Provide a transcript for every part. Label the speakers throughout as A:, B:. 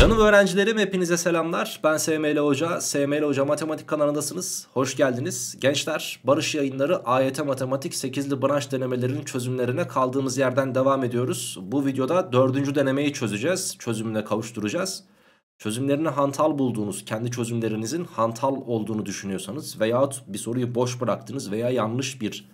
A: Canım öğrencilerim hepinize selamlar. Ben SML Hoca. SML Hoca Matematik kanalındasınız. Hoş geldiniz. Gençler Barış Yayınları AYT Matematik 8'li branş denemelerinin çözümlerine kaldığımız yerden devam ediyoruz. Bu videoda 4. denemeyi çözeceğiz. Çözümüne kavuşturacağız. Çözümlerini hantal bulduğunuz, kendi çözümlerinizin hantal olduğunu düşünüyorsanız veyahut bir soruyu boş bıraktınız veya yanlış bir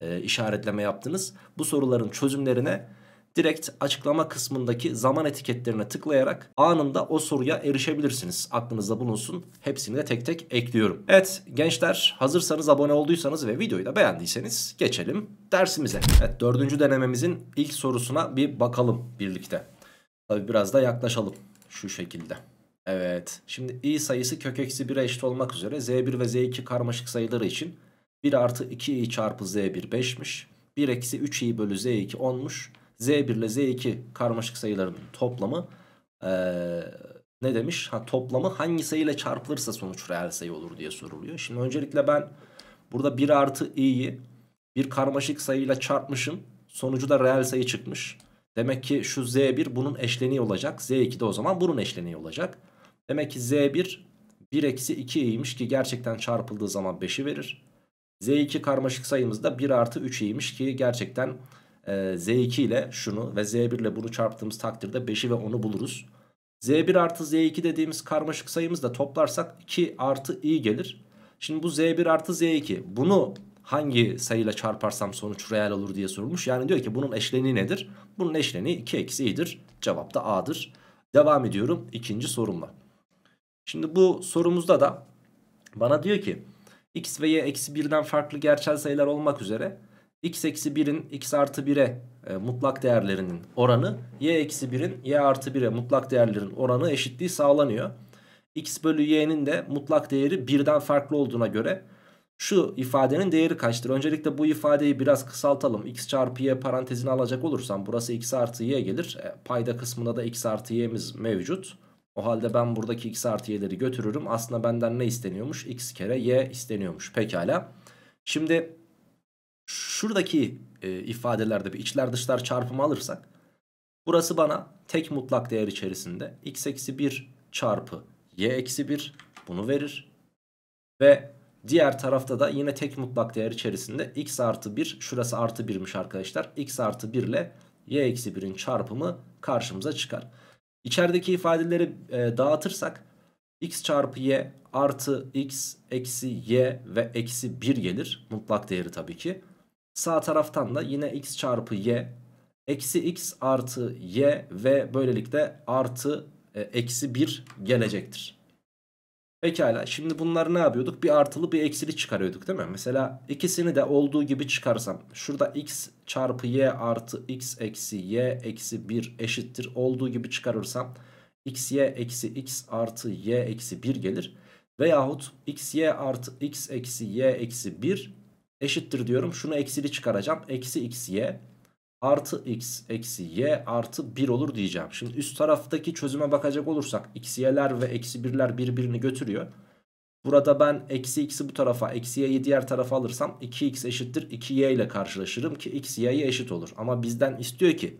A: e, işaretleme yaptınız. Bu soruların çözümlerine direkt açıklama kısmındaki zaman etiketlerine tıklayarak anında o soruya erişebilirsiniz. Aklınızda bulunsun. Hepsini de tek tek ekliyorum. Evet gençler hazırsanız abone olduysanız ve videoyu da beğendiyseniz geçelim dersimize. Evet dördüncü denememizin ilk sorusuna bir bakalım birlikte. Tabi biraz da yaklaşalım şu şekilde. Evet şimdi i sayısı kök eksi 1'e eşit olmak üzere z1 ve z2 karmaşık sayıları için 1 artı 2i çarpı z1 5'miş. 1 eksi 3i bölü z2 10'muş. Z1 ile Z2 karmaşık sayılarının toplamı ee, ne demiş? Ha, toplamı hangi sayıyla çarpılırsa sonuç reel sayı olur diye soruluyor. Şimdi öncelikle ben burada 1 artı i'yi bir karmaşık sayıyla çarpmışım. Sonucu da reel sayı çıkmış. Demek ki şu z1 bunun eşleniği olacak. z2 de o zaman bunun eşleniği olacak. Demek ki z1 1 eksi 2 i'ymiş ki gerçekten çarpıldığı zaman 5'i verir. z2 karmaşık sayımız da 1 artı 3 i'ymiş ki gerçekten ee, Z2 ile şunu ve Z1 ile bunu çarptığımız takdirde 5'i ve 10'u buluruz. Z1 artı Z2 dediğimiz karmaşık sayımızı da toplarsak 2 artı i gelir. Şimdi bu Z1 artı Z2 bunu hangi sayıyla çarparsam sonuç reel olur diye sorulmuş. Yani diyor ki bunun eşleni nedir? Bunun eşleni 2 eksi i'dir. Cevap da a'dır. Devam ediyorum ikinci sorumla. Şimdi bu sorumuzda da bana diyor ki x ve y eksi 1'den farklı gerçel sayılar olmak üzere x eksi 1'in x artı 1'e e, mutlak değerlerinin oranı y eksi 1'in y artı 1'e mutlak değerlerin oranı eşitliği sağlanıyor. x bölü y'nin de mutlak değeri birden farklı olduğuna göre şu ifadenin değeri kaçtır? Öncelikle bu ifadeyi biraz kısaltalım. x çarpı y parantezini alacak olursam burası x artı y gelir. E, payda kısmında da x artı y'miz mevcut. O halde ben buradaki x artı y'leri götürürüm. Aslında benden ne isteniyormuş? x kere y isteniyormuş. Pekala. Şimdi şuradaki e, ifadelerde bir içler dışlar çarpımı alırsak burası bana tek mutlak değer içerisinde x eksi 1 çarpı y eksi 1 bunu verir. Ve diğer tarafta da yine tek mutlak değer içerisinde x artı 1 şurası artı 1'miş arkadaşlar. x artı 1 ile y eksi 1'in çarpımı karşımıza çıkar. İçerideki ifadeleri e, dağıtırsak x çarpı y artı x eksi y ve eksi 1 gelir. Mutlak değeri tabii ki. Sağ taraftan da yine x çarpı y eksi x artı y ve böylelikle artı e, eksi 1 gelecektir. Pekala şimdi bunları ne yapıyorduk? Bir artılı bir eksili çıkarıyorduk değil mi? Mesela ikisini de olduğu gibi çıkarsam şurada x çarpı y artı x eksi y eksi 1 eşittir olduğu gibi çıkarırsam x y eksi x artı y eksi 1 gelir. Veyahut y artı x eksi y eksi 1 eşittir diyorum. Şunu eksili çıkaracağım. Eksi x y artı x eksi y artı 1 olur diyeceğim. Şimdi üst taraftaki çözüme bakacak olursak x y'ler ve eksi 1'ler birbirini götürüyor. Burada ben eksi x'i bu tarafa eksi y'yi diğer tarafa alırsam 2x eşittir 2y ile karşılaşırım ki x y'ye eşit olur. Ama bizden istiyor ki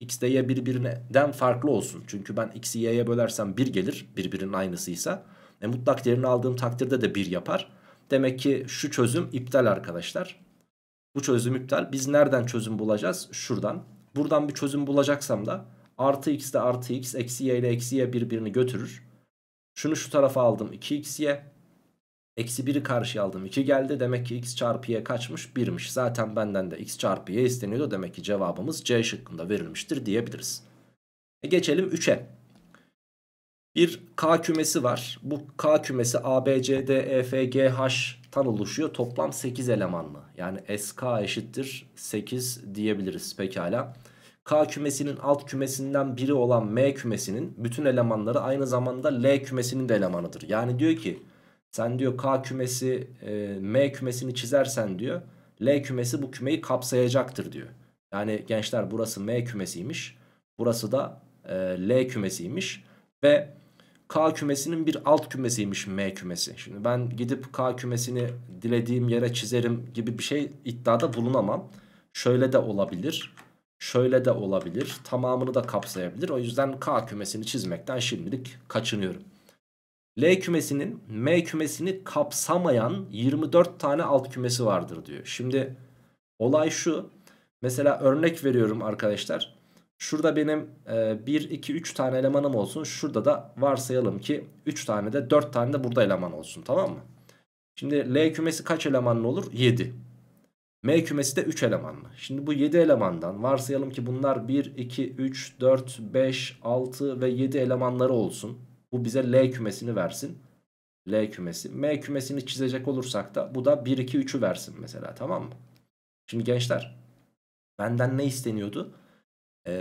A: x de y birbirinden farklı olsun. Çünkü ben x'i y'ye bölersem 1 gelir birbirinin aynısıysa. E, mutlak değerini aldığım takdirde de 1 yapar. Demek ki şu çözüm iptal arkadaşlar. Bu çözüm iptal. Biz nereden çözüm bulacağız? Şuradan. Buradan bir çözüm bulacaksam da artı x de artı x, eksi y ile eksi y birbirini götürür. Şunu şu tarafa aldım 2xy. Eksi 1'i karşıya aldım 2 geldi. Demek ki x çarpı y kaçmış? 1'miş. Zaten benden de x çarpı y isteniyordu. Demek ki cevabımız c şıkkında verilmiştir diyebiliriz. E geçelim 3'e. Bir K kümesi var. Bu K kümesi A, B, C, D, E, F, G, H'tan oluşuyor. Toplam 8 elemanlı. Yani SK eşittir 8 diyebiliriz pekala. K kümesinin alt kümesinden biri olan M kümesinin bütün elemanları aynı zamanda L kümesinin de elemanıdır. Yani diyor ki sen diyor K kümesi e, M kümesini çizersen diyor L kümesi bu kümeyi kapsayacaktır diyor. Yani gençler burası M kümesiymiş. Burası da e, L kümesiymiş. Ve K kümesinin bir alt kümesiymiş M kümesi. Şimdi ben gidip K kümesini dilediğim yere çizerim gibi bir şey iddiada bulunamam. Şöyle de olabilir. Şöyle de olabilir. Tamamını da kapsayabilir. O yüzden K kümesini çizmekten şimdilik kaçınıyorum. L kümesinin M kümesini kapsamayan 24 tane alt kümesi vardır diyor. Şimdi olay şu. Mesela örnek veriyorum arkadaşlar. Şurada benim e, 1, 2, 3 tane elemanım olsun. Şurada da varsayalım ki 3 tane de 4 tane de burada eleman olsun tamam mı? Şimdi L kümesi kaç elemanlı olur? 7. M kümesi de 3 elemanlı. Şimdi bu 7 elemandan varsayalım ki bunlar 1, 2, 3, 4, 5, 6 ve 7 elemanları olsun. Bu bize L kümesini versin. L kümesi. M kümesini çizecek olursak da bu da 1, 2, 3'ü versin mesela tamam mı? Şimdi gençler benden ne isteniyordu? E,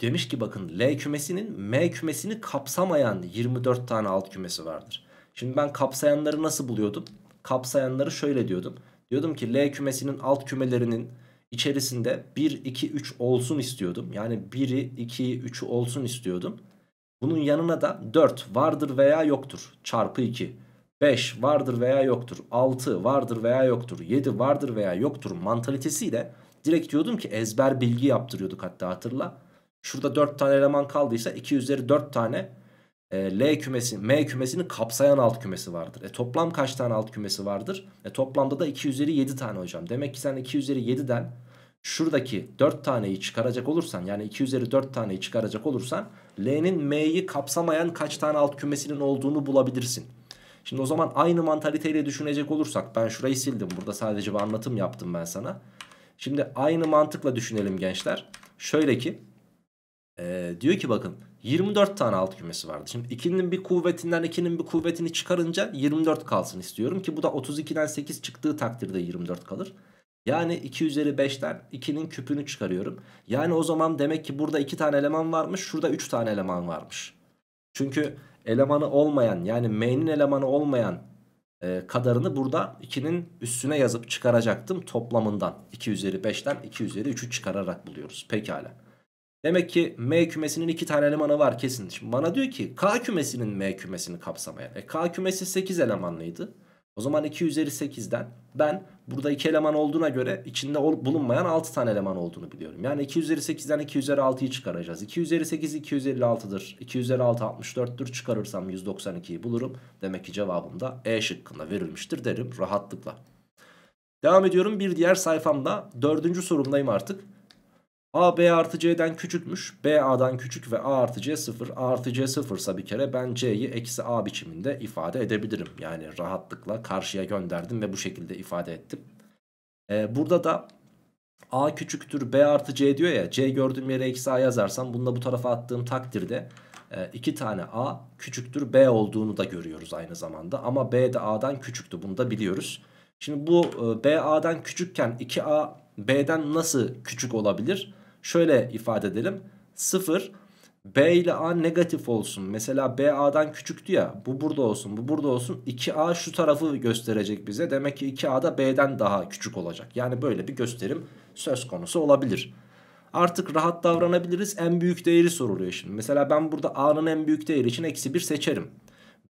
A: demiş ki bakın L kümesinin M kümesini kapsamayan 24 tane alt kümesi vardır. Şimdi ben kapsayanları nasıl buluyordum? Kapsayanları şöyle diyordum. Diyordum ki L kümesinin alt kümelerinin içerisinde 1, 2, 3 olsun istiyordum. Yani 1'i, 2'yi, 3'ü olsun istiyordum. Bunun yanına da 4 vardır veya yoktur çarpı 2. 5 vardır veya yoktur. 6 vardır veya yoktur. 7 vardır veya yoktur mantalitesiyle direkt diyordum ki ezber bilgi yaptırıyorduk hatta hatırla. Şurada 4 tane eleman kaldıysa 2 üzeri 4 tane e, L kümesi, M kümesini kapsayan alt kümesi vardır. E toplam kaç tane alt kümesi vardır? E toplamda da 2 üzeri 7 tane hocam. Demek ki sen 2 üzeri 7'den şuradaki 4 taneyi çıkaracak olursan yani 2 üzeri 4 taneyi çıkaracak olursan L'nin M'yi kapsamayan kaç tane alt kümesinin olduğunu bulabilirsin. Şimdi o zaman aynı mantaliteyle düşünecek olursak ben şurayı sildim burada sadece bir anlatım yaptım ben sana. Şimdi aynı mantıkla düşünelim gençler. Şöyle ki e, diyor ki bakın 24 tane alt kümesi vardı. Şimdi 2'nin bir kuvvetinden 2'nin bir kuvvetini çıkarınca 24 kalsın istiyorum ki bu da 32'den 8 çıktığı takdirde 24 kalır. Yani 2 üzeri 5'ten 2'nin küpünü çıkarıyorum. Yani o zaman demek ki burada 2 tane eleman varmış şurada 3 tane eleman varmış. Çünkü elemanı olmayan yani m'nin elemanı olmayan e, kadarını burada 2'nin üstüne yazıp çıkaracaktım toplamından. 2 üzeri 5'ten 2 üzeri 3'ü çıkararak buluyoruz. Pekala. Demek ki M kümesinin 2 tane elemanı var kesin. Şimdi bana diyor ki K kümesinin M kümesini kapsamaya. E, K kümesi 8 elemanlıydı. O zaman 2 üzeri 8'den ben burada 2 eleman olduğuna göre içinde bulunmayan 6 tane eleman olduğunu biliyorum. Yani 2 üzeri 8'den 2 üzeri 6'yı çıkaracağız. 2 üzeri 8 2 2 üzeri 6 64'tür. Çıkarırsam 192'yi bulurum. Demek ki cevabım da E şıkkında verilmiştir derim rahatlıkla. Devam ediyorum bir diğer sayfamda. Dördüncü sorumdayım artık. A B artı C'den küçükmüş. B A'dan küçük ve A artı C sıfır. A artı C sıfırsa bir kere ben C'yi eksi A biçiminde ifade edebilirim. Yani rahatlıkla karşıya gönderdim ve bu şekilde ifade ettim. Ee, burada da A küçüktür B artı C diyor ya. C gördüğüm yere eksi A yazarsam bunda bu tarafa attığım takdirde e, iki tane A küçüktür B olduğunu da görüyoruz aynı zamanda. Ama B de A'dan küçüktü bunu da biliyoruz. Şimdi bu e, B A'dan küçükken 2A B'den nasıl küçük olabilir? Şöyle ifade edelim. 0 B ile A negatif olsun. Mesela B A'dan küçüktü ya. Bu burada olsun. Bu burada olsun. 2A şu tarafı gösterecek bize. Demek ki 2A da B'den daha küçük olacak. Yani böyle bir gösterim söz konusu olabilir. Artık rahat davranabiliriz. En büyük değeri soruluyor şimdi. Mesela ben burada A'nın en büyük değeri için eksi 1 seçerim.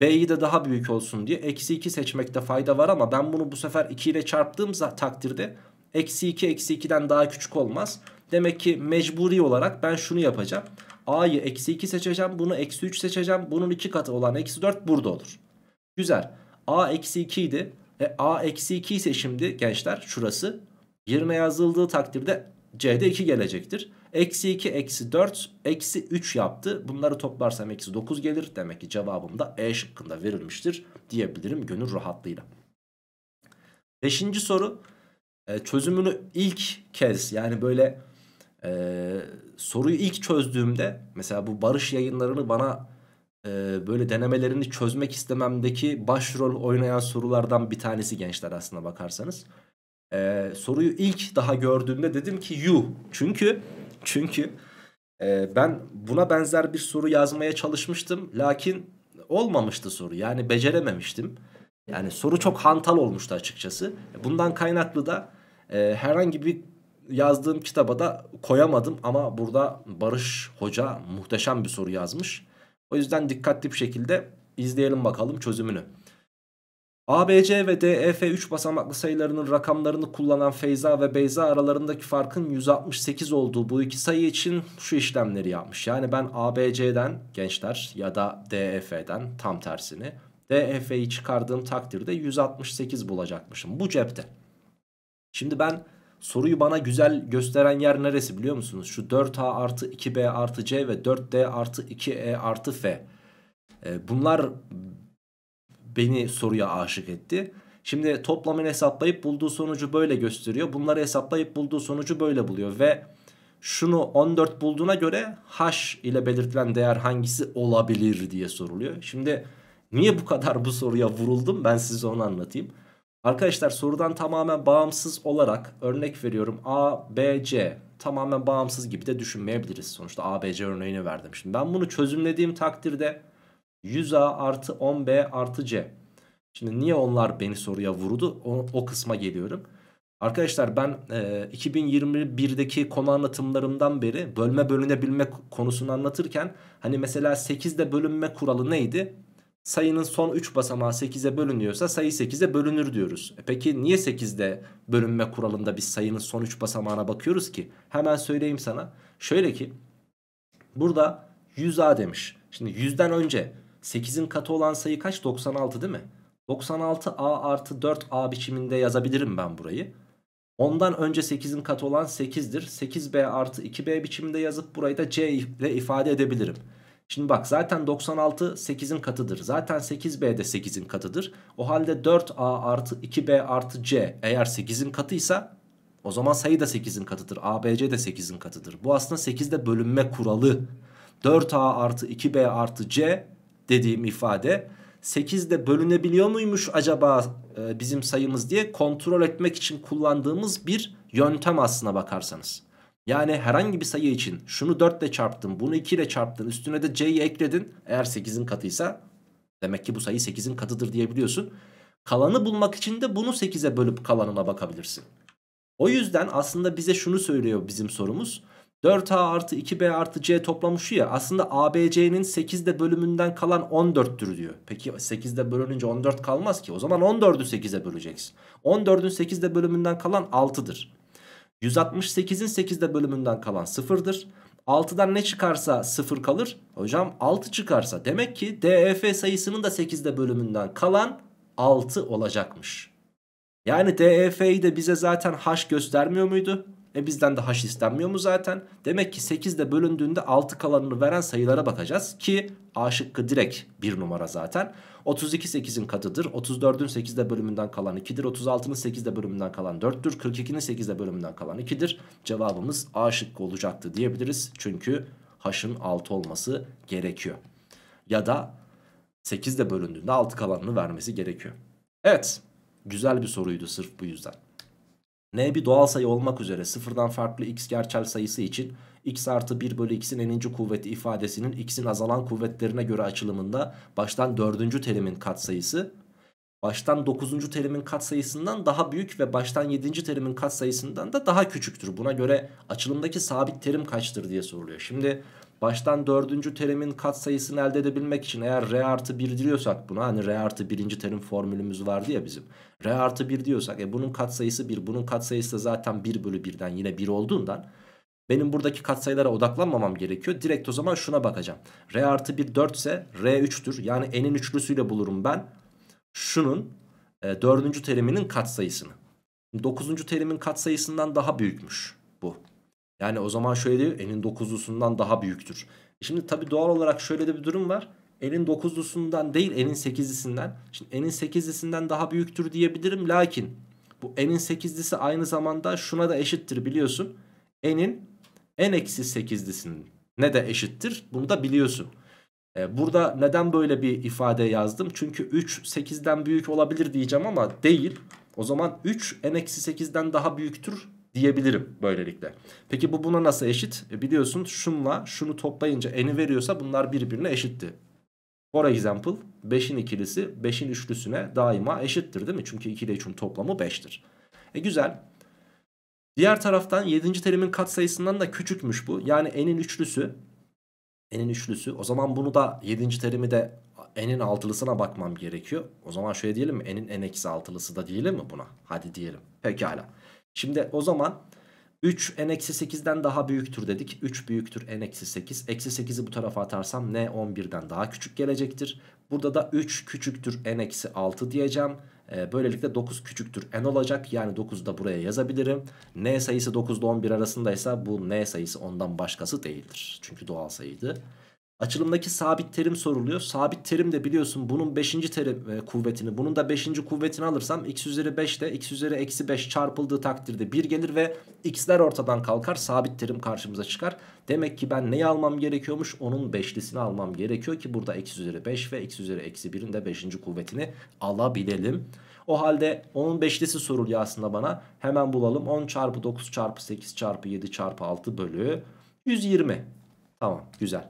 A: B'yi de daha büyük olsun diye eksi 2 seçmekte fayda var ama ben bunu bu sefer 2 ile çarptığım takdirde eksi 2 eksi 2'den daha küçük olmaz. Demek ki mecburi olarak ben şunu yapacağım. A'yı eksi 2 seçeceğim. Bunu eksi 3 seçeceğim. Bunun iki katı olan eksi 4 burada olur. Güzel. A eksi 2 idi. E, A eksi 2 ise şimdi gençler şurası. Yerine yazıldığı takdirde C'de 2 gelecektir. Eksi 2, eksi 4, eksi 3 yaptı. Bunları toplarsam eksi 9 gelir. Demek ki cevabım da E şıkkında verilmiştir diyebilirim gönül rahatlığıyla. Beşinci soru. E, çözümünü ilk kez yani böyle ee, soruyu ilk çözdüğümde mesela bu barış yayınlarını bana e, böyle denemelerini çözmek istememdeki başrol oynayan sorulardan bir tanesi gençler aslında bakarsanız. Ee, soruyu ilk daha gördüğümde dedim ki you. Çünkü çünkü e, ben buna benzer bir soru yazmaya çalışmıştım. Lakin olmamıştı soru. Yani becerememiştim. Yani soru çok hantal olmuştu açıkçası. Bundan kaynaklı da e, herhangi bir yazdığım kitaba da koyamadım ama burada Barış Hoca muhteşem bir soru yazmış. O yüzden dikkatli bir şekilde izleyelim bakalım çözümünü. ABC ve DEF 3 basamaklı sayılarının rakamlarını kullanan Feyza ve Beyza aralarındaki farkın 168 olduğu bu iki sayı için şu işlemleri yapmış. Yani ben ABC'den gençler ya da DEF'den tam tersini DEF'yi çıkardığım takdirde 168 bulacakmışım bu cepte. Şimdi ben Soruyu bana güzel gösteren yer neresi biliyor musunuz? Şu 4A artı 2B artı C ve 4D artı 2E artı F. Ee, bunlar beni soruya aşık etti. Şimdi toplamını hesaplayıp bulduğu sonucu böyle gösteriyor. Bunları hesaplayıp bulduğu sonucu böyle buluyor ve şunu 14 bulduğuna göre h ile belirtilen değer hangisi olabilir diye soruluyor. Şimdi niye bu kadar bu soruya vuruldum ben size onu anlatayım. Arkadaşlar sorudan tamamen bağımsız olarak örnek veriyorum A, B, C tamamen bağımsız gibi de düşünmeyebiliriz. Sonuçta A, B, C örneğini verdim. Şimdi ben bunu çözümlediğim takdirde 100A artı 10B artı C. Şimdi niye onlar beni soruya vurdu o, o kısma geliyorum. Arkadaşlar ben e, 2021'deki konu anlatımlarımdan beri bölme bölünebilme konusunu anlatırken hani mesela 8'de bölünme kuralı neydi? sayının son 3 basamağı 8'e bölünüyorsa sayı 8'e bölünür diyoruz. E peki niye 8'de bölünme kuralında biz sayının son 3 basamağına bakıyoruz ki? Hemen söyleyeyim sana. Şöyle ki burada 100A demiş. Şimdi 100'den önce 8'in katı olan sayı kaç? 96 değil mi? 96A artı 4A biçiminde yazabilirim ben burayı. Ondan önce 8'in katı olan 8'dir. 8B artı 2B biçiminde yazıp burayı da C ile ifade edebilirim. Şimdi bak zaten 96 8'in katıdır. Zaten 8b de 8'in katıdır. O halde 4a artı 2b artı c eğer 8'in katıysa o zaman sayı da 8'in katıdır. ABC de 8'in katıdır. Bu aslında 8'de bölünme kuralı. 4a artı 2b artı c dediğim ifade 8'de bölünebiliyor muymuş acaba e, bizim sayımız diye kontrol etmek için kullandığımız bir yöntem aslına bakarsanız. Yani herhangi bir sayı için şunu 4 ile çarptın, bunu 2 ile çarptın, üstüne de c'yi ekledin. Eğer 8'in katıysa demek ki bu sayı 8'in katıdır diyebiliyorsun. Kalanı bulmak için de bunu 8'e bölüp kalanına bakabilirsin. O yüzden aslında bize şunu söylüyor bizim sorumuz. 4a artı 2b artı c toplamış ya aslında abc'nin 8'de bölümünden kalan 14'tür diyor. Peki 8'de bölününce 14 kalmaz ki o zaman 14'ü 8'e böleceksin. 14'ün 8'de bölümünden kalan 6'dır. 168'in 8'de bölümünden kalan 0'dır. 6'dan ne çıkarsa 0 kalır. Hocam 6 çıkarsa demek ki DEF sayısının da 8'de bölümünden kalan 6 olacakmış. Yani DEF'yi de bize zaten h göstermiyor muydu? E bizden de h istenmiyor mu zaten? Demek ki 8'de bölündüğünde 6 kalanını veren sayılara bakacağız ki A şıkkı direkt 1 numara zaten. 32 8'in katıdır. 34'ün 8'de bölümünden kalan 2'dir. 36'nın 8'de bölümünden kalan 4'tür. 42'nin 8'de bölümünden kalan 2'dir. Cevabımız A şıkkı olacaktı diyebiliriz. Çünkü H'ın 6 olması gerekiyor. Ya da 8'de bölündüğünde 6 kalanını vermesi gerekiyor. Evet. Güzel bir soruydu sırf bu yüzden. N bir doğal sayı olmak üzere sıfırdan farklı x gerçel sayısı için x artı 1 bölü x'in n'inci kuvveti ifadesinin x'in azalan kuvvetlerine göre açılımında baştan dördüncü terimin katsayısı baştan dokuzuncu terimin katsayısından daha büyük ve baştan yedinci terimin katsayısından da daha küçüktür. Buna göre açılımdaki sabit terim kaçtır diye soruluyor. Şimdi baştan dördüncü terimin katsayısını elde edebilmek için eğer r artı 1 diyorsak buna hani r artı birinci terim formülümüz vardı ya bizim. r artı 1 diyorsak e bunun katsayısı 1 bunun katsayısı da zaten 1 bölü 1'den yine 1 olduğundan benim buradaki katsayılara odaklanmamam gerekiyor. Direkt o zaman şuna bakacağım. R artı 1 4 ise R 3'tür. Yani n'in üçlüsüyle bulurum ben. Şunun e, dördüncü teriminin katsayısını. Dokuzuncu terimin katsayısından daha büyükmüş bu. Yani o zaman şöyle diyor n'in dokuzlusundan daha büyüktür. E şimdi tabi doğal olarak şöyle de bir durum var. N'in dokuzlusundan değil n'in sekizlisinden. Şimdi n'in sekizlisinden daha büyüktür diyebilirim. Lakin bu n'in sekizlisi aynı zamanda şuna da eşittir biliyorsun. n'in en eksi 8'lisin ne de eşittir. Bunu da biliyorsun. E, burada neden böyle bir ifade yazdım? Çünkü 3 8'den büyük olabilir diyeceğim ama değil. O zaman 3 en eksi 8'den daha büyüktür diyebilirim böylelikle. Peki bu buna nasıl eşit? E, biliyorsun şunla şunu toplayınca eni veriyorsa bunlar birbirine eşitti. For example 5'in ikilisi 5'in üçlüsüne daima eşittir değil mi? Çünkü 2 ile 3'ün toplamı 5'tir. E güzel. Diğer taraftan 7. terimin katsayısından da küçükmüş bu. Yani n'in üçlüsü. n'in üçlüsü. O zaman bunu da 7. terimi de n'in altılısına bakmam gerekiyor. O zaman şöyle diyelim mi? n'in n eksi altılısı da diyelim mi buna? Hadi diyelim. Pekala. Şimdi o zaman 3 n-8'den eksi daha büyüktür dedik. 3 büyüktür n-8. eksi Eksi 8'i bu tarafa atarsam n 11'den daha küçük gelecektir. Burada da 3 küçüktür n-6 eksi diyeceğim. Ee, böylelikle 9 küçüktür n olacak. Yani 9'u da buraya yazabilirim. n sayısı 9 ile 11 arasındaysa bu n sayısı ondan başkası değildir. Çünkü doğal sayıydı. Açılımdaki sabit terim soruluyor. Sabit terim de biliyorsun bunun 5. terim e, kuvvetini bunun da 5. kuvvetini alırsam x üzeri 5 de x üzeri eksi 5 çarpıldığı takdirde 1 gelir ve x'ler ortadan kalkar. Sabit terim karşımıza çıkar. Demek ki ben neyi almam gerekiyormuş? Onun 5'lisini almam gerekiyor ki burada x üzeri 5 ve x üzeri eksi 1'in de 5. kuvvetini alabilelim. O halde onun beşlisi soruluyor aslında bana. Hemen bulalım. 10 çarpı 9 çarpı 8 çarpı 7 çarpı 6 bölü 120. Tamam güzel.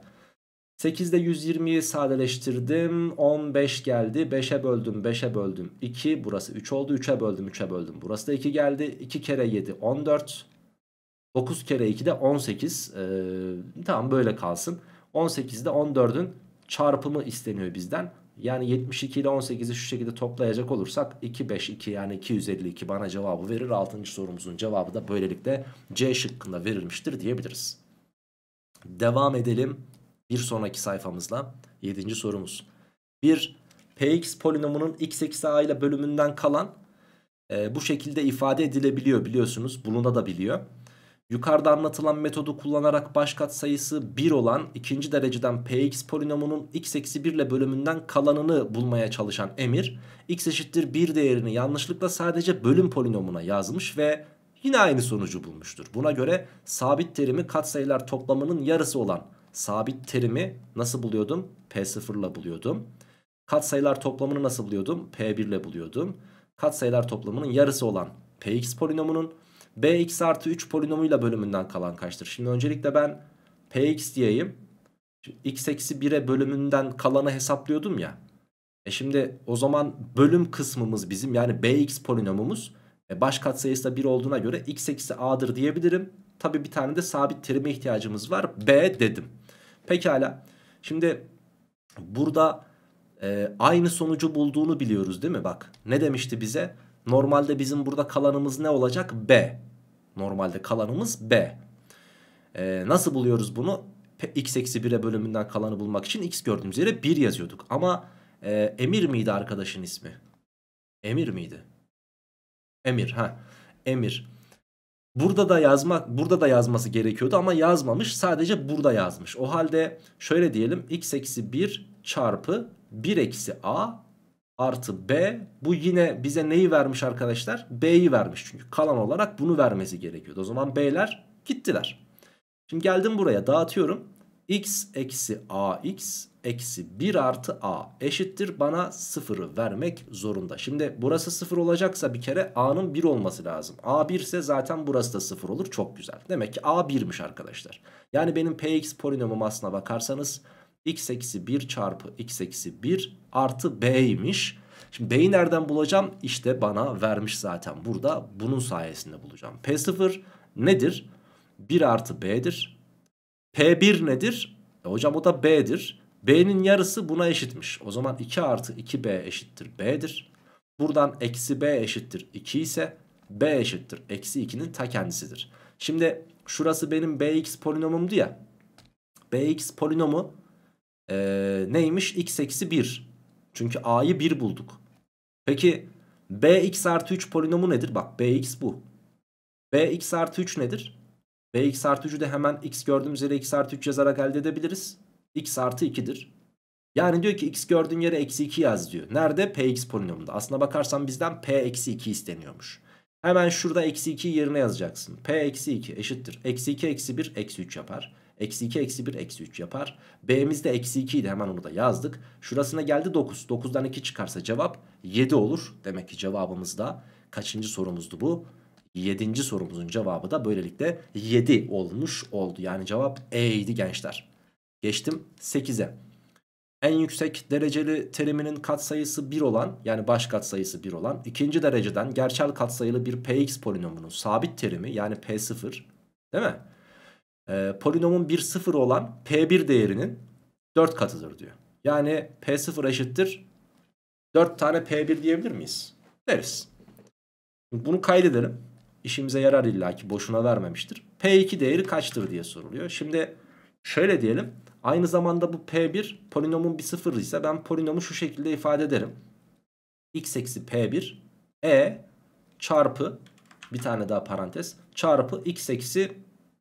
A: 8'de 120'yi sadeleştirdim. 15 geldi. 5'e böldüm. 5'e böldüm. 2. Burası 3 oldu. 3'e böldüm. 3'e böldüm. Burası da 2 geldi. 2 kere 7. 14. 9 kere 2 de 18. Ee, tamam böyle kalsın. 18'de 14'ün çarpımı isteniyor bizden. Yani 72 ile 18'i şu şekilde toplayacak olursak 2, 5, 2 yani 252 bana cevabı verir. 6. sorumuzun cevabı da böylelikle C şıkkında verilmiştir diyebiliriz. Devam edelim. Bir sonraki sayfamızla 7. sorumuz. Bir px polinomunun x eksi a ile bölümünden kalan e, bu şekilde ifade edilebiliyor biliyorsunuz. Bunu da biliyor. Yukarıda anlatılan metodu kullanarak başkat sayısı 1 olan ikinci dereceden px polinomunun x eksi 1 ile bölümünden kalanını bulmaya çalışan Emir x eşittir 1 değerini yanlışlıkla sadece bölüm polinomuna yazmış ve yine aynı sonucu bulmuştur. Buna göre sabit terimi katsayılar toplamının yarısı olan sabit terimi nasıl buluyordum? P0 ile buluyordum. Katsayılar toplamını nasıl buluyordum? P1 ile buluyordum. Katsayılar toplamının yarısı olan Px polinomunun Bx artı 3 polinomuyla bölümünden kalan kaçtır? Şimdi öncelikle ben Px diyeyim. X eksi 1'e bölümünden kalanı hesaplıyordum ya. E şimdi o zaman bölüm kısmımız bizim yani Bx polinomumuz e baş katsayısı da 1 olduğuna göre x eksi a'dır diyebilirim. Tabi bir tane de sabit terime ihtiyacımız var. B dedim. Pekala. Şimdi burada e, aynı sonucu bulduğunu biliyoruz değil mi? Bak ne demişti bize? Normalde bizim burada kalanımız ne olacak? B. Normalde kalanımız B. E, nasıl buluyoruz bunu? x eksi 1'e bölümünden kalanı bulmak için x gördüğümüz yere 1 yazıyorduk. Ama e, Emir miydi arkadaşın ismi? Emir miydi? Emir ha. Emir. Burada da yazmak, burada da yazması gerekiyordu ama yazmamış. Sadece burada yazmış. O halde şöyle diyelim. x eksi 1 çarpı 1 eksi a artı b. Bu yine bize neyi vermiş arkadaşlar? b'yi vermiş çünkü. Kalan olarak bunu vermesi gerekiyordu. O zaman b'ler gittiler. Şimdi geldim buraya dağıtıyorum x eksi ax eksi 1 artı a eşittir bana 0'ı vermek zorunda. Şimdi burası 0 olacaksa bir kere a'nın 1 olması lazım. a 1 ise zaten burası da 0 olur çok güzel. Demek ki a 1'miş arkadaşlar. Yani benim px polinomum aslına bakarsanız x eksi 1 çarpı x eksi 1 artı b'ymiş. Şimdi b'yi nereden bulacağım? İşte bana vermiş zaten burada bunun sayesinde bulacağım. p0 nedir? 1 artı b'dir. P1 nedir? E hocam o da B'dir. B'nin yarısı buna eşitmiş. O zaman 2 artı 2B eşittir B'dir. Buradan eksi B eşittir 2 ise B eşittir. Eksi 2'nin ta kendisidir. Şimdi şurası benim BX polinomumdu ya. BX polinomu e, neymiş? X eksi 1. Çünkü A'yı 1 bulduk. Peki Bx artı 3 polinomu nedir? Bak Bx bu. Bx artı 3 nedir? Ve x artı 3'ü de hemen x gördüğümüz yere x artı 3 yazarak elde edebiliriz. x artı 2'dir. Yani diyor ki x gördüğün yere eksi 2 yaz diyor. Nerede? px polinomunda. Aslına bakarsan bizden p eksi 2 isteniyormuş. Hemen şurada eksi 2 yerine yazacaksın. p eksi 2 eşittir. Eksi 2 eksi 1 eksi 3 yapar. Eksi 2 eksi 1 eksi 3 yapar. B'miz de eksi 2 idi hemen onu da yazdık. Şurasına geldi 9. 9'dan 2 çıkarsa cevap 7 olur. Demek ki cevabımız da kaçıncı sorumuzdu bu? 7. sorumuzun cevabı da böylelikle 7 olmuş oldu. Yani cevap E idi gençler. Geçtim 8'e. En yüksek dereceli teriminin katsayısı 1 olan yani baş katsayısı 1 olan ikinci dereceden gerçel katsayılı bir px polinomunun sabit terimi yani p0 değil mi? Ee, polinomun 1 0 olan p1 değerinin 4 katıdır diyor. Yani p0 eşittir 4 tane p1 diyebilir miyiz? Deriz. Bunu kaydedelim işimize yarar illaki, boşuna vermemiştir. P2 değeri kaçtır diye soruluyor. Şimdi şöyle diyelim. Aynı zamanda bu P1 polinomun bir sıfırı ise ben polinomu şu şekilde ifade ederim. X eksi P1 E çarpı bir tane daha parantez çarpı X eksi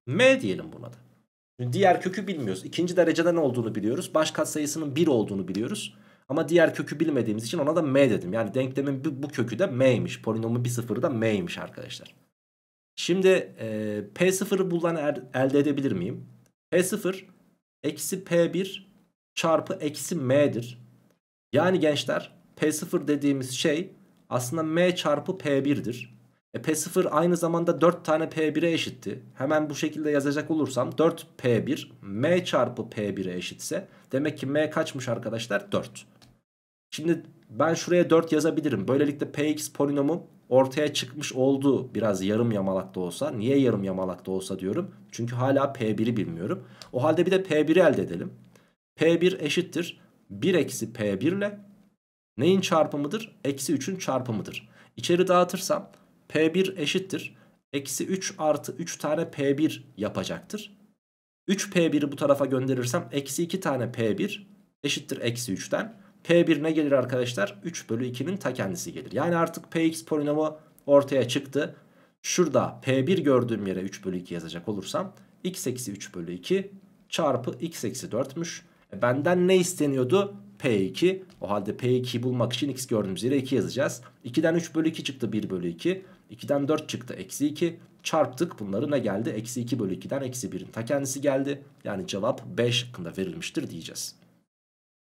A: M diyelim buna da. Şimdi diğer kökü bilmiyoruz. İkinci dereceden olduğunu biliyoruz. Baş katsayısının 1 olduğunu biliyoruz. Ama diğer kökü bilmediğimiz için ona da m dedim. Yani denklemin bu kökü de m'ymiş. Polinomun bir sıfırı da m'ymiş arkadaşlar. Şimdi e, P0'ı bulan er, elde edebilir miyim? P0 eksi P1 çarpı eksi M'dir. Yani gençler P0 dediğimiz şey aslında M çarpı P1'dir. E P0 aynı zamanda 4 tane P1'e eşitti. Hemen bu şekilde yazacak olursam 4 P1 M çarpı P1'e eşitse demek ki M kaçmış arkadaşlar? 4. Şimdi ben şuraya 4 yazabilirim. Böylelikle Px polinomu ortaya çıkmış oldu. Biraz yarım yamalak da olsa. Niye yarım yamalak da olsa diyorum? Çünkü hala P1'i bilmiyorum. O halde bir de P1'i elde edelim. P1 eşittir 1 eksi P1 ile neyin çarpımıdır? Eksi 3'ün çarpımıdır. İçeri dağıtırsam P1 eşittir. Eksi 3 artı 3 tane P1 yapacaktır. 3 P1'i bu tarafa gönderirsem eksi 2 tane P1 eşittir eksi 3'ten. P1 ne gelir arkadaşlar? 3 bölü 2'nin ta kendisi gelir. Yani artık Px polinomu ortaya çıktı. Şurada P1 gördüğüm yere 3 bölü 2 yazacak olursam x eksi 3 bölü 2 çarpı x eksi 4'müş. E benden ne isteniyordu? P2. O halde P2'yi bulmak için x gördüğümüz yere 2 yazacağız. 2'den 3 bölü 2 çıktı 1 bölü 2. 2'den 4 çıktı eksi 2. Çarptık bunları ne geldi? Eksi 2 bölü 2'den eksi 1'in ta kendisi geldi. Yani cevap 5 hakkında verilmiştir diyeceğiz.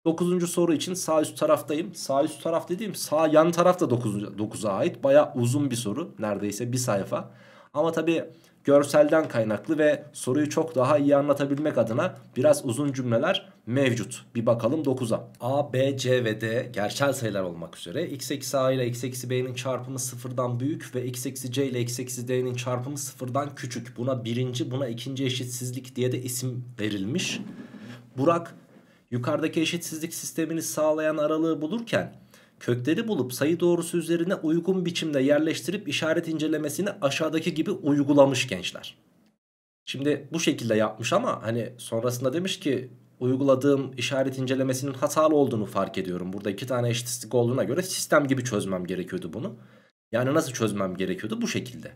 A: 9. soru için sağ üst taraftayım. Sağ üst taraf dediğim sağ yan tarafta da 9'a ait. Baya uzun bir soru. Neredeyse bir sayfa. Ama tabi görselden kaynaklı ve soruyu çok daha iyi anlatabilmek adına biraz uzun cümleler mevcut. Bir bakalım 9'a. A, B, C ve D gerçel sayılar olmak üzere x eksi a ile x eksi b'nin çarpımı sıfırdan büyük ve x eksi c ile x eksi d'nin çarpımı sıfırdan küçük. Buna birinci buna ikinci eşitsizlik diye de isim verilmiş. Burak Yukarıdaki eşitsizlik sistemini sağlayan aralığı bulurken kökleri bulup sayı doğrusu üzerine uygun biçimde yerleştirip işaret incelemesini aşağıdaki gibi uygulamış gençler. Şimdi bu şekilde yapmış ama hani sonrasında demiş ki uyguladığım işaret incelemesinin hatalı olduğunu fark ediyorum. Burada iki tane eşitsizlik olduğuna göre sistem gibi çözmem gerekiyordu bunu. Yani nasıl çözmem gerekiyordu? Bu şekilde.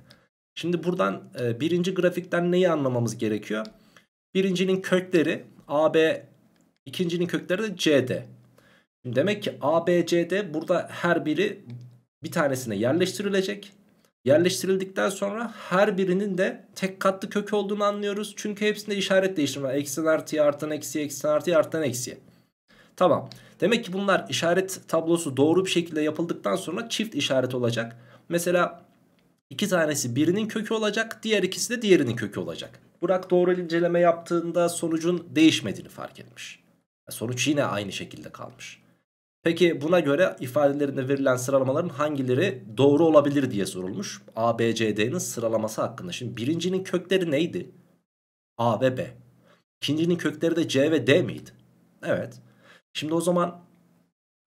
A: Şimdi buradan e, birinci grafikten neyi anlamamız gerekiyor? Birincinin kökleri AB İkincinin kökleri de CD. Demek ki A, B, C, D burada her biri bir tanesine yerleştirilecek. Yerleştirildikten sonra her birinin de tek katlı kökü olduğunu anlıyoruz. Çünkü hepsinde işaret değişimi var. Eksiden artıya artan eksiye, eksiden artıya artan eksiye. Tamam. Demek ki bunlar işaret tablosu doğru bir şekilde yapıldıktan sonra çift işaret olacak. Mesela iki tanesi birinin kökü olacak, diğer ikisi de diğerinin kökü olacak. Burak doğru inceleme yaptığında sonucun değişmediğini fark etmiş. Sonuç yine aynı şekilde kalmış. Peki buna göre ifadelerinde verilen sıralamaların hangileri doğru olabilir diye sorulmuş. A, B, C, D'nin sıralaması hakkında. Şimdi birincinin kökleri neydi? A ve B. İkincinin kökleri de C ve D miydi? Evet. Şimdi o zaman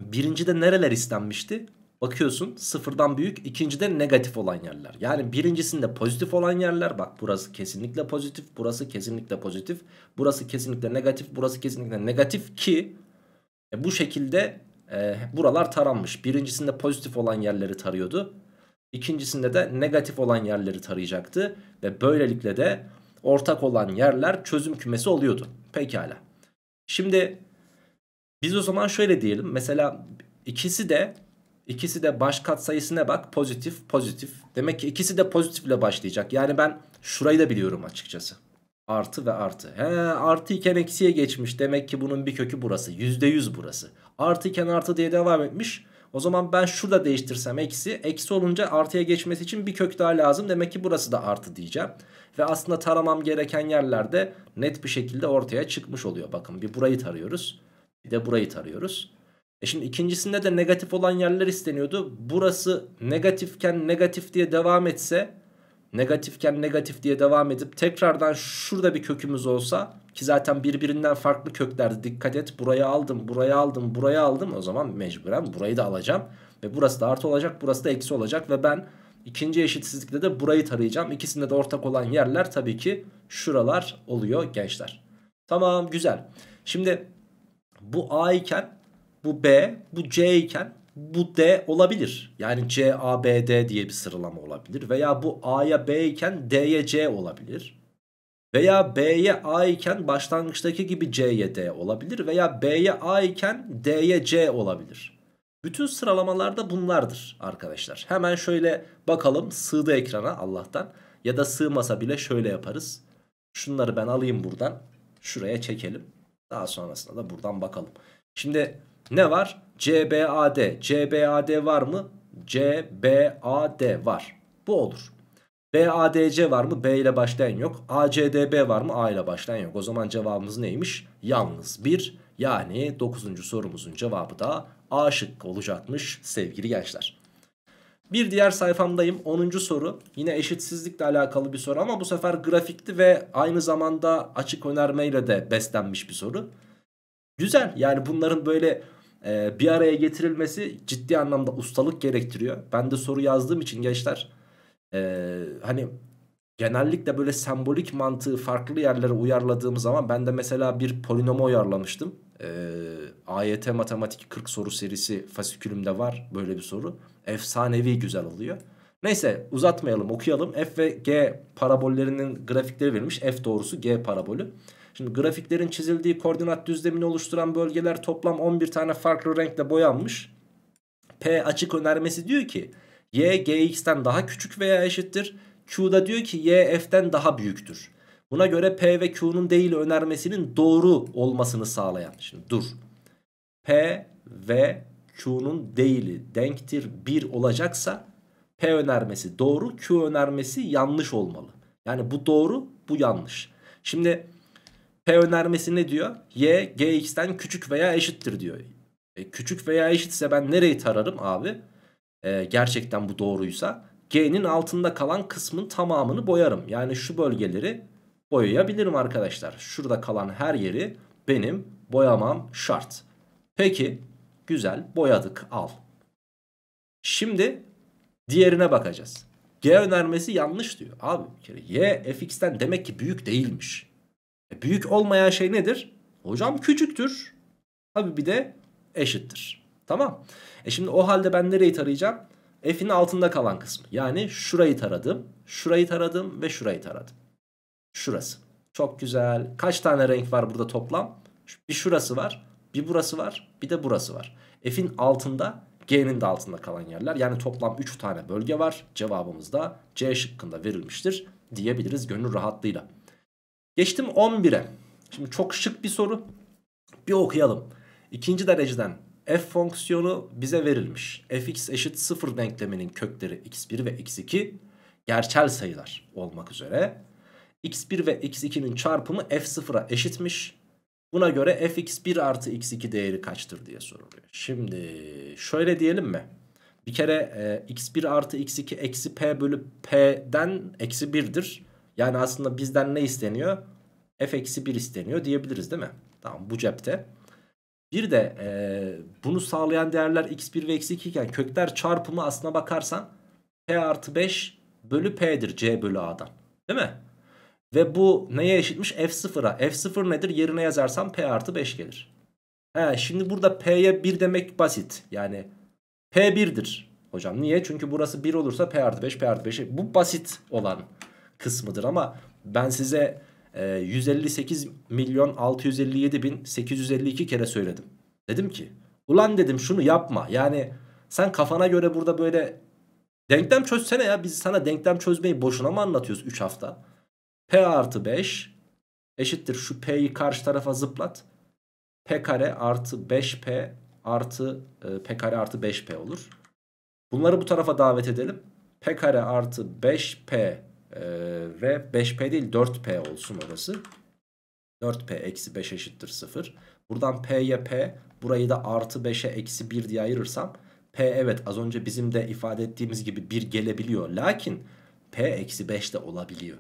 A: birincide nereler istenmişti? Bakıyorsun sıfırdan büyük ikincide negatif olan yerler. Yani birincisinde pozitif olan yerler. Bak burası kesinlikle pozitif. Burası kesinlikle pozitif. Burası kesinlikle negatif. Burası kesinlikle negatif ki e, bu şekilde e, buralar taranmış. Birincisinde pozitif olan yerleri tarıyordu. ikincisinde de negatif olan yerleri tarayacaktı. Ve böylelikle de ortak olan yerler çözüm kümesi oluyordu. Pekala. Şimdi biz o zaman şöyle diyelim. Mesela ikisi de İkisi de baş sayısına bak pozitif pozitif. Demek ki ikisi de pozitifle başlayacak. Yani ben şurayı da biliyorum açıkçası. Artı ve artı. He artı iken eksiye geçmiş. Demek ki bunun bir kökü burası. yüzde yüz burası. Artı iken artı diye devam etmiş. O zaman ben şurada değiştirsem eksi. Eksi olunca artıya geçmesi için bir kök daha lazım. Demek ki burası da artı diyeceğim. Ve aslında taramam gereken yerlerde net bir şekilde ortaya çıkmış oluyor. Bakın bir burayı tarıyoruz. Bir de burayı tarıyoruz. E şimdi ikincisinde de negatif olan yerler isteniyordu. Burası negatifken negatif diye devam etse negatifken negatif diye devam edip tekrardan şurada bir kökümüz olsa ki zaten birbirinden farklı köklerdi dikkat et buraya aldım buraya aldım buraya aldım o zaman mecburen burayı da alacağım ve burası da artı olacak burası da eksi olacak ve ben ikinci eşitsizlikte de burayı tarayacağım İkisinde de ortak olan yerler tabii ki şuralar oluyor gençler tamam güzel şimdi bu a iken bu B, bu C iken bu D olabilir. Yani C, A, B, D diye bir sıralama olabilir. Veya bu A'ya B iken D'ye C olabilir. Veya B'ye A iken başlangıçtaki gibi C'ye D olabilir. Veya B'ye A iken D'ye C olabilir. Bütün sıralamalarda bunlardır arkadaşlar. Hemen şöyle bakalım sığdı ekrana Allah'tan. Ya da sığmasa bile şöyle yaparız. Şunları ben alayım buradan. Şuraya çekelim. Daha sonrasında da buradan bakalım. Şimdi ne var? CBAD. CBAD var mı? CBAD var. Bu olur. BADC var mı? B ile başlayan yok. ACDB var mı? A ile başlayan yok. O zaman cevabımız neymiş? Yalnız 1. Yani 9. sorumuzun cevabı da A şıkkı olacakmış sevgili gençler. Bir diğer sayfamdayım 10. soru yine eşitsizlikle alakalı bir soru ama bu sefer grafikti ve aynı zamanda açık önermeyle de beslenmiş bir soru. Güzel yani bunların böyle e, bir araya getirilmesi ciddi anlamda ustalık gerektiriyor. Ben de soru yazdığım için gençler e, hani genellikle böyle sembolik mantığı farklı yerlere uyarladığım zaman ben de mesela bir polinoma uyarlamıştım. E, ee, AYT matematik 40 soru serisi fasikülümde var böyle bir soru. Efsanevi güzel oluyor. Neyse uzatmayalım okuyalım. F ve G parabollerinin grafikleri verilmiş. F doğrusu G parabolü. Şimdi grafiklerin çizildiği koordinat düzlemini oluşturan bölgeler toplam 11 tane farklı renkle boyanmış. P açık önermesi diyor ki y gx'ten daha küçük veya eşittir. Q da diyor ki y f'ten daha büyüktür. Buna göre P ve Q'nun değil önermesinin doğru olmasını sağlayan. Şimdi dur. P ve Q'nun değili denktir 1 olacaksa P önermesi doğru, Q önermesi yanlış olmalı. Yani bu doğru, bu yanlış. Şimdi P önermesi ne diyor? Y gx'ten küçük veya eşittir diyor. E, küçük veya eşitse ben nereyi tararım abi? E, gerçekten bu doğruysa. G'nin altında kalan kısmın tamamını boyarım. Yani şu bölgeleri boyayabilirim arkadaşlar. Şurada kalan her yeri benim boyamam şart. Peki güzel boyadık al. Şimdi diğerine bakacağız. G önermesi yanlış diyor. Abi bir kere y fx'ten demek ki büyük değilmiş. E, büyük olmayan şey nedir? Hocam küçüktür. Tabii bir de eşittir. Tamam. E şimdi o halde ben nereyi tarayacağım? F'in altında kalan kısmı. Yani şurayı taradım, şurayı taradım ve şurayı taradım. Şurası. Çok güzel. Kaç tane renk var burada toplam? Bir şurası var, bir burası var, bir de burası var. F'in altında, G'nin de altında kalan yerler. Yani toplam 3 tane bölge var. Cevabımız da C şıkkında verilmiştir diyebiliriz gönül rahatlığıyla. Geçtim 11'e. Şimdi çok şık bir soru. Bir okuyalım. İkinci dereceden f fonksiyonu bize verilmiş. fx eşit 0 denkleminin kökleri x1 ve x2 gerçel sayılar olmak üzere. x1 ve x2'nin çarpımı f0'a eşitmiş. Buna göre fx1 artı x2 değeri kaçtır diye soruluyor. Şimdi şöyle diyelim mi? Bir kere e, x1 artı x2 eksi p bölü p'den eksi 1'dir. Yani aslında bizden ne isteniyor? f-1 isteniyor diyebiliriz değil mi? Tamam bu cepte. Bir de e, bunu sağlayan değerler x1 ve x2 iken kökler çarpımı aslına bakarsan p artı 5 bölü p'dir c bölü a'dan. Değil mi? Ve bu neye eşitmiş? f0'a. f0 nedir? Yerine yazarsam p artı 5 gelir. He, şimdi burada p'ye 1 demek basit. Yani p 1'dir. Hocam niye? Çünkü burası 1 olursa p artı 5, p artı 5. Bu basit olan kısmıdır ama ben size e, 158 milyon 657 bin 852 kere söyledim. Dedim ki ulan dedim şunu yapma yani sen kafana göre burada böyle denklem çözsene ya biz sana denklem çözmeyi boşuna mı anlatıyoruz 3 hafta? P artı 5 eşittir şu P'yi karşı tarafa zıplat. P kare artı 5P artı e, P kare artı 5P olur. Bunları bu tarafa davet edelim. P kare artı 5P ee, ve 5P değil 4P olsun orası. 4P eksi 5 eşittir 0. Buradan P'ye P, burayı da artı 5'e eksi 1 diye ayırırsam P evet az önce bizim de ifade ettiğimiz gibi 1 gelebiliyor. Lakin P eksi 5 de olabiliyor.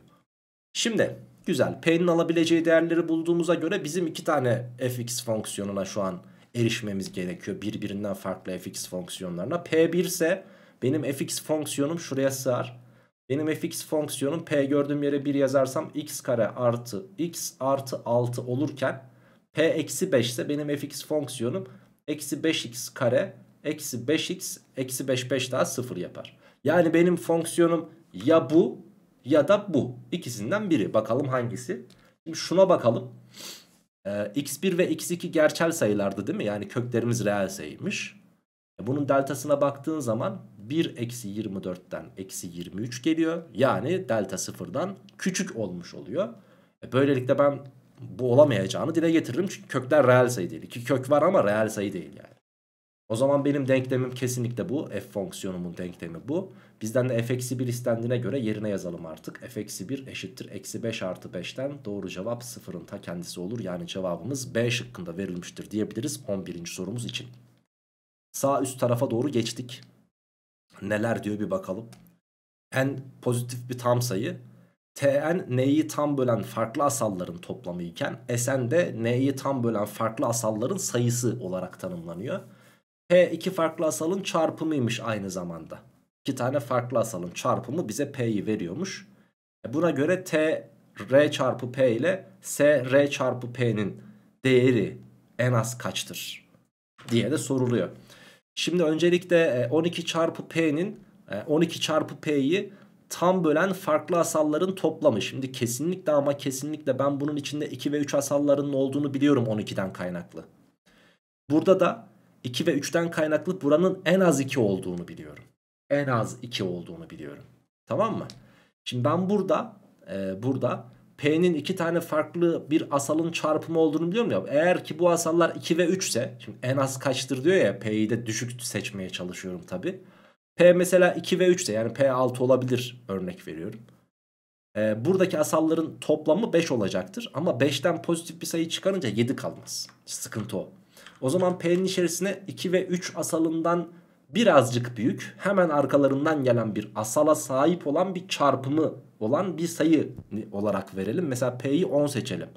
A: Şimdi güzel P'nin alabileceği değerleri bulduğumuza göre bizim iki tane fx fonksiyonuna şu an erişmemiz gerekiyor. Birbirinden farklı fx fonksiyonlarına. P1 ise benim fx fonksiyonum şuraya sığar. Benim fx fonksiyonum p gördüğüm yere 1 yazarsam x kare artı x artı 6 olurken p eksi 5 ise benim fx fonksiyonum eksi 5x kare eksi 5x eksi 5 5 daha 0 yapar. Yani benim fonksiyonum ya bu ya da bu. ikisinden biri. Bakalım hangisi? Şimdi şuna bakalım. Ee, x1 ve x2 gerçel sayılardı değil mi? Yani köklerimiz reel sayıymış. E, bunun deltasına baktığın zaman 1 eksi 24'ten eksi 23 geliyor. Yani delta sıfırdan küçük olmuş oluyor. E böylelikle ben bu olamayacağını dile getiririm. Çünkü kökler reel sayı değil. İki kök var ama reel sayı değil yani. O zaman benim denklemim kesinlikle bu. F fonksiyonumun denklemi bu. Bizden de f eksi 1 istendiğine göre yerine yazalım artık. f eksi 1 eşittir. Eksi 5 artı 5'ten doğru cevap sıfırın ta kendisi olur. Yani cevabımız B şıkkında verilmiştir diyebiliriz 11. sorumuz için. Sağ üst tarafa doğru geçtik neler diyor bir bakalım. N pozitif bir tam sayı. Tn n'yi tam bölen farklı asalların toplamı iken Sn de n'yi tam bölen farklı asalların sayısı olarak tanımlanıyor. P iki farklı asalın çarpımıymış aynı zamanda. İki tane farklı asalın çarpımı bize P'yi veriyormuş. E, buna göre T R çarpı P ile S R çarpı P'nin değeri en az kaçtır diye de soruluyor. Şimdi öncelikle 12 e, çarpı P'nin 12 e, çarpı P'yi tam bölen farklı asalların toplamı. Şimdi kesinlikle ama kesinlikle ben bunun içinde 2 ve 3 asallarının olduğunu biliyorum 12'den kaynaklı. Burada da 2 ve 3'ten kaynaklı buranın en az 2 olduğunu biliyorum. En az 2 olduğunu biliyorum. Tamam mı? Şimdi ben burada e, burada P'nin iki tane farklı bir asalın çarpımı olduğunu biliyor ya. Eğer ki bu asallar 2 ve 3 ise şimdi en az kaçtır diyor ya P'yi de düşük seçmeye çalışıyorum tabi. P mesela 2 ve 3 ise yani P 6 olabilir örnek veriyorum. Ee, buradaki asalların toplamı 5 olacaktır. Ama 5'ten pozitif bir sayı çıkarınca 7 kalmaz. Sıkıntı o. O zaman P'nin içerisine 2 ve 3 asalından birazcık büyük hemen arkalarından gelen bir asala sahip olan bir çarpımı olan bir sayı olarak verelim. Mesela P'yi 10 seçelim.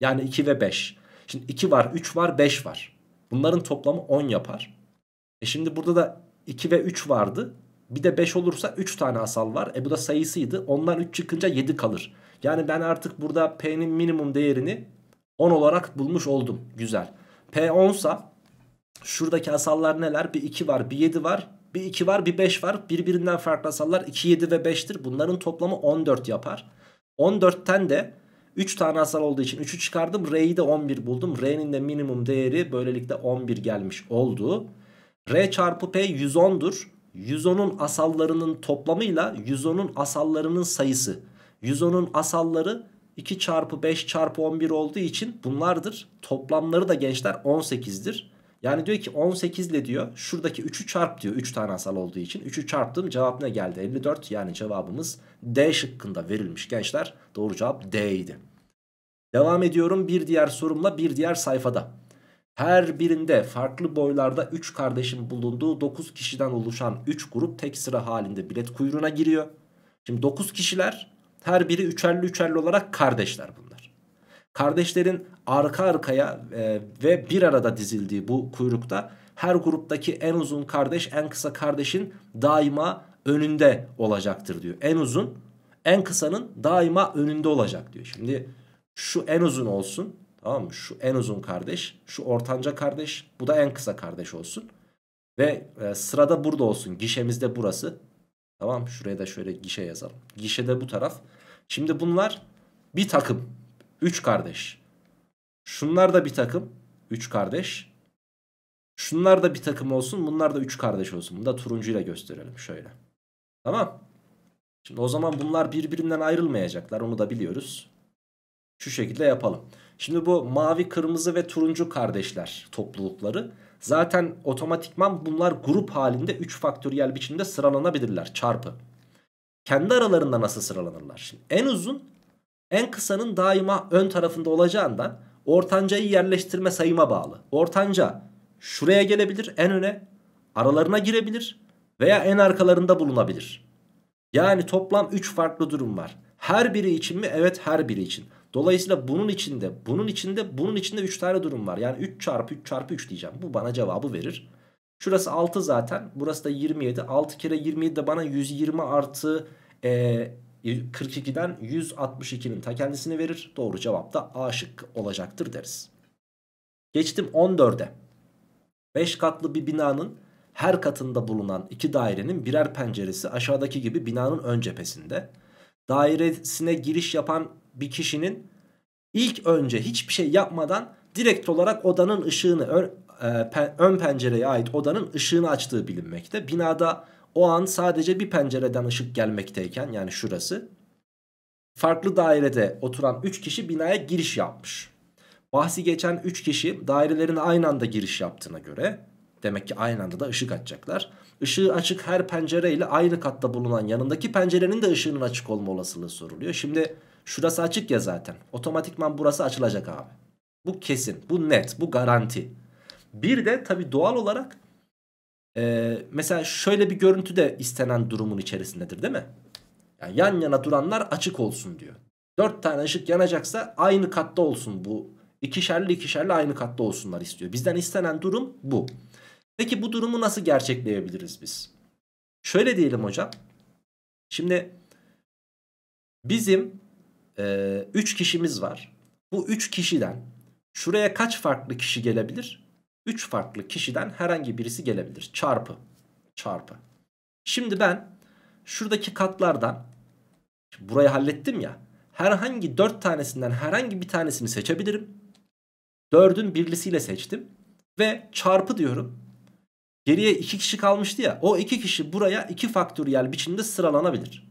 A: Yani 2 ve 5. Şimdi 2 var, 3 var, 5 var. Bunların toplamı 10 yapar. E şimdi burada da 2 ve 3 vardı. Bir de 5 olursa 3 tane asal var. E bu da sayısıydı. Ondan 3 çıkınca 7 kalır. Yani ben artık burada P'nin minimum değerini 10 olarak bulmuş oldum. Güzel. P 10 şuradaki asallar neler? Bir 2 var, bir 7 var, bir 2 var bir 5 var. Birbirinden farklı asallar 2, 7 ve 5'tir. Bunların toplamı 14 yapar. 14'ten de 3 tane asal olduğu için 3'ü çıkardım. R'yi de 11 buldum. R'nin de minimum değeri böylelikle 11 gelmiş oldu. R çarpı P 110'dur. 110'un asallarının toplamıyla 110'un asallarının sayısı. 110'un asalları 2 çarpı 5 çarpı 11 olduğu için bunlardır. Toplamları da gençler 18'dir. Yani diyor ki 18 ile diyor şuradaki 3'ü çarp diyor 3 tane asal olduğu için. 3'ü çarptım cevap ne geldi? 54 yani cevabımız D şıkkında verilmiş gençler. Doğru cevap D idi. Devam ediyorum bir diğer sorumla bir diğer sayfada. Her birinde farklı boylarda 3 kardeşin bulunduğu 9 kişiden oluşan 3 grup tek sıra halinde bilet kuyruğuna giriyor. Şimdi 9 kişiler her biri üçerli üçerli olarak kardeşler bunlar. Kardeşlerin arka arkaya e, ve bir arada dizildiği bu kuyrukta her gruptaki en uzun kardeş en kısa kardeşin daima önünde olacaktır diyor. En uzun en kısanın daima önünde olacak diyor. Şimdi şu en uzun olsun tamam mı? Şu en uzun kardeş, şu ortanca kardeş, bu da en kısa kardeş olsun. Ve e, sırada burada olsun. Gişemizde burası. Tamam Şuraya da şöyle gişe yazalım. Gişede bu taraf. Şimdi bunlar bir takım 3 kardeş. Şunlar da bir takım. 3 kardeş. Şunlar da bir takım olsun. Bunlar da 3 kardeş olsun. Bunu da turuncuyla gösterelim şöyle. Tamam. Şimdi o zaman bunlar birbirinden ayrılmayacaklar. Onu da biliyoruz. Şu şekilde yapalım. Şimdi bu mavi, kırmızı ve turuncu kardeşler toplulukları zaten otomatikman bunlar grup halinde 3 faktöriyel biçimde sıralanabilirler çarpı. Kendi aralarında nasıl sıralanırlar? Şimdi en uzun en kısanın daima ön tarafında olacağından ortancayı yerleştirme sayıma bağlı. Ortanca şuraya gelebilir en öne, aralarına girebilir veya en arkalarında bulunabilir. Yani toplam 3 farklı durum var. Her biri için mi? Evet her biri için. Dolayısıyla bunun içinde, bunun içinde, bunun içinde 3 tane durum var. Yani 3 çarpı 3 çarpı 3 diyeceğim. Bu bana cevabı verir. Şurası 6 zaten. Burası da 27. 6 kere 27 de bana 120 artı e, 42'den 162'nin ta kendisini verir. Doğru cevap da A şıkkı olacaktır deriz. Geçtim 14'e. 5 katlı bir binanın her katında bulunan iki dairenin birer penceresi aşağıdaki gibi binanın ön cephesinde. Dairesine giriş yapan bir kişinin ilk önce hiçbir şey yapmadan direkt olarak odanın ışığını ön, e, pen, ön pencereye ait odanın ışığını açtığı bilinmekte. Binada o an sadece bir pencereden ışık gelmekteyken yani şurası farklı dairede oturan 3 kişi binaya giriş yapmış. Bahsi geçen 3 kişi dairelerin aynı anda giriş yaptığına göre demek ki aynı anda da ışık açacaklar. Işığı açık her pencereyle aynı katta bulunan yanındaki pencerenin de ışığının açık olma olasılığı soruluyor. Şimdi şurası açık ya zaten otomatikman burası açılacak abi. Bu kesin bu net bu garanti. Bir de tabi doğal olarak ee, mesela şöyle bir görüntü de istenen durumun içerisindedir değil mi? Yani yan yana duranlar açık olsun diyor. Dört tane ışık yanacaksa aynı katta olsun bu. İkişerli ikişerli aynı katta olsunlar istiyor. Bizden istenen durum bu. Peki bu durumu nasıl gerçekleyebiliriz biz? Şöyle diyelim hocam. Şimdi bizim 3 e, üç kişimiz var. Bu 3 kişiden şuraya kaç farklı kişi gelebilir? 3 farklı kişiden herhangi birisi gelebilir. Çarpı. Çarpı. Şimdi ben şuradaki katlardan burayı hallettim ya. Herhangi 4 tanesinden herhangi bir tanesini seçebilirim. 4'ün birlisiyle seçtim. Ve çarpı diyorum. Geriye 2 kişi kalmıştı ya. O 2 kişi buraya 2 faktöriyel biçimde sıralanabilir.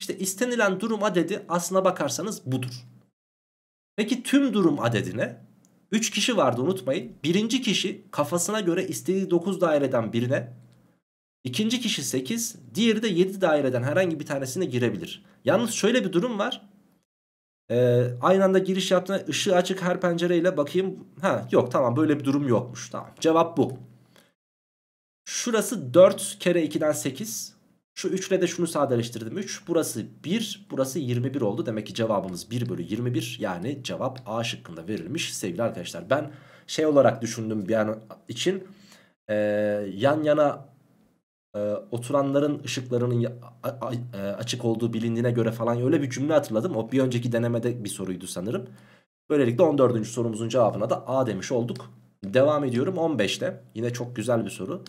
A: İşte istenilen durum adedi aslına bakarsanız budur. Peki tüm durum adedine 3 kişi vardı unutmayın. Birinci kişi kafasına göre istediği 9 daireden birine ikinci kişi 8, diğeri de 7 daireden herhangi bir tanesine girebilir. Yalnız şöyle bir durum var. Ee, aynı anda giriş yaptığında ışığı açık her pencereyle bakayım. Ha yok tamam böyle bir durum yokmuş. Tamam cevap bu. Şurası 4 kere 2'den 8. Şu 3 ile de şunu sadeleştirdim. 3 burası 1 burası 21 oldu. Demek ki cevabımız 1 bölü 21 yani cevap A şıkkında verilmiş sevgili arkadaşlar. Ben şey olarak düşündüm bir an için e, yan yana e, oturanların ışıklarının açık olduğu bilindiğine göre falan öyle bir cümle hatırladım. O bir önceki denemede bir soruydu sanırım. Böylelikle 14. sorumuzun cevabına da A demiş olduk. Devam ediyorum 15'te. Yine çok güzel bir soru.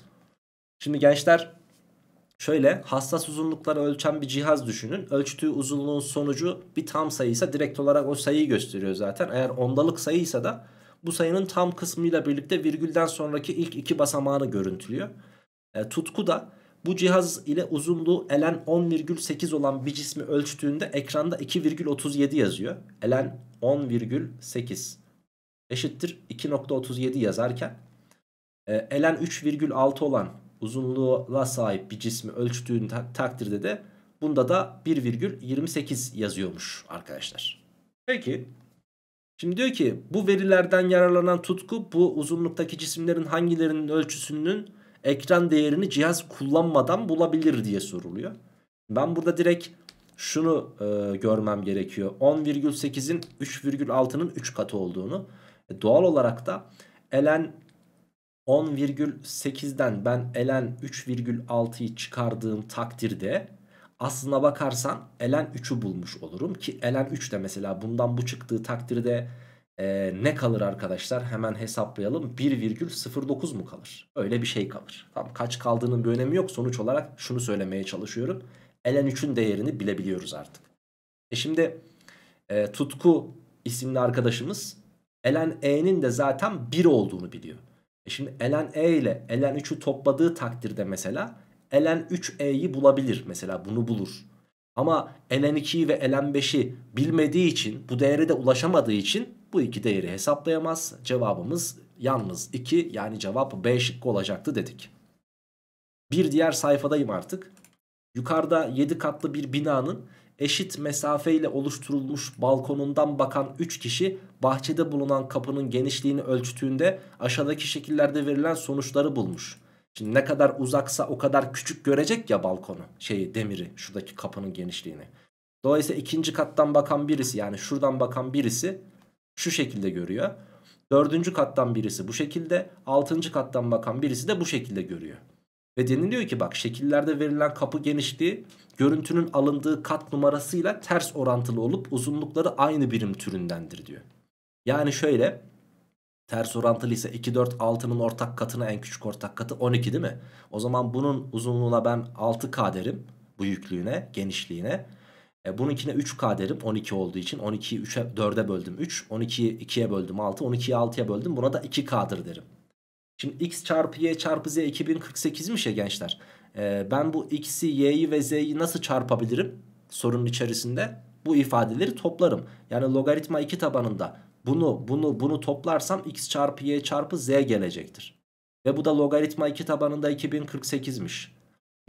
A: Şimdi gençler Şöyle hassas uzunlukları ölçen bir cihaz düşünün. Ölçtüğü uzunluğun sonucu bir tam sayıysa direkt olarak o sayıyı gösteriyor zaten. Eğer ondalık sayıysa da bu sayının tam kısmıyla birlikte virgülden sonraki ilk iki basamağını görüntülüyor. E, tutku da bu cihaz ile uzunluğu elen 10,8 olan bir cismi ölçtüğünde ekranda 2,37 yazıyor. Elen 10,8 eşittir 2,37 yazarken elen 3,6 olan uzunluğa sahip bir cismi ölçtüğün ta takdirde de bunda da 1,28 yazıyormuş arkadaşlar. Peki şimdi diyor ki bu verilerden yararlanan tutku bu uzunluktaki cisimlerin hangilerinin ölçüsünün ekran değerini cihaz kullanmadan bulabilir diye soruluyor. Ben burada direkt şunu e, görmem gerekiyor. 10,8'in 3,6'nın 3 katı olduğunu. E, doğal olarak da elen 10,8'den ben ln 3,6'yı çıkardığım takdirde aslına bakarsan ln 3'ü bulmuş olurum. Ki ln 3 de mesela bundan bu çıktığı takdirde e, ne kalır arkadaşlar? Hemen hesaplayalım. 1,09 mu kalır? Öyle bir şey kalır. Tam kaç kaldığının bir önemi yok. Sonuç olarak şunu söylemeye çalışıyorum. ln 3'ün değerini bilebiliyoruz artık. E şimdi e, Tutku isimli arkadaşımız ln e'nin de zaten 1 olduğunu biliyor. Şimdi ln e ile ln 3'ü topladığı takdirde mesela ln 3e'yi bulabilir. Mesela bunu bulur. Ama ln 2'yi ve ln 5'i bilmediği için bu değere de ulaşamadığı için bu iki değeri hesaplayamaz. Cevabımız yalnız 2 yani cevap B şıkkı olacaktı dedik. Bir diğer sayfadayım artık. Yukarıda 7 katlı bir binanın eşit mesafeyle oluşturulmuş balkonundan bakan 3 kişi bahçede bulunan kapının genişliğini ölçtüğünde aşağıdaki şekillerde verilen sonuçları bulmuş. Şimdi ne kadar uzaksa o kadar küçük görecek ya balkonu şeyi demiri şuradaki kapının genişliğini. Dolayısıyla ikinci kattan bakan birisi yani şuradan bakan birisi şu şekilde görüyor. Dördüncü kattan birisi bu şekilde. Altıncı kattan bakan birisi de bu şekilde görüyor. Ve deniliyor ki bak şekillerde verilen kapı genişliği görüntünün alındığı kat numarasıyla ters orantılı olup uzunlukları aynı birim türündendir diyor. Yani şöyle ters orantılı ise 2 4 6'nın ortak katına en küçük ortak katı 12 değil mi? O zaman bunun uzunluğuna ben 6K derim bu yüklüğüne genişliğine. E, bununkine 3K derim 12 olduğu için 12'yi 3'e 4'e böldüm 3 12'yi 2'ye böldüm 6 12'yi 6'ya böldüm buna da 2K'dır derim. Şimdi x çarpı y çarpı z 2048'miş ya gençler. Ee, ben bu x'i, y'yi ve z'yi nasıl çarpabilirim sorunun içerisinde? Bu ifadeleri toplarım. Yani logaritma 2 tabanında bunu, bunu, bunu toplarsam x çarpı y çarpı z gelecektir. Ve bu da logaritma 2 tabanında 2048'miş.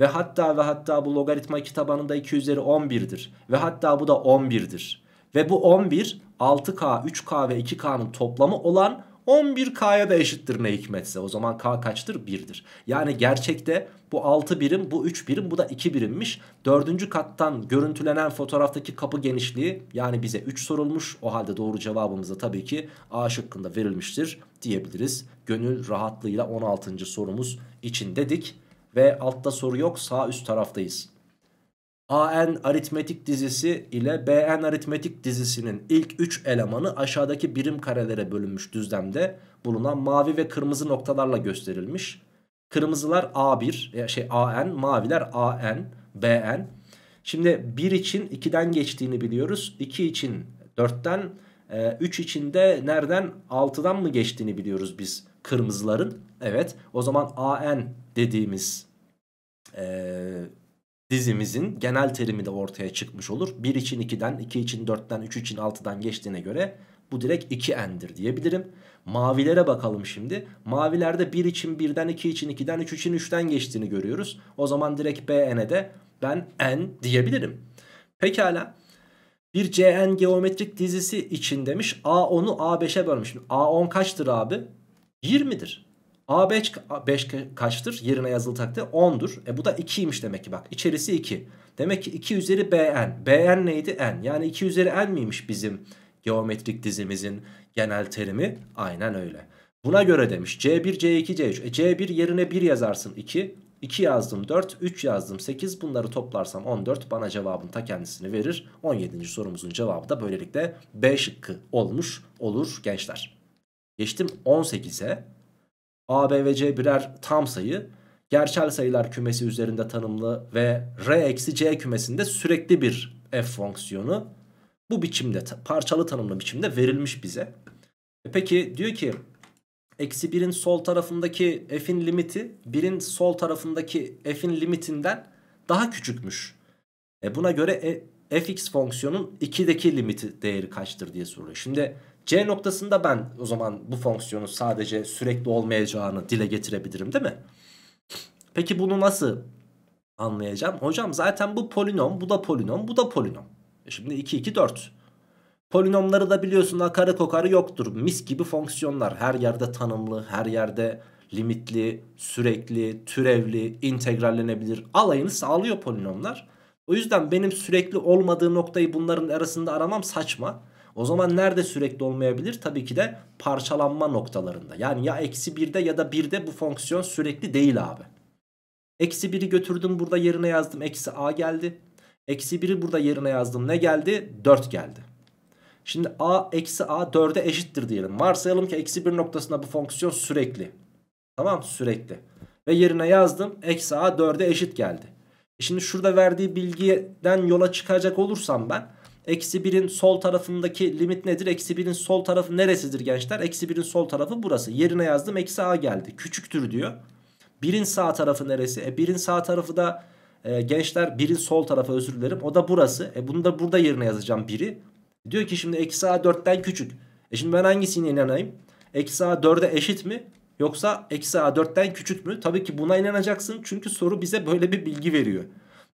A: Ve hatta ve hatta bu logaritma 2 tabanında 2 üzeri 11'dir. Ve hatta bu da 11'dir. Ve bu 11 6k, 3k ve 2k'nın toplamı olan 11K'ya da eşittir ne hikmetse. O zaman K kaçtır? 1'dir. Yani gerçekte bu 6 birim, bu 3 birim, bu da 2 birimmiş. Dördüncü kattan görüntülenen fotoğraftaki kapı genişliği yani bize 3 sorulmuş. O halde doğru cevabımız da tabii ki A şıkkında verilmiştir diyebiliriz. Gönül rahatlığıyla 16. sorumuz için dedik Ve altta soru yok sağ üst taraftayız. AN aritmetik dizisi ile BN aritmetik dizisinin ilk 3 elemanı aşağıdaki birim karelere bölünmüş düzlemde bulunan mavi ve kırmızı noktalarla gösterilmiş. Kırmızılar A1, şey AN, maviler AN, BN. Şimdi 1 için 2'den geçtiğini biliyoruz. 2 için 4'ten, 3 e, için de nereden 6'dan mı geçtiğini biliyoruz biz kırmızıların. Evet o zaman AN dediğimiz e, dizimizin genel terimi de ortaya çıkmış olur. 1 için 2'den, 2 için 4'ten, 3 için 6'dan geçtiğine göre bu direkt 2n'dir diyebilirim. Mavilere bakalım şimdi. Mavilerde 1 için 1'den, 2 için 2'den, 3 için 3'ten geçtiğini görüyoruz. O zaman direkt bn'e de ben n diyebilirim. Pekala. Bir cn geometrik dizisi için demiş. a10'u a5'e bölmüş. a10 kaçtır abi? 20'dir. A5 5 kaçtır? Yerine yazılı takdirde 10'dur. E bu da 2'ymiş demek ki bak. İçerisi 2. Demek ki 2 üzeri Bn. Bn neydi? N. Yani 2 üzeri N miymiş bizim geometrik dizimizin genel terimi? Aynen öyle. Buna göre demiş C1, C2, C3. E C1 yerine 1 yazarsın 2. 2 yazdım 4, 3 yazdım 8. Bunları toplarsam 14 bana cevabın ta kendisini verir. 17. sorumuzun cevabı da böylelikle B şıkkı olmuş olur gençler. Geçtim 18'e. A, B ve C birer tam sayı. Gerçel sayılar kümesi üzerinde tanımlı ve R eksi C kümesinde sürekli bir f fonksiyonu. Bu biçimde parçalı tanımlı biçimde verilmiş bize. E peki diyor ki eksi 1'in sol tarafındaki f'in limiti 1'in sol tarafındaki f'in limitinden daha küçükmüş. E buna göre e, fx fonksiyonun 2'deki limiti değeri kaçtır diye soruyor. Şimdi C noktasında ben o zaman bu fonksiyonu sadece sürekli olmayacağını dile getirebilirim değil mi? Peki bunu nasıl anlayacağım? Hocam zaten bu polinom, bu da polinom, bu da polinom. E şimdi 2, 2, 4. Polinomları da biliyorsun akarı kokarı yoktur. Mis gibi fonksiyonlar. Her yerde tanımlı, her yerde limitli, sürekli, türevli, integrallenebilir. Alayını sağlıyor polinomlar. O yüzden benim sürekli olmadığı noktayı bunların arasında aramam saçma. O zaman nerede sürekli olmayabilir? Tabii ki de parçalanma noktalarında. Yani ya eksi 1'de ya da 1'de bu fonksiyon sürekli değil abi. Eksi 1'i götürdüm burada yerine yazdım. Eksi a geldi. Eksi 1'i burada yerine yazdım. Ne geldi? 4 geldi. Şimdi a eksi a 4'e eşittir diyelim. Varsayalım ki eksi 1 noktasında bu fonksiyon sürekli. Tamam sürekli. Ve yerine yazdım. Eksi a 4'e eşit geldi. E şimdi şurada verdiği bilgiden yola çıkacak olursam ben Eksi 1'in sol tarafındaki limit nedir? Eksi 1'in sol tarafı neresidir gençler? Eksi 1'in sol tarafı burası. Yerine yazdım. Eksi a geldi. Küçüktür diyor. 1'in sağ tarafı neresi? E 1'in sağ tarafı da e, gençler 1'in sol tarafı özür dilerim. O da burası. E bunu da burada yerine yazacağım 1'i. Diyor ki şimdi eksi a 4'ten küçük. E şimdi ben hangisine inanayım? Eksi a 4'e eşit mi? Yoksa eksi a 4'ten küçük mü? Tabii ki buna inanacaksın. Çünkü soru bize böyle bir bilgi veriyor.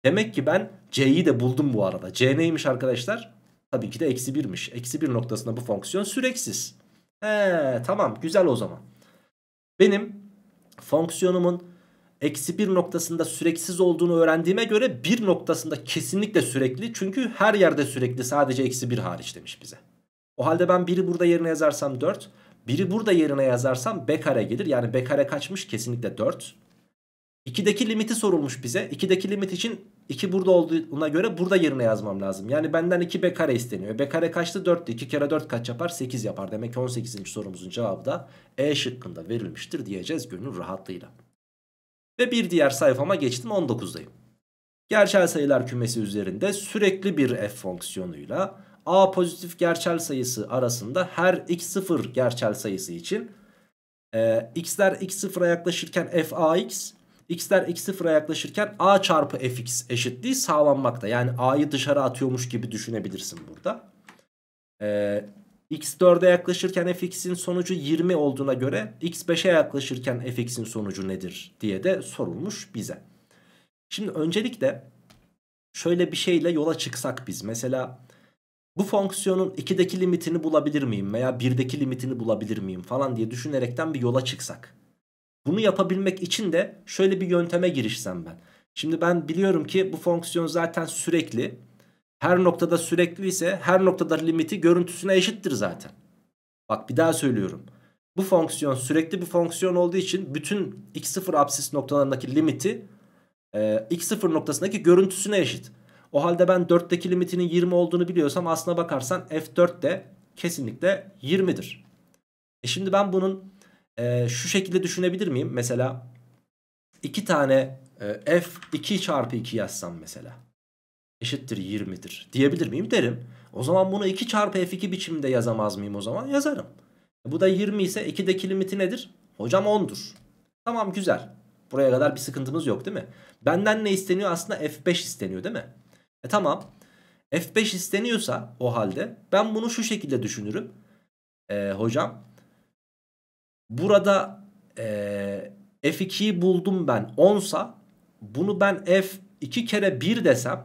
A: Demek ki ben c'yi de buldum bu arada. c neymiş arkadaşlar? Tabii ki de eksi 1'miş. Eksi 1 noktasında bu fonksiyon süreksiz. He, tamam güzel o zaman. Benim fonksiyonumun eksi 1 noktasında süreksiz olduğunu öğrendiğime göre 1 noktasında kesinlikle sürekli. Çünkü her yerde sürekli sadece eksi 1 hariç demiş bize. O halde ben 1'i burada yerine yazarsam 4. 1'i burada yerine yazarsam b kare gelir. Yani b kare kaçmış? Kesinlikle 4. 2'deki limiti sorulmuş bize. 2'deki limit için 2 burada olduğuna göre burada yerine yazmam lazım. Yani benden 2b kare isteniyor. b kare kaçtı? 4'tü. 2 kere 4 kaç yapar? 8 yapar. Demek ki 18. sorumuzun cevabı da E şıkkında verilmiştir diyeceğiz gönül rahatlığıyla. Ve bir diğer sayfama geçtim 19'dayım. Gerçel sayılar kümesi üzerinde sürekli bir f fonksiyonuyla a pozitif gerçel sayısı arasında her x0 gerçel sayısı için e, x'ler x0'a yaklaşırken f a x x'ler eksi sıfıra yaklaşırken a çarpı fx eşitliği sağlanmakta. Yani a'yı dışarı atıyormuş gibi düşünebilirsin burada. Ee, x 4'e yaklaşırken fx'in sonucu 20 olduğuna göre x 5'e yaklaşırken fx'in sonucu nedir diye de sorulmuş bize. Şimdi öncelikle şöyle bir şeyle yola çıksak biz. Mesela bu fonksiyonun 2'deki limitini bulabilir miyim veya 1'deki limitini bulabilir miyim falan diye düşünerekten bir yola çıksak. Bunu yapabilmek için de şöyle bir yönteme girişsem ben. Şimdi ben biliyorum ki bu fonksiyon zaten sürekli. Her noktada sürekli ise her noktada limiti görüntüsüne eşittir zaten. Bak bir daha söylüyorum. Bu fonksiyon sürekli bir fonksiyon olduğu için bütün x0 absis noktalarındaki limiti e, x0 noktasındaki görüntüsüne eşit. O halde ben 4'teki limitinin 20 olduğunu biliyorsam aslına bakarsan f4 de kesinlikle 20'dir. E şimdi ben bunun e, şu şekilde düşünebilir miyim? Mesela iki tane e, f 2 çarpı 2 yazsam mesela eşittir 20'dir diyebilir miyim? Derim. O zaman bunu 2 çarpı f2 biçiminde yazamaz mıyım o zaman? Yazarım. Bu da 20 ise 2'deki limiti nedir? Hocam 10'dur. Tamam güzel. Buraya kadar bir sıkıntımız yok değil mi? Benden ne isteniyor? Aslında F5 isteniyor değil mi? E tamam. F5 isteniyorsa o halde ben bunu şu şekilde düşünürüm. E, hocam Burada e, F2'yi buldum ben 10'sa bunu ben F 2 kere 1 desem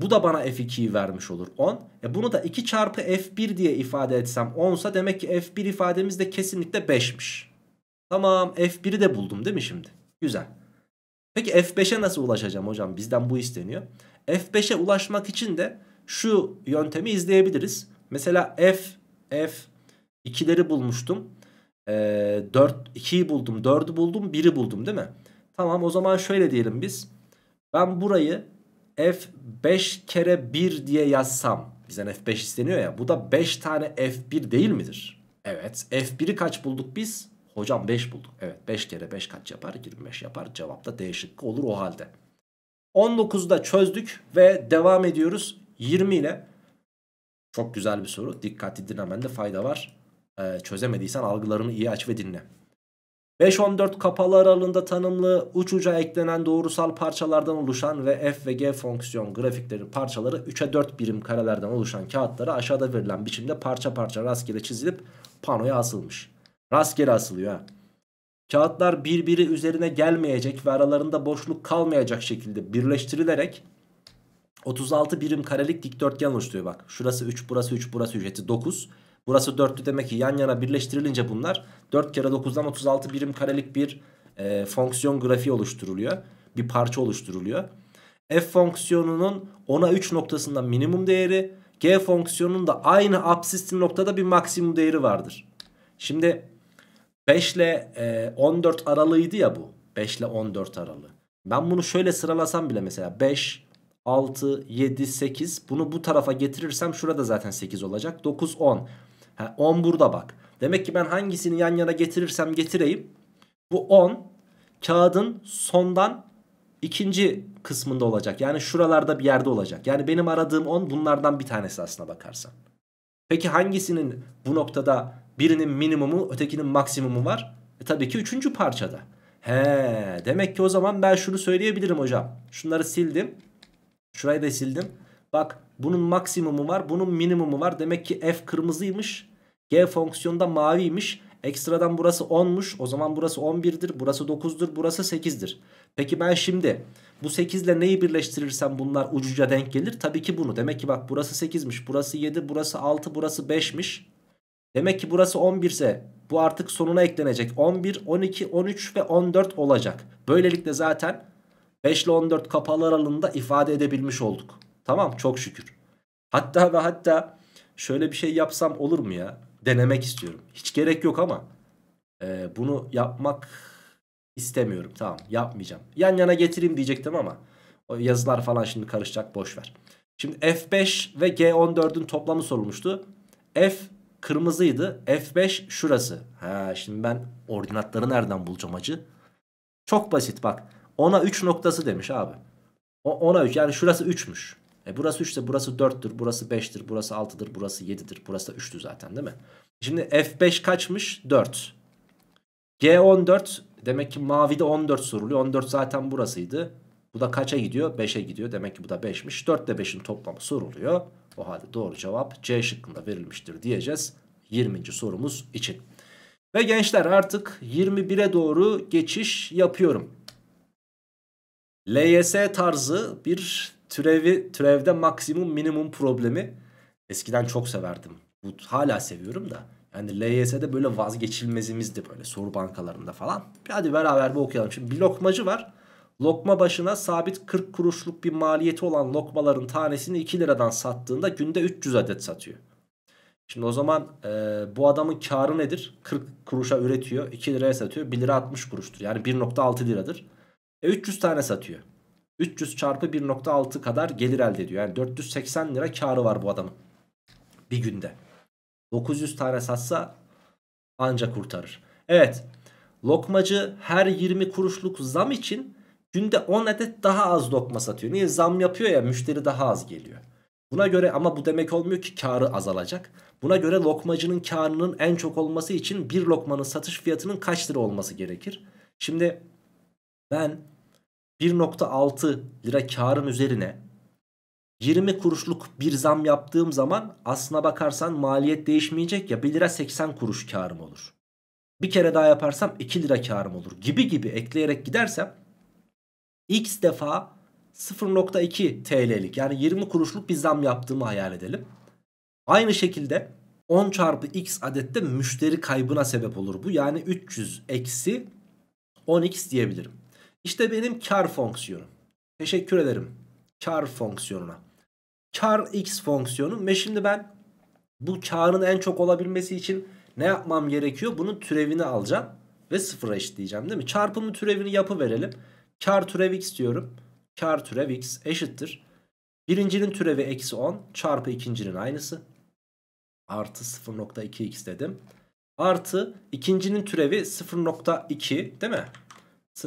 A: bu da bana F2'yi vermiş olur 10. E bunu da 2 çarpı F1 diye ifade etsem 10'sa demek ki F1 ifademiz de kesinlikle 5'miş. Tamam F1'i de buldum değil mi şimdi? Güzel. Peki F5'e nasıl ulaşacağım hocam? Bizden bu isteniyor. F5'e ulaşmak için de şu yöntemi izleyebiliriz. Mesela F, F 2'leri bulmuştum. Ee, 4, 2'yi buldum, 4'ü buldum, 1'i buldum değil mi? Tamam o zaman şöyle diyelim biz. Ben burayı f 5 kere 1 diye yazsam. Bizden f5 isteniyor ya. Bu da 5 tane f1 değil midir? Evet. f1'i kaç bulduk biz? Hocam 5 bulduk. Evet 5 kere 5 kaç yapar? 25 yapar. Cevap da değişik olur o halde. da çözdük ve devam ediyoruz 20 ile. Çok güzel bir soru. Dikkatli dinlemende fayda var. Ee, çözemediysen algılarını iyi aç ve dinle. 5-14 kapalı aralığında tanımlı uç uca eklenen doğrusal parçalardan oluşan ve f ve g fonksiyon grafikleri parçaları 3'e 4 birim karelerden oluşan kağıtlara aşağıda verilen biçimde parça parça rastgele çizilip panoya asılmış. Rastgele asılıyor ha. Kağıtlar birbiri üzerine gelmeyecek ve aralarında boşluk kalmayacak şekilde birleştirilerek 36 birim karelik dikdörtgen oluşturuyor bak. Şurası 3 burası 3 burası ücreti 9. Burası 4'tü demek ki yan yana birleştirilince bunlar 4 kere 9'dan 36 birim karelik bir e, fonksiyon grafiği oluşturuluyor. Bir parça oluşturuluyor. F fonksiyonunun ona 3 noktasında minimum değeri, G fonksiyonunun da aynı absisli noktada bir maksimum değeri vardır. Şimdi 5 ile e, 14 aralığıydı ya bu. 5 ile 14 aralığı. Ben bunu şöyle sıralasam bile mesela 5, 6, 7, 8 bunu bu tarafa getirirsem şurada zaten 8 olacak. 9, 10. Ha, 10 burada bak. Demek ki ben hangisini yan yana getirirsem getireyim. Bu 10 kağıdın sondan ikinci kısmında olacak. Yani şuralarda bir yerde olacak. Yani benim aradığım 10 bunlardan bir tanesi aslına bakarsan. Peki hangisinin bu noktada birinin minimumu ötekinin maksimumu var? E tabii ki üçüncü parçada. He, demek ki o zaman ben şunu söyleyebilirim hocam. Şunları sildim. Şurayı da sildim. Bak bunun maksimumu var bunun minimumu var. Demek ki f kırmızıymış G fonksiyonunda maviymiş. Ekstradan burası 10'muş. O zaman burası 11'dir. Burası 9'dur. Burası 8'dir. Peki ben şimdi bu 8 ile neyi birleştirirsem bunlar ucuca denk gelir. Tabii ki bunu. Demek ki bak burası 8'miş. Burası 7. Burası 6. Burası 5'miş. Demek ki burası 11 ise bu artık sonuna eklenecek. 11, 12, 13 ve 14 olacak. Böylelikle zaten 5 ile 14 kapalı aralığında ifade edebilmiş olduk. Tamam çok şükür. Hatta ve hatta şöyle bir şey yapsam olur mu ya? denemek istiyorum. Hiç gerek yok ama e, bunu yapmak istemiyorum. Tamam yapmayacağım. Yan yana getireyim diyecektim ama o yazılar falan şimdi karışacak boş ver. Şimdi F5 ve G14'ün toplamı sorulmuştu. F kırmızıydı. F5 şurası. Ha şimdi ben ordinatları nereden bulacağım acı? Çok basit bak. Ona 3 noktası demiş abi. O ona 3 yani şurası 3'müş. E burası 3'tür, burası 4'tür, burası 5'tir, burası 6'dır, burası 7'dir. Burası da 3'tü zaten değil mi? Şimdi F5 kaçmış? 4. G14 demek ki mavide 14 soruluyor. 14 zaten burasıydı. Bu da kaça gidiyor? 5'e gidiyor. Demek ki bu da 5'miş. 4 ile 5'in toplamı soruluyor. O halde doğru cevap C şıkkında verilmiştir diyeceğiz. 20. sorumuz için. Ve gençler artık 21'e doğru geçiş yapıyorum. LYS tarzı bir Türevi, türevde maksimum minimum problemi eskiden çok severdim. Bu hala seviyorum da. Yani LYS'de böyle vazgeçilmezimizdi böyle soru bankalarında falan. Hadi beraber bir okuyalım. Şimdi bir lokmacı var. Lokma başına sabit 40 kuruşluk bir maliyeti olan lokmaların tanesini 2 liradan sattığında günde 300 adet satıyor. Şimdi o zaman e, bu adamın karı nedir? 40 kuruşa üretiyor, 2 liraya satıyor, 1 lira 60 kuruştur. Yani 1.6 liradır. E 300 tane satıyor. 300 çarpı 1.6 kadar gelir elde ediyor. Yani 480 lira karı var bu adamın. Bir günde. 900 tane satsa anca kurtarır. Evet. Lokmacı her 20 kuruşluk zam için günde 10 adet daha az lokma satıyor. Niye? Zam yapıyor ya müşteri daha az geliyor. Buna göre ama bu demek olmuyor ki karı azalacak. Buna göre lokmacının karının en çok olması için bir lokmanın satış fiyatının kaç lira olması gerekir? Şimdi ben 1.6 lira karım üzerine 20 kuruşluk bir zam yaptığım zaman aslına bakarsan maliyet değişmeyecek ya 1 lira 80 kuruş karım olur. Bir kere daha yaparsam 2 lira karım olur gibi gibi ekleyerek gidersem x defa 0.2 TL'lik yani 20 kuruşluk bir zam yaptığımı hayal edelim. Aynı şekilde 10 çarpı x adette müşteri kaybına sebep olur bu. Yani 300 eksi 10x diyebilirim. İşte benim kar fonksiyonum. Teşekkür ederim. Kar fonksiyonuna. Kar x fonksiyonu. Ve şimdi ben bu karın en çok olabilmesi için ne yapmam gerekiyor? Bunun türevini alacağım ve sıfıra eşitleyeceğim değil mi? Çarpımı türevini yapıverelim. verelim. Kar türev x diyorum. Kar türev x eşittir. Birincinin türevi eksi 10 çarpı ikincinin aynısı. Artı 0.2x dedim. Artı ikincinin türevi 0.2 değil mi?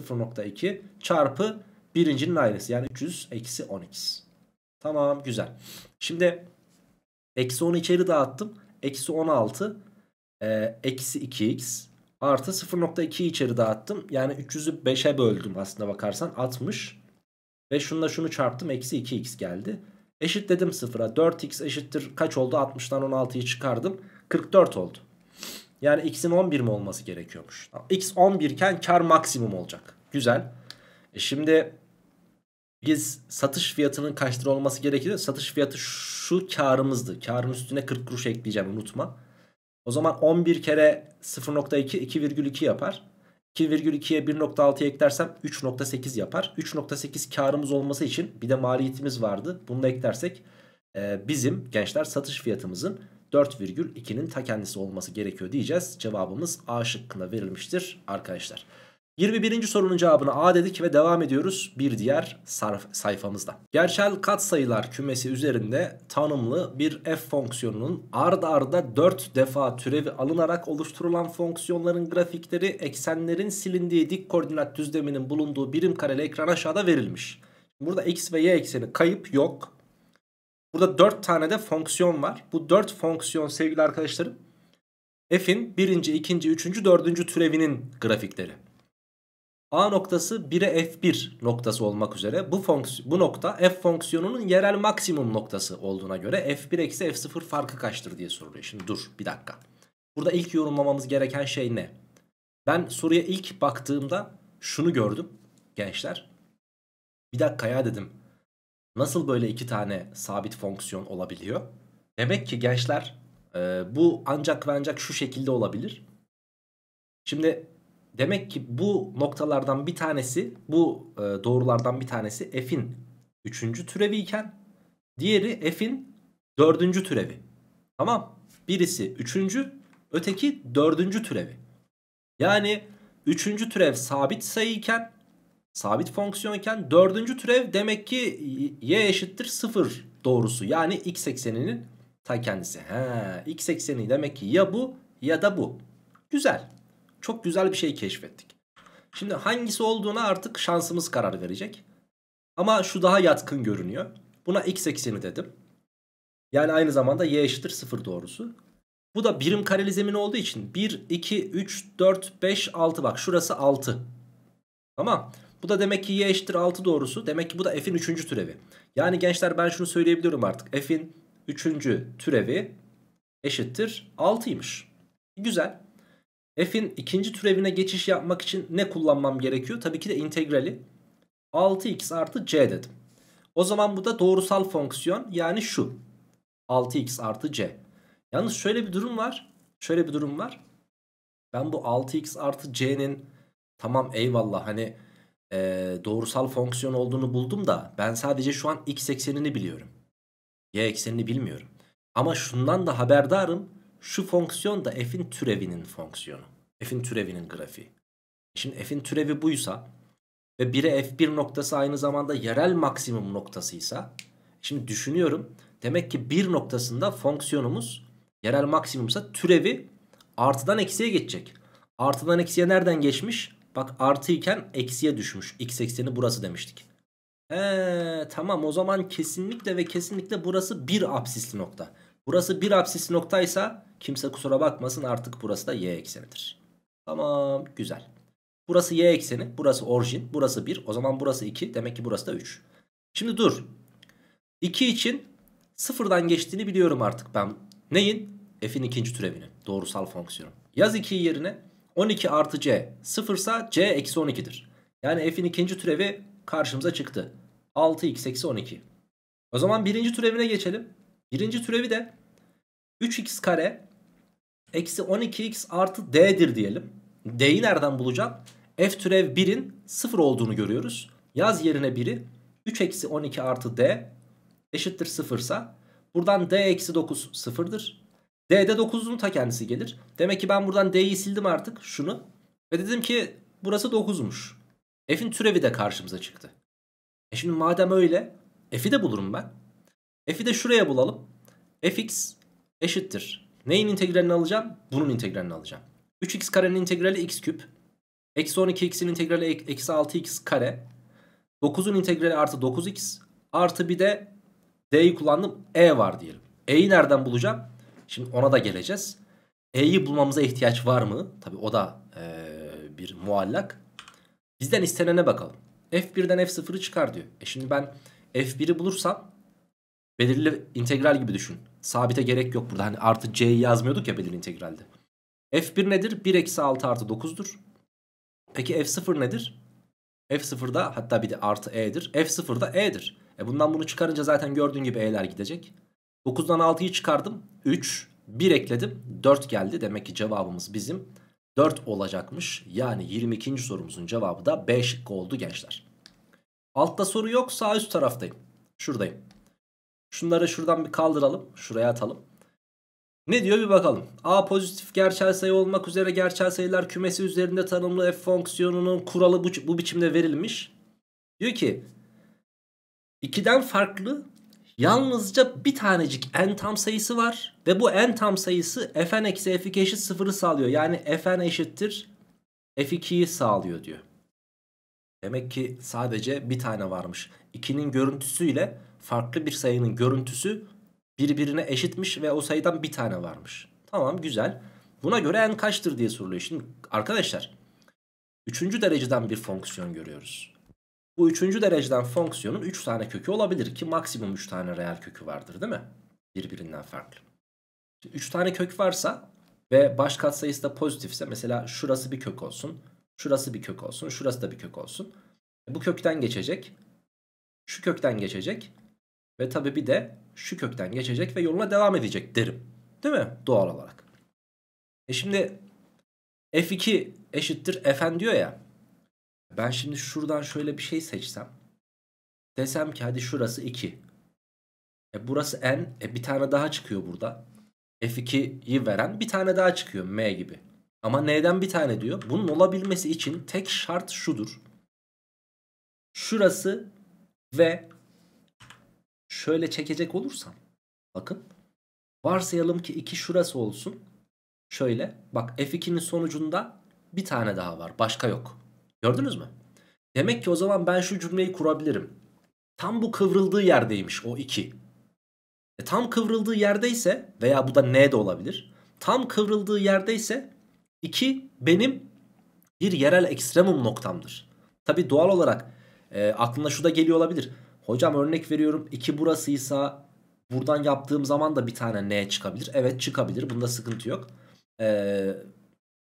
A: 0.2 çarpı birincinin aynısı. Yani 300 eksi 12 Tamam güzel. Şimdi eksi 10'u içeri dağıttım. Eksi 16 e, eksi 2x artı 0.2'yi içeri dağıttım. Yani 300'ü 5'e böldüm aslında bakarsan 60. Ve şununla şunu çarptım eksi 2x geldi. Eşitledim sıfıra 4x eşittir kaç oldu 60'tan 16'yı çıkardım 44 oldu. Yani x'in 11 mi olması gerekiyormuş. X 11 iken kar maksimum olacak. Güzel. E şimdi biz satış fiyatının kaç lira olması gerekiyor? Satış fiyatı şu karımızdı. Karın üstüne 40 kuruş ekleyeceğim unutma. O zaman 11 kere 0.2 2,2 yapar. 2,2'ye 1.6 eklersem 3.8 yapar. 3.8 karımız olması için bir de maliyetimiz vardı. Bunu da eklersek e, bizim gençler satış fiyatımızın 4,2'nin ta kendisi olması gerekiyor diyeceğiz. Cevabımız A şıkkında verilmiştir arkadaşlar. 21. sorunun cevabını A dedik ve devam ediyoruz bir diğer sayfamızda. Gerçel katsayılar kümesi üzerinde tanımlı bir f fonksiyonunun ard arda 4 defa türevi alınarak oluşturulan fonksiyonların grafikleri eksenlerin silindiği dik koordinat düzleminin bulunduğu birim kareli ekran aşağıda verilmiş. Burada x ve y ekseni kayıp yok. Burada 4 tane de fonksiyon var. Bu 4 fonksiyon sevgili arkadaşlarım f'in 1. 2. 3. 4. türevinin grafikleri. A noktası 1'e f1 noktası olmak üzere bu fonksiyon, bu nokta f fonksiyonunun yerel maksimum noktası olduğuna göre f1 eksi f0 farkı kaçtır diye soruluyor. Şimdi dur bir dakika. Burada ilk yorumlamamız gereken şey ne? Ben soruya ilk baktığımda şunu gördüm gençler. Bir dakika ya dedim. Nasıl böyle iki tane sabit fonksiyon olabiliyor? Demek ki gençler e, bu ancak ve ancak şu şekilde olabilir. Şimdi demek ki bu noktalardan bir tanesi bu e, doğrulardan bir tanesi f'in 3. türevi iken diğeri f'in 4. türevi. Tamam birisi 3. öteki 4. türevi. Yani 3. türev sabit sayı iken sabit fonksiyonken dördüncü türev demek ki y eşittir sıfır doğrusu. Yani x ekseninin ta kendisi. He, x ekseni demek ki ya bu ya da bu. Güzel. Çok güzel bir şey keşfettik. Şimdi hangisi olduğuna artık şansımız karar verecek. Ama şu daha yatkın görünüyor. Buna x ekseni dedim. Yani aynı zamanda y eşittir sıfır doğrusu. Bu da birim kareli zemin olduğu için 1, 2, 3, 4, 5, 6 bak şurası 6. Tamam. Bu da demek ki y eşittir 6 doğrusu. Demek ki bu da f'in 3. türevi. Yani gençler ben şunu söyleyebiliyorum artık. F'in 3. türevi eşittir 6'ymış. Güzel. F'in ikinci türevine geçiş yapmak için ne kullanmam gerekiyor? Tabii ki de integrali 6x artı c dedim. O zaman bu da doğrusal fonksiyon yani şu 6x artı c. Yalnız şöyle bir durum var. Şöyle bir durum var. Ben bu 6x artı c'nin tamam eyvallah hani e, doğrusal fonksiyon olduğunu buldum da ben sadece şu an x eksenini biliyorum. Y eksenini bilmiyorum. Ama şundan da haberdarım. Şu fonksiyon da f'in türevinin fonksiyonu. F'in türevinin grafiği. Şimdi f'in türevi buysa ve 1'e f1 noktası aynı zamanda yerel maksimum noktasıysa şimdi düşünüyorum demek ki 1 noktasında fonksiyonumuz yerel maksimumsa türevi artıdan eksiye geçecek. Artıdan eksiye nereden geçmiş? Bak artıyken eksiye düşmüş. X ekseni burası demiştik. Eee tamam o zaman kesinlikle ve kesinlikle burası bir absisli nokta. Burası bir absisli noktaysa kimse kusura bakmasın artık burası da y eksenidir. Tamam güzel. Burası y ekseni, burası orijin, burası 1. O zaman burası 2, demek ki burası da 3. Şimdi dur. 2 için sıfırdan geçtiğini biliyorum artık ben. Neyin? F'in ikinci türevinin. Doğrusal fonksiyonu. Yaz 2'yi yerine 12 artı c sıfırsa c eksi 12'dir. Yani f'in ikinci türevi karşımıza çıktı. 6x eksi 12. O zaman birinci türevine geçelim. Birinci türevi de 3x kare eksi 12x artı d'dir diyelim. d'yi nereden bulacağım? f türev 1'in 0 olduğunu görüyoruz. Yaz yerine 1'i 3 eksi 12 artı d eşittir 0 ise buradan d eksi 9 sıfırdır. D'de 9'un ta kendisi gelir. Demek ki ben buradan D'yi sildim artık şunu. Ve dedim ki burası 9'muş. F'in türevi de karşımıza çıktı. E şimdi madem öyle F'i de bulurum ben. F'i de şuraya bulalım. Fx eşittir. Neyin integralini alacağım? Bunun integralini alacağım. 3x karenin integrali x küp. Eksi 12x'in integrali eksi 6x kare. 9'un integrali artı 9x. Artı bir de d'yi kullandım. E var diyelim. E'yi nereden bulacağım? Şimdi ona da geleceğiz. E'yi bulmamıza ihtiyaç var mı? Tabi o da e, bir muallak. Bizden istenene bakalım. F1'den F0'ı çıkar diyor. E şimdi ben F1'i bulursam belirli integral gibi düşün. Sabite gerek yok burada. Hani artı C'yi yazmıyorduk ya belirli integralde. F1 nedir? 1 eksi 6 artı 9'dur. Peki F0 nedir? F0'da hatta bir de artı E'dir. F0'da E'dir. E bundan bunu çıkarınca zaten gördüğün gibi E'ler gidecek. 9'dan 6'yı çıkardım. 3, 1 ekledim. 4 geldi. Demek ki cevabımız bizim 4 olacakmış. Yani 22. sorumuzun cevabı da 5 oldu gençler. Altta soru yok. Sağ üst taraftayım. Şuradayım. Şunları şuradan bir kaldıralım. Şuraya atalım. Ne diyor bir bakalım. A pozitif gerçel sayı olmak üzere gerçel sayılar kümesi üzerinde tanımlı f fonksiyonunun kuralı bu, bu biçimde verilmiş. Diyor ki 2'den farklı Yalnızca bir tanecik n tam sayısı var ve bu n tam sayısı fn eksi f2 eşit sıfırı sağlıyor. Yani fn eşittir f2'yi sağlıyor diyor. Demek ki sadece bir tane varmış. 2'nin görüntüsüyle farklı bir sayının görüntüsü birbirine eşitmiş ve o sayıdan bir tane varmış. Tamam güzel. Buna göre n kaçtır diye soruluyor. Şimdi arkadaşlar 3. dereceden bir fonksiyon görüyoruz. Bu üçüncü dereceden fonksiyonun 3 tane kökü olabilir ki maksimum 3 tane reel kökü vardır değil mi? Birbirinden farklı. 3 tane kök varsa ve baş katsayısı da pozitifse mesela şurası bir kök olsun, şurası bir kök olsun, şurası da bir kök olsun. E, bu kökten geçecek, şu kökten geçecek ve tabi bir de şu kökten geçecek ve yoluna devam edecek derim. Değil mi? Doğal olarak. E şimdi F2 eşittir Fn diyor ya. Ben şimdi şuradan şöyle bir şey seçsem. Desem ki hadi şurası 2. E burası n. E bir tane daha çıkıyor burada. F2'yi veren bir tane daha çıkıyor m gibi. Ama n'den bir tane diyor. Bunun olabilmesi için tek şart şudur. Şurası ve şöyle çekecek olursam. Bakın. Varsayalım ki 2 şurası olsun. Şöyle. Bak F2'nin sonucunda bir tane daha var. Başka yok. Gördünüz mü? Demek ki o zaman ben şu cümleyi kurabilirim. Tam bu kıvrıldığı yerdeymiş o 2. E, tam kıvrıldığı yerdeyse veya bu da n de olabilir. Tam kıvrıldığı yerdeyse 2 benim bir yerel ekstremum noktamdır. Tabi doğal olarak e, aklına şu da geliyor olabilir. Hocam örnek veriyorum 2 burasıysa buradan yaptığım zaman da bir tane n çıkabilir. Evet çıkabilir bunda sıkıntı yok. Eee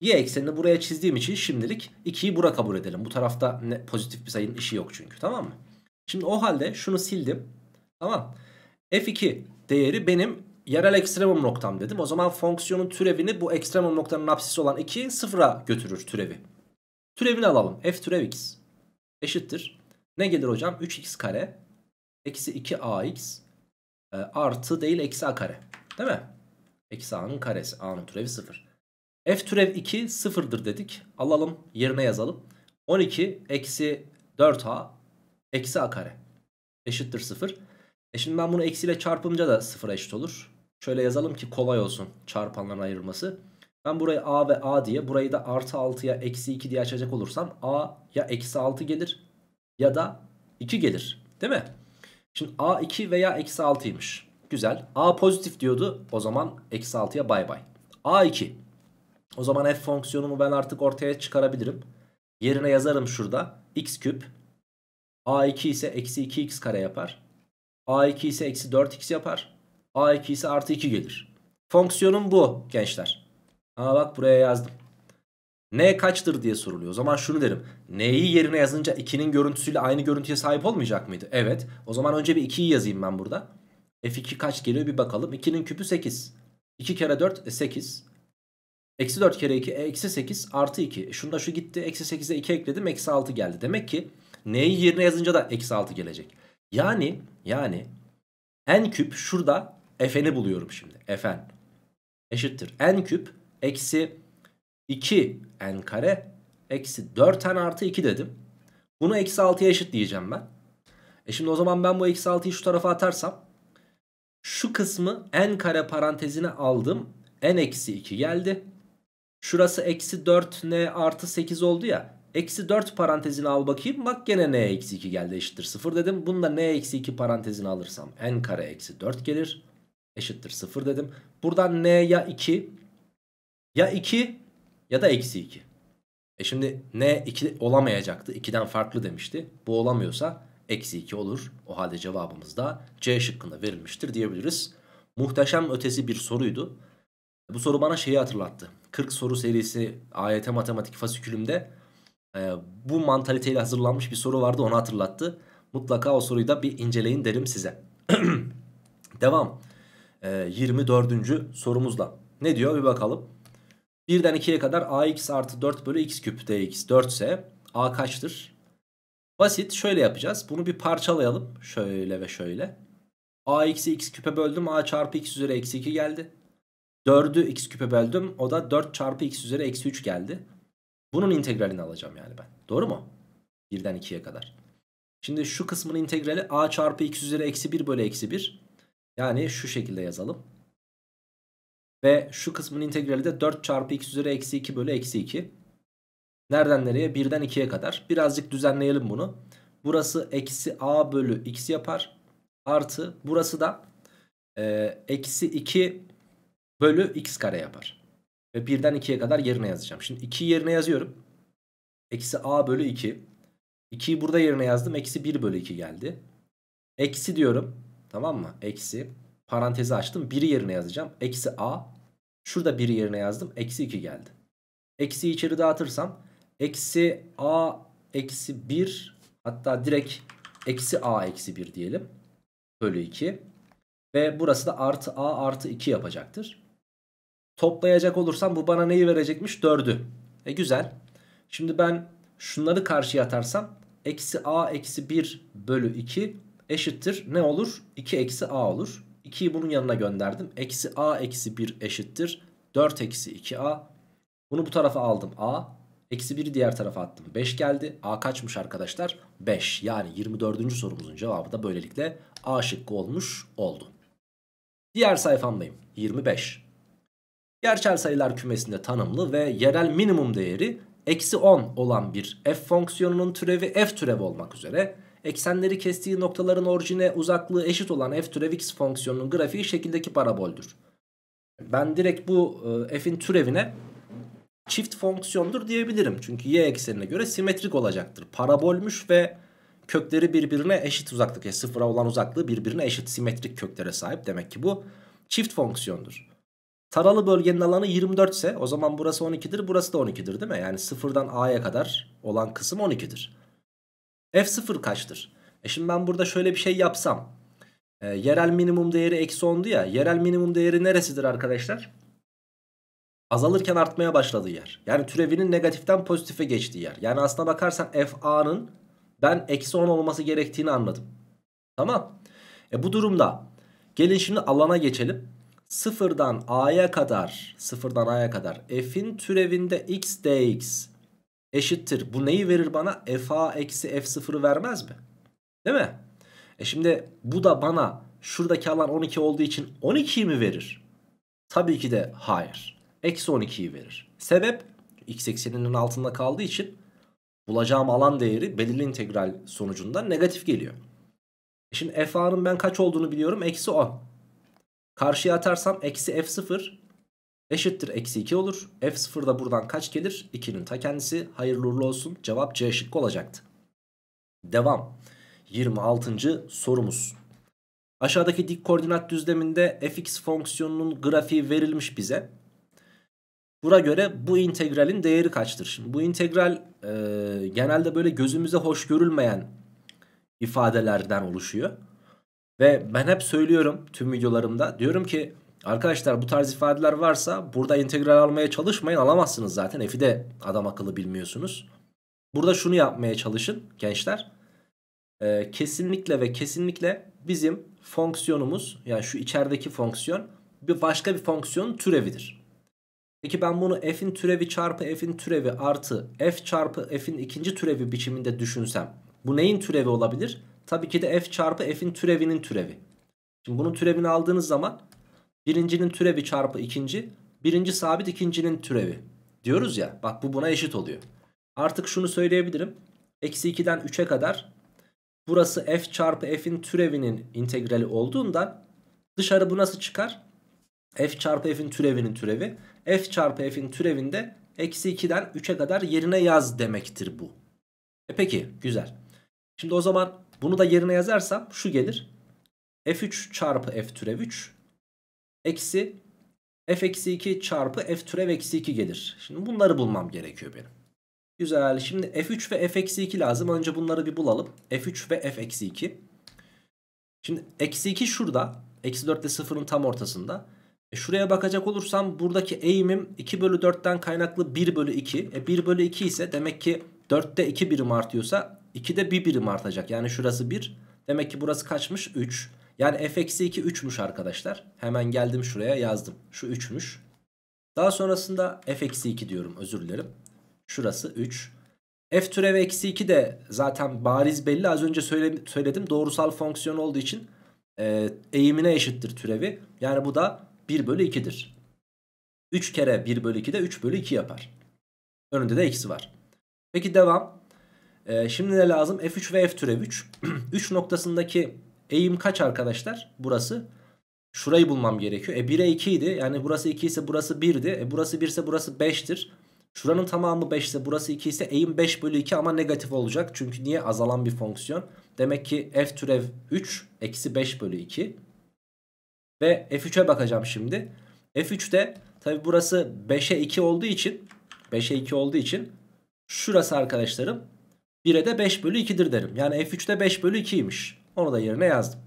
A: Y eksenini buraya çizdiğim için şimdilik 2'yi bura kabul edelim. Bu tarafta ne, pozitif bir sayının işi yok çünkü tamam mı? Şimdi o halde şunu sildim. Tamam. F2 değeri benim yerel ekstremum noktam dedim. O zaman fonksiyonun türevini bu ekstremum noktanın apsisi olan 2 sıfıra götürür türevi. Türevini alalım. F türev x eşittir. Ne gelir hocam? 3x kare eksi 2ax e, artı değil eksi a kare. Değil mi? Eksi a'nın karesi. A'nın türevi sıfır. F türev 2 sıfırdır dedik. Alalım yerine yazalım. 12 eksi 4a eksi a kare eşittir 0. E şimdi ben bunu eksiyle çarpınca da 0'a eşit olur. Şöyle yazalım ki kolay olsun çarpanların ayırması. Ben burayı a ve a diye burayı da artı 6'ya eksi 2 diye açacak olursam a ya eksi 6 gelir ya da 2 gelir. Değil mi? Şimdi a 2 veya eksi 6'ymış. Güzel. a pozitif diyordu. O zaman eksi 6'ya bay bay. a 2. O zaman f fonksiyonumu ben artık ortaya çıkarabilirim. Yerine yazarım şurada. x küp. a2 ise eksi 2x kare yapar. a2 ise eksi 4x yapar. a2 ise artı 2 gelir. Fonksiyonum bu gençler. Aa bak buraya yazdım. n kaçtır diye soruluyor. O zaman şunu derim. n'yi yerine yazınca 2'nin görüntüsüyle aynı görüntüye sahip olmayacak mıydı? Evet. O zaman önce bir 2'yi yazayım ben burada. f2 kaç geliyor bir bakalım. 2'nin küpü 8. 2 kere 4 8. E, Eksi 4 kere 2 e, eksi 8 artı 2. E, şunda şu gitti. Eksi 8'e 2 ekledim. Eksi 6 geldi. Demek ki n'yi yerine yazınca da eksi 6 gelecek. Yani yani n küp şurada fn'i buluyorum şimdi. fn eşittir. n küp eksi 2 n kare eksi 4 n artı 2 dedim. Bunu eksi 6'ya eşit diyeceğim ben. E şimdi o zaman ben bu eksi 6'yı şu tarafa atarsam şu kısmı n kare parantezine aldım. n eksi 2 geldi. Şurası eksi 4n artı 8 oldu ya. Eksi 4 parantezini al bakayım. Bak gene n eksi 2 geldi eşittir 0 dedim. Bunda n eksi 2 parantezini alırsam n kare eksi 4 gelir. Eşittir 0 dedim. Buradan n ya 2 ya 2 ya da eksi 2. E şimdi n 2 olamayacaktı. 2'den farklı demişti. Bu olamıyorsa eksi 2 olur. O halde cevabımız da C şıkkında verilmiştir diyebiliriz. Muhteşem ötesi bir soruydu. Bu soru bana şeyi hatırlattı. 40 soru serisi AYT matematik fasikülümde e, bu mantaliteyle hazırlanmış bir soru vardı onu hatırlattı. Mutlaka o soruyu da bir inceleyin derim size. Devam. E, 24. sorumuzla. Ne diyor bir bakalım. 1'den 2'ye kadar ax artı 4 bölü x küp dx 4 ise a kaçtır? Basit şöyle yapacağız. Bunu bir parçalayalım. Şöyle ve şöyle. a x'i x küpe böldüm. a çarpı x üzeri eksi 2 geldi. 4'ü x küpe böldüm. O da 4 çarpı x üzeri eksi 3 geldi. Bunun integralini alacağım yani ben. Doğru mu? 1'den 2'ye kadar. Şimdi şu kısmın integrali a çarpı x üzeri eksi 1 bölü eksi 1. Yani şu şekilde yazalım. Ve şu kısmın integrali de 4 çarpı x üzeri eksi 2 bölü eksi 2. Nereden nereye? 1'den 2'ye kadar. Birazcık düzenleyelim bunu. Burası eksi a bölü x yapar. Artı burası da e, eksi 2 bölü x kare yapar. Ve 1'den 2'ye kadar yerine yazacağım. Şimdi 2'yi yerine yazıyorum. Eksi a bölü 2. 2'yi burada yerine yazdım. Eksi 1 bölü 2 geldi. Eksi diyorum. Tamam mı? Eksi. Parantezi açtım. 1'i yerine yazacağım. Eksi a. Şurada 1'i yerine yazdım. Eksi 2 geldi. Eksi içeri dağıtırsam. Eksi a eksi 1. Hatta direkt eksi a eksi 1 diyelim. Bölü 2. Ve burası da artı a artı 2 yapacaktır. Toplayacak olursam bu bana neyi verecekmiş? 4'ü. E güzel. Şimdi ben şunları karşıya atarsam eksi a eksi 1 bölü 2 eşittir. Ne olur? 2 eksi a olur. 2'yi bunun yanına gönderdim. Eksi a eksi 1 eşittir. 4 eksi 2a. Bunu bu tarafa aldım a. Eksi 1'i diğer tarafa attım. 5 geldi. A kaçmış arkadaşlar? 5. Yani 24. sorumuzun cevabı da böylelikle A şıkkı olmuş oldu. Diğer sayfamdayım. 25. Gerçel sayılar kümesinde tanımlı ve yerel minimum değeri eksi 10 olan bir f fonksiyonunun türevi f türev olmak üzere eksenleri kestiği noktaların orijine uzaklığı eşit olan f türev x fonksiyonunun grafiği şekildeki paraboldür. Ben direkt bu e, f'in türevine çift fonksiyondur diyebilirim. Çünkü y eksenine göre simetrik olacaktır. Parabolmüş ve kökleri birbirine eşit uzaklık. Yani sıfıra olan uzaklığı birbirine eşit simetrik köklere sahip. Demek ki bu çift fonksiyondur. Taralı bölgenin alanı 24 ise o zaman burası 12'dir burası da 12'dir değil mi? Yani sıfırdan A'ya kadar olan kısım 12'dir. F0 kaçtır? E şimdi ben burada şöyle bir şey yapsam. E, yerel minimum değeri eksi 10'du ya. Yerel minimum değeri neresidir arkadaşlar? Azalırken artmaya başladığı yer. Yani türevinin negatiften pozitife geçtiği yer. Yani aslına bakarsan FA'nın ben eksi 10 olması gerektiğini anladım. Tamam. E bu durumda gelin şimdi alana geçelim sıfırdan a'ya kadar sıfırdan a'ya kadar f'in türevinde x dx eşittir. Bu neyi verir bana? f a eksi f sıfırı vermez mi? Değil mi? E şimdi bu da bana şuradaki alan 12 olduğu için 12'yi mi verir? Tabii ki de hayır. Eksi 12'yi verir. Sebep x ekseninin altında kaldığı için bulacağım alan değeri belirli integral sonucunda negatif geliyor. E şimdi f a'nın ben kaç olduğunu biliyorum? Eksi 10. Karşıya atarsam eksi f0 eşittir eksi 2 olur. F0 da buradan kaç gelir? 2'nin ta kendisi. Hayırlı uğurlu olsun. Cevap C şıkkı olacaktı. Devam. 26. sorumuz. Aşağıdaki dik koordinat düzleminde fx fonksiyonunun grafiği verilmiş bize. Bura göre bu integralin değeri kaçtır? Şimdi bu integral e, genelde böyle gözümüze hoş görülmeyen ifadelerden oluşuyor. Ve ben hep söylüyorum tüm videolarımda. Diyorum ki arkadaşlar bu tarz ifadeler varsa burada integral almaya çalışmayın alamazsınız zaten. F'i de adam akıllı bilmiyorsunuz. Burada şunu yapmaya çalışın gençler. Ee, kesinlikle ve kesinlikle bizim fonksiyonumuz yani şu içerideki fonksiyon bir başka bir fonksiyonun türevidir. Peki ben bunu f'in türevi çarpı f'in türevi artı f çarpı f'in ikinci türevi biçiminde düşünsem bu neyin türevi olabilir? Tabii ki de f çarpı f'in türevinin türevi. Şimdi bunun türevini aldığınız zaman birincinin türevi çarpı ikinci. Birinci sabit ikincinin türevi. Diyoruz ya bak bu buna eşit oluyor. Artık şunu söyleyebilirim. Eksi 2'den 3'e kadar burası f çarpı f'in türevinin integrali olduğundan dışarı bu nasıl çıkar? f çarpı f'in türevinin türevi. f çarpı f'in türevinde eksi 2'den 3'e kadar yerine yaz demektir bu. E peki güzel. Şimdi o zaman bunu da yerine yazarsam şu gelir. F3 çarpı F türev 3 eksi F eksi 2 çarpı F türev eksi 2 gelir. Şimdi bunları bulmam gerekiyor benim. Güzel. Şimdi F3 ve F eksi 2 lazım. Önce bunları bir bulalım. F3 ve F eksi 2. Şimdi eksi 2 şurada. Eksi 4 ile 0'ın tam ortasında. E şuraya bakacak olursam buradaki eğimim 2 bölü 4'ten kaynaklı 1 bölü 2. E 1 bölü 2 ise demek ki 4'te 2 birim artıyorsa 2'de bir birim artacak. Yani şurası 1. Demek ki burası kaçmış? 3. Yani f eksi 2 3'müş arkadaşlar. Hemen geldim şuraya yazdım. Şu 3'müş. Daha sonrasında f eksi 2 diyorum özür dilerim. Şurası 3. f türev eksi 2 de zaten bariz belli. Az önce söyledim doğrusal fonksiyon olduğu için e, eğimine eşittir türevi. Yani bu da 1 bölü 2'dir. 3 kere 1 bölü 2 de 3 bölü 2 yapar. Önünde de eksi var. Peki devam. E, şimdi ne lazım? F3 ve F türev 3. 3 noktasındaki eğim kaç arkadaşlar? Burası. Şurayı bulmam gerekiyor. E 1'e 2 idi. Yani burası 2 ise burası 1'di. E burası 1 ise burası 5'tir. Şuranın tamamı 5 ise burası 2 ise eğim 5 bölü 2 ama negatif olacak. Çünkü niye? Azalan bir fonksiyon. Demek ki f türev 3 eksi 5 bölü 2. Ve f3'e bakacağım şimdi. f3'te tabi burası 5'e 2 olduğu için 5'e 2 olduğu için şurası arkadaşlarım 1'e de 5 bölü 2'dir derim. Yani F3'te 5 bölü 2'ymiş. Onu da yerine yazdım.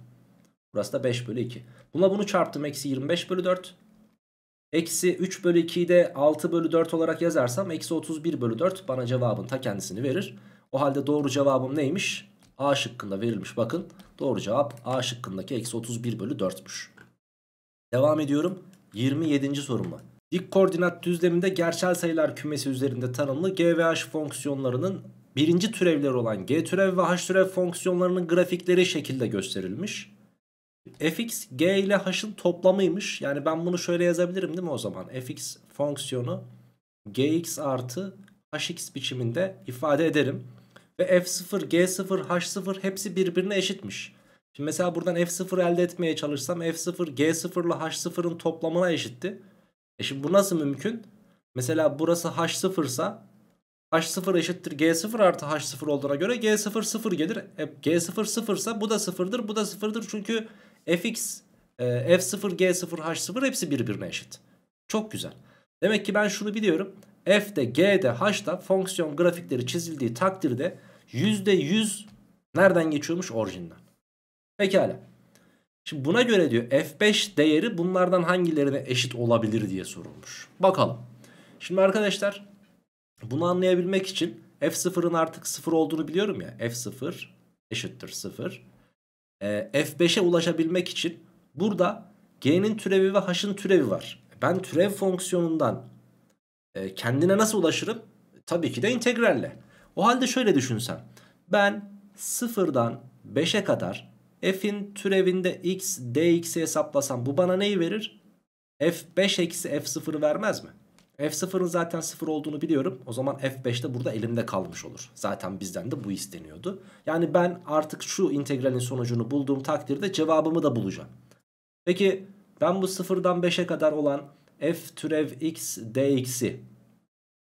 A: Burası da 5 bölü 2. Buna bunu çarptım. Eksi 25 bölü 4. Eksi 3 bölü 2'yi de 6 bölü 4 olarak yazarsam eksi 31 bölü 4 bana cevabın ta kendisini verir. O halde doğru cevabım neymiş? A şıkkında verilmiş bakın. Doğru cevap A şıkkındaki eksi 31 bölü 4'müş. Devam ediyorum. 27. sorumla. Dik koordinat düzleminde gerçel sayılar kümesi üzerinde tanımlı GVH fonksiyonlarının birinci türevler olan g türev ve h türev fonksiyonlarının grafikleri şekilde gösterilmiş. fx g ile h'ın toplamıymış. Yani ben bunu şöyle yazabilirim değil mi o zaman? fx fonksiyonu gx artı hx biçiminde ifade ederim. Ve f0, g0, h0 hepsi birbirine eşitmiş. Şimdi mesela buradan f0 elde etmeye çalışsam f0, g0 ile h0'ın toplamına eşitti. E şimdi bu nasıl mümkün? Mesela burası h0 ise H0 eşittir G0 artı H0 olduğuna göre G0 0 gelir. E, G0 0 ise bu da 0'dır bu da 0'dır. Çünkü Fx e, F0 G0 H0 hepsi birbirine eşit. Çok güzel. Demek ki ben şunu biliyorum. F'de G'de H'da fonksiyon grafikleri çizildiği takdirde %100 nereden geçiyormuş? Orijinden. Pekala. Şimdi buna göre diyor F5 değeri bunlardan hangilerine eşit olabilir diye sorulmuş. Bakalım. Şimdi arkadaşlar bunu anlayabilmek için F0'ın artık 0 olduğunu biliyorum ya. F0 eşittir 0. E, F5'e ulaşabilmek için burada G'nin türevi ve H'ın türevi var. Ben türev fonksiyonundan e, kendine nasıl ulaşırım? Tabii ki de integralle. O halde şöyle düşünsem. Ben 0'dan 5'e kadar f'in türevinde x dx'i hesaplasam bu bana neyi verir? f5 eksi f0 vermez mi? F0'ın zaten 0 olduğunu biliyorum. O zaman F5'te burada elimde kalmış olur. Zaten bizden de bu isteniyordu. Yani ben artık şu integralin sonucunu bulduğum takdirde cevabımı da bulacağım. Peki ben bu 0'dan 5'e kadar olan f türev x dx'i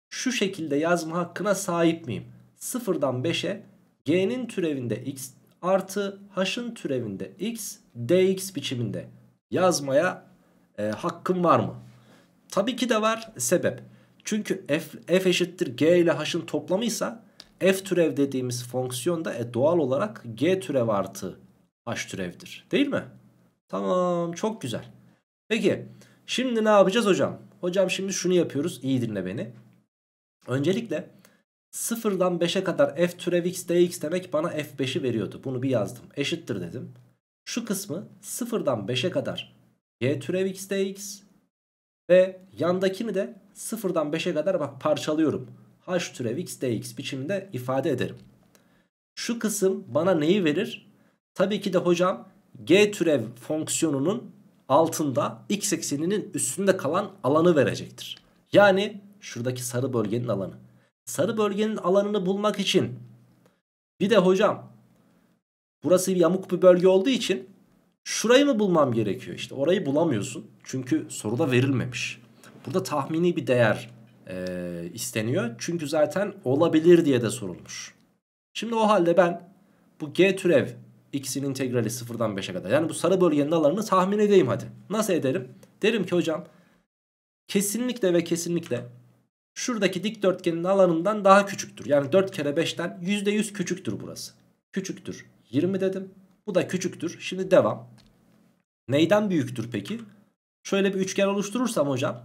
A: şu şekilde yazma hakkına sahip miyim? 0'dan 5'e g'nin türevinde x artı h'ın türevinde x dx biçiminde yazmaya e, hakkım var mı? Tabii ki de var sebep. Çünkü f, f eşittir g ile h'ın toplamıysa f türev dediğimiz fonksiyonda e, doğal olarak g türev artı h türevdir. Değil mi? Tamam çok güzel. Peki şimdi ne yapacağız hocam? Hocam şimdi şunu yapıyoruz. İyi dinle beni. Öncelikle sıfırdan 5'e kadar f türev x dx demek bana f5'i veriyordu. Bunu bir yazdım. Eşittir dedim. Şu kısmı sıfırdan 5'e kadar g türev x dx ve yandakini de sıfırdan 5'e kadar bak parçalıyorum. H türev x dx biçiminde ifade ederim. Şu kısım bana neyi verir? Tabii ki de hocam g türev fonksiyonunun altında x ekseninin üstünde kalan alanı verecektir. Yani şuradaki sarı bölgenin alanı. Sarı bölgenin alanını bulmak için bir de hocam burası bir yamuk bir bölge olduğu için Şurayı mı bulmam gerekiyor? İşte orayı bulamıyorsun. Çünkü soruda verilmemiş. Burada tahmini bir değer e, isteniyor. Çünkü zaten olabilir diye de sorulmuş. Şimdi o halde ben bu g türev x'in integrali 0'dan 5'e kadar. Yani bu sarı bölgenin alanını tahmin edeyim hadi. Nasıl ederim? Derim ki hocam kesinlikle ve kesinlikle şuradaki dikdörtgenin alanından daha küçüktür. Yani 4 kere 5'ten %100 küçüktür burası. Küçüktür. 20 dedim. Bu da küçüktür. Şimdi devam. Neyden büyüktür peki? Şöyle bir üçgen oluşturursam hocam.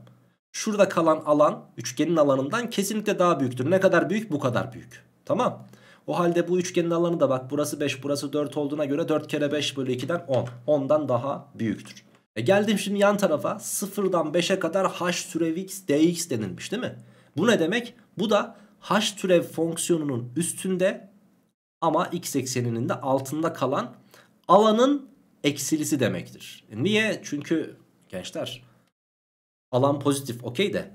A: Şurada kalan alan üçgenin alanından kesinlikle daha büyüktür. Ne kadar büyük? Bu kadar büyük. Tamam. O halde bu üçgenin alanı da bak burası 5 burası 4 olduğuna göre 4 kere 5 bölü 2'den 10. 10'dan daha büyüktür. E geldim şimdi yan tarafa 0'dan 5'e kadar h türev x dx denilmiş değil mi? Bu ne demek? Bu da h türev fonksiyonunun üstünde ama x ekseninin de altında kalan alanın eksilisi demektir. E, niye? Çünkü gençler alan pozitif okey de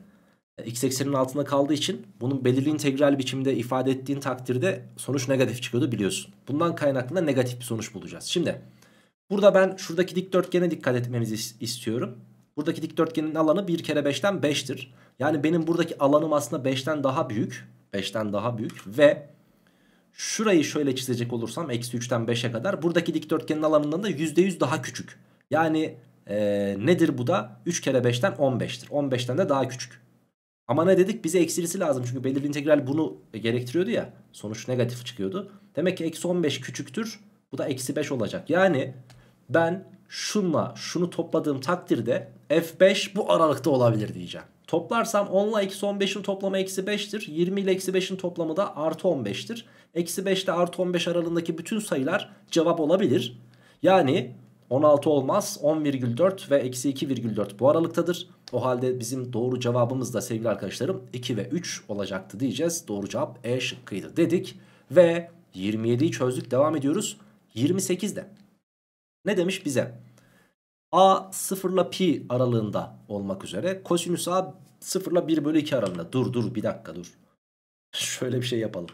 A: e, x ekseninin altında kaldığı için bunun belirli integral biçimde ifade ettiğin takdirde sonuç negatif çıkıyordu biliyorsun. Bundan kaynaklı da negatif bir sonuç bulacağız. Şimdi burada ben şuradaki dikdörtgene dikkat etmemizi istiyorum. Buradaki dikdörtgenin alanı 1 kere 5'ten 5'tir. Yani benim buradaki alanım aslında 5'ten daha büyük. 5'ten daha büyük ve şurayı şöyle çizecek olursam eksi 3'ten 5'e kadar buradaki dikdörtgenin alanından da %100 daha küçük. Yani e, nedir bu da 3 kere 5'ten 15'tir 15'ten de daha küçük. Ama ne dedik bize eksilisi lazım çünkü belirli integral bunu gerektiriyordu ya sonuç negatif çıkıyordu. Demek ki eksi 15 küçüktür bu da eksi 5 olacak. Yani ben şunla şunu topladığım takdirde f5 bu aralıkta olabilir diyeceğim. Toplarsam 10 ile eksi 15'in toplamı eksi 5'tir. 20 ile eksi 5'in toplamı da artı 15'tir. Eksi 5 ile artı 15 aralığındaki bütün sayılar cevap olabilir. Yani 16 olmaz 10,4 ve eksi 2,4 bu aralıktadır. O halde bizim doğru cevabımız da sevgili arkadaşlarım 2 ve 3 olacaktı diyeceğiz. Doğru cevap E şıkkıydı dedik. Ve 27'yi çözdük devam ediyoruz. 28'de. Ne demiş bize? A 0 ile pi aralığında olmak üzere. Kosinüs A 0 ile 1 bölü 2 aralığında. Dur dur bir dakika dur. Şöyle bir şey yapalım.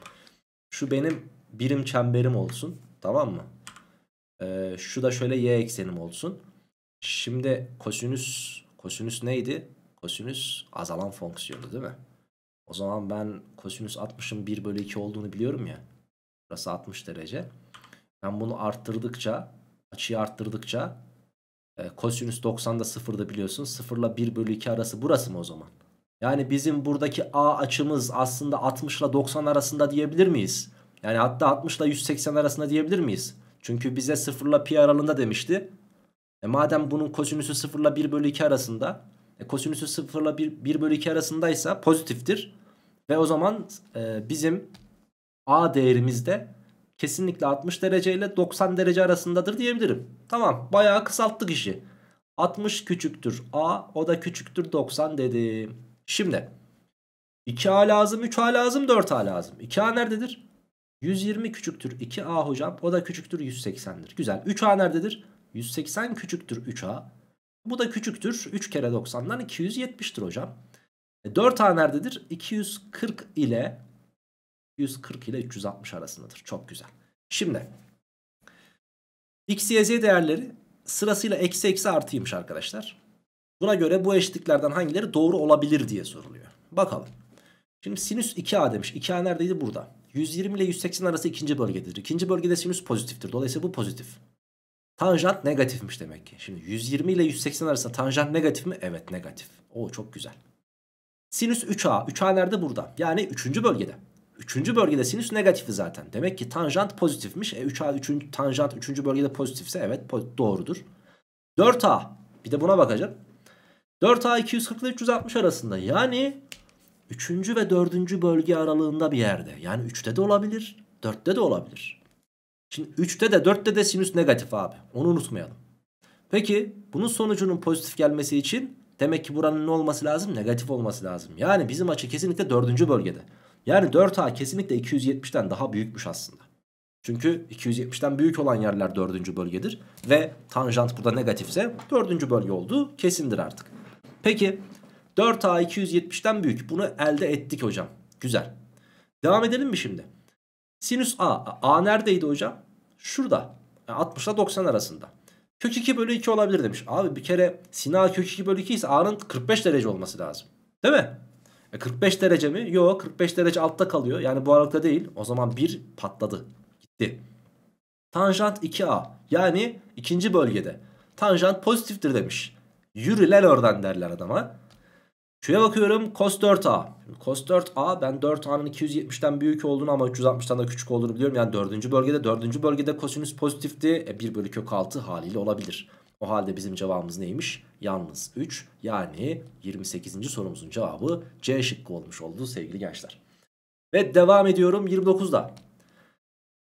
A: Şu benim birim çemberim olsun. Tamam mı? Ee, şu da şöyle y eksenim olsun. Şimdi kosinüs kosinüs neydi? Kosinüs azalan fonksiyonu değil mi? O zaman ben kosinüs 60'ın 1 bölü 2 olduğunu biliyorum ya. Burası 60 derece. Ben bunu arttırdıkça açıyı arttırdıkça e, kosinüs 90'da 0'da biliyorsun. 0 ile 1 bölü 2 arası burası mı o zaman? Yani bizim buradaki A açımız aslında 60 ile 90 arasında diyebilir miyiz? Yani hatta 60 ile 180 arasında diyebilir miyiz? Çünkü bize 0 ile pi aralığında demişti. E madem bunun kosinüsü 0 ile 1 bölü 2 arasında e, kosinüsü 0 ile 1, 1 bölü 2 arasındaysa pozitiftir. Ve o zaman e, bizim A değerimiz de kesinlikle 60 derece ile 90 derece arasındadır diyebilirim. Tamam bayağı kısalttık işi. 60 küçüktür A o da küçüktür 90 dedim. Şimdi 2A lazım 3A lazım 4A lazım. 2A nerededir? 120 küçüktür 2A hocam o da küçüktür 180'dir. Güzel 3A nerededir? 180 küçüktür 3A. Bu da küçüktür 3 kere 90'dan 270'tir hocam. 4A e, nerededir? 240 ile 140 ile 360 arasındadır. Çok güzel. Şimdi x, y, z değerleri sırasıyla eksi eksi artıymış arkadaşlar. Buna göre bu eşitliklerden hangileri doğru olabilir diye soruluyor. Bakalım. Şimdi sinüs 2a demiş. 2a neredeydi? Burada. 120 ile 180 arası ikinci bölgedir. İkinci bölgede sinüs pozitiftir. Dolayısıyla bu pozitif. Tanjant negatifmiş demek ki. Şimdi 120 ile 180 arasında tanjant negatif mi? Evet negatif. O çok güzel. Sinüs 3a. 3a nerede? Burada. Yani üçüncü bölgede. Üçüncü bölgede sinüs negatifi zaten. Demek ki tanjant pozitifmiş. E 3A 3. tanjant 3. bölgede pozitifse evet doğrudur. 4A bir de buna bakacağım. 4A 240 ile 360 arasında yani üçüncü ve dördüncü bölge aralığında bir yerde. Yani 3'te de olabilir 4'te de olabilir. Şimdi 3'te de 4'te de sinüs negatif abi onu unutmayalım. Peki bunun sonucunun pozitif gelmesi için demek ki buranın ne olması lazım? Negatif olması lazım. Yani bizim açı kesinlikle dördüncü bölgede. Yani 4A kesinlikle 270'ten daha büyükmüş aslında. Çünkü 270'ten büyük olan yerler 4. bölgedir. Ve tanjant burada negatifse 4. bölge olduğu kesindir artık. Peki 4A 270'ten büyük bunu elde ettik hocam. Güzel. Devam edelim mi şimdi? Sinüs A. A neredeydi hocam? Şurada. 60 ile 90 arasında. Kök 2 bölü 2 olabilir demiş. Abi bir kere sin A kök 2 bölü 2 ise A'nın 45 derece olması lazım. Değil mi? E 45 derece mi? Yok 45 derece altta kalıyor. Yani bu aralıkta değil. O zaman 1 patladı. Gitti. Tanjant 2A. Yani ikinci bölgede. Tanjant pozitiftir demiş. Yürü lan oradan derler adama. Şuraya bakıyorum cos 4A. Cos 4A ben 4A'nın 270'ten büyük olduğunu ama 360'tan da küçük olduğunu biliyorum. Yani dördüncü bölgede dördüncü bölgede kosinüs pozitifti. E 1 bölü kök 6 haliyle olabilir. O halde bizim cevabımız neymiş? Yalnız 3 yani 28. sorumuzun cevabı C şıkkı olmuş oldu sevgili gençler. Ve devam ediyorum 29'da.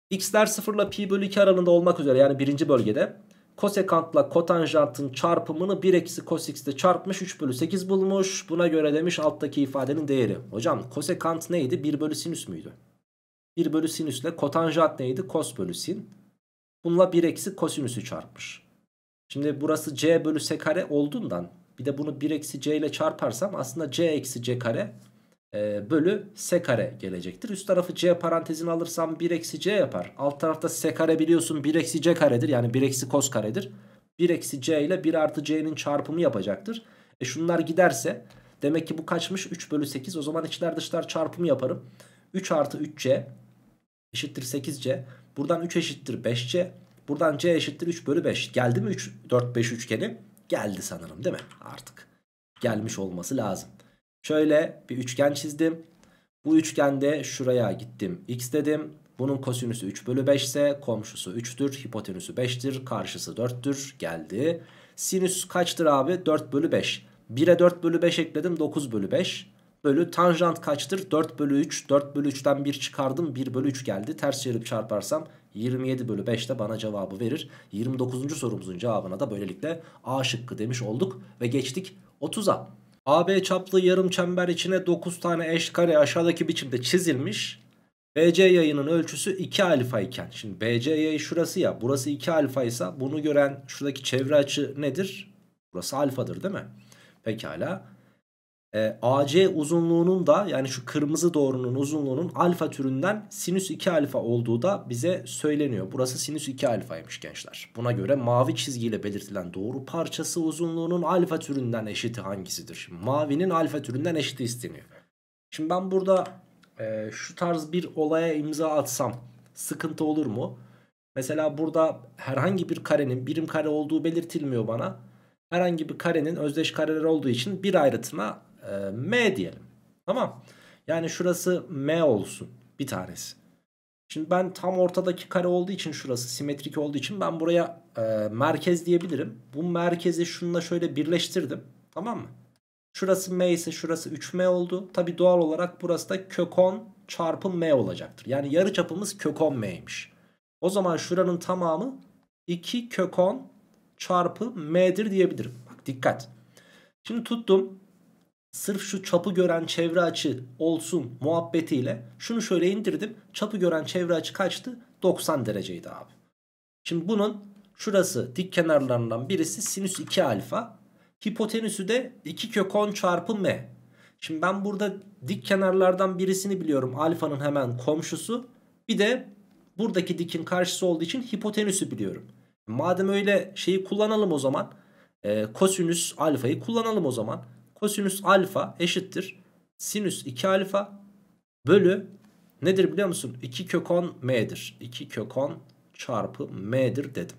A: X'ler 0 ile pi bölü 2 aralığında olmak üzere yani birinci bölgede kosekantla kotanjantın çarpımını 1 eksi cos x'te çarpmış 3 bölü 8 bulmuş. Buna göre demiş alttaki ifadenin değeri. Hocam kosekant neydi? 1 bölü sinüs müydü? 1 bölü sinüsle kotanjant neydi? Kos bölü sin. Bununla 1 eksi kosinüsü çarpmış. Şimdi burası c bölü s kare olduğundan bir de bunu 1 eksi c ile çarparsam aslında c eksi c kare e, bölü s kare gelecektir. Üst tarafı c parantezin alırsam 1 eksi c yapar. Alt tarafta s kare biliyorsun 1 eksi c karedir yani 1 eksi kos karedir. 1 eksi c ile 1 artı c'nin çarpımı yapacaktır. E şunlar giderse demek ki bu kaçmış 3 bölü 8 o zaman içler dışlar çarpımı yaparım. 3 artı 3c eşittir 8c buradan 3 eşittir 5c Buradan C eşittir 3 bölü 5. Geldi mi 3, 4, 5 üçgeni? Geldi sanırım değil mi? Artık gelmiş olması lazım. Şöyle bir üçgen çizdim. Bu üçgende şuraya gittim. X dedim. Bunun kosinüsü 3 bölü 5 ise komşusu 3'tür. Hipotenüsü 5'tir. Karşısı 4'tür. Geldi. Sinüs kaçtır abi? 4 bölü 5. 1'e 4 bölü 5 ekledim. 9 bölü 5 bölü tanjant kaçtır? 4 bölü 3. 4 bölü 3'ten 1 çıkardım. 1 bölü 3 geldi. Ters çevirip çarparsam 27 bölü 5 de bana cevabı verir. 29. sorumuzun cevabına da böylelikle A şıkkı demiş olduk ve geçtik 30'a. AB çaplı yarım çember içine 9 tane eş kare aşağıdaki biçimde çizilmiş. BC yayının ölçüsü 2 alfa iken. Şimdi BC yayı şurası ya burası 2 alfa ise bunu gören şuradaki çevre açı nedir? Burası alfadır değil mi? Pekala e, ee, AC uzunluğunun da yani şu kırmızı doğrunun uzunluğunun alfa türünden sinüs 2 alfa olduğu da bize söyleniyor. Burası sinüs 2 alfaymış gençler. Buna göre mavi çizgiyle belirtilen doğru parçası uzunluğunun alfa türünden eşiti hangisidir? Şimdi mavinin alfa türünden eşiti isteniyor. Şimdi ben burada e, şu tarz bir olaya imza atsam sıkıntı olur mu? Mesela burada herhangi bir karenin birim kare olduğu belirtilmiyor bana. Herhangi bir karenin özdeş kareler olduğu için bir ayrıtına ee, m diyelim. Tamam. Yani şurası M olsun bir tanesi. Şimdi ben tam ortadaki kare olduğu için şurası simetrik olduğu için ben buraya e, merkez diyebilirim. Bu merkezi şununla şöyle birleştirdim. Tamam mı? Şurası m ise şurası 3m oldu. Tabi doğal olarak burası da kök 10 çarpı m olacaktır. Yani yarı çapımız kök 10 m'ymiş. O zaman şuranın tamamı 2 kök 10 çarpı m'dir diyebilirim. Bak dikkat. Şimdi tuttum sırf şu çapı gören çevre açı olsun muhabbetiyle şunu şöyle indirdim. Çapı gören çevre açı kaçtı? 90 dereceydi abi. Şimdi bunun şurası dik kenarlarından birisi sinüs 2 alfa. Hipotenüsü de 2 kök 10 çarpı m. Şimdi ben burada dik kenarlardan birisini biliyorum. Alfanın hemen komşusu. Bir de buradaki dikin karşısı olduğu için hipotenüsü biliyorum. Madem öyle şeyi kullanalım o zaman. E, kosinüs alfayı kullanalım o zaman. Kosinüs alfa eşittir. Sinüs 2 alfa bölü nedir biliyor musun? 2 kök 10 m'dir. 2 kök 10 çarpı m'dir dedim.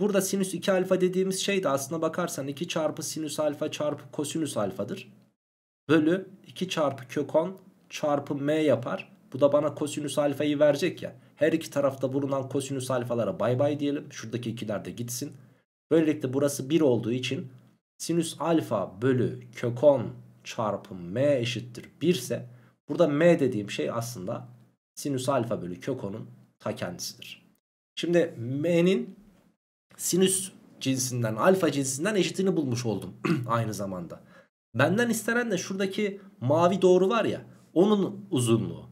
A: Burada sinüs 2 alfa dediğimiz şey de aslına bakarsan 2 çarpı sinüs alfa çarpı kosinüs alfadır. Bölü 2 çarpı kök 10 çarpı m yapar. Bu da bana kosinüs alfayı verecek ya. Her iki tarafta bulunan kosinüs alfalara bay bay diyelim. Şuradaki ikiler de gitsin. Böylelikle burası 1 olduğu için sinüs alfa bölü kök 10 çarpı m eşittir 1 ise burada m dediğim şey aslında sinüs alfa bölü kök 10'un ta kendisidir. Şimdi m'nin sinüs cinsinden alfa cinsinden eşitini bulmuş oldum aynı zamanda. Benden istenen de şuradaki mavi doğru var ya onun uzunluğu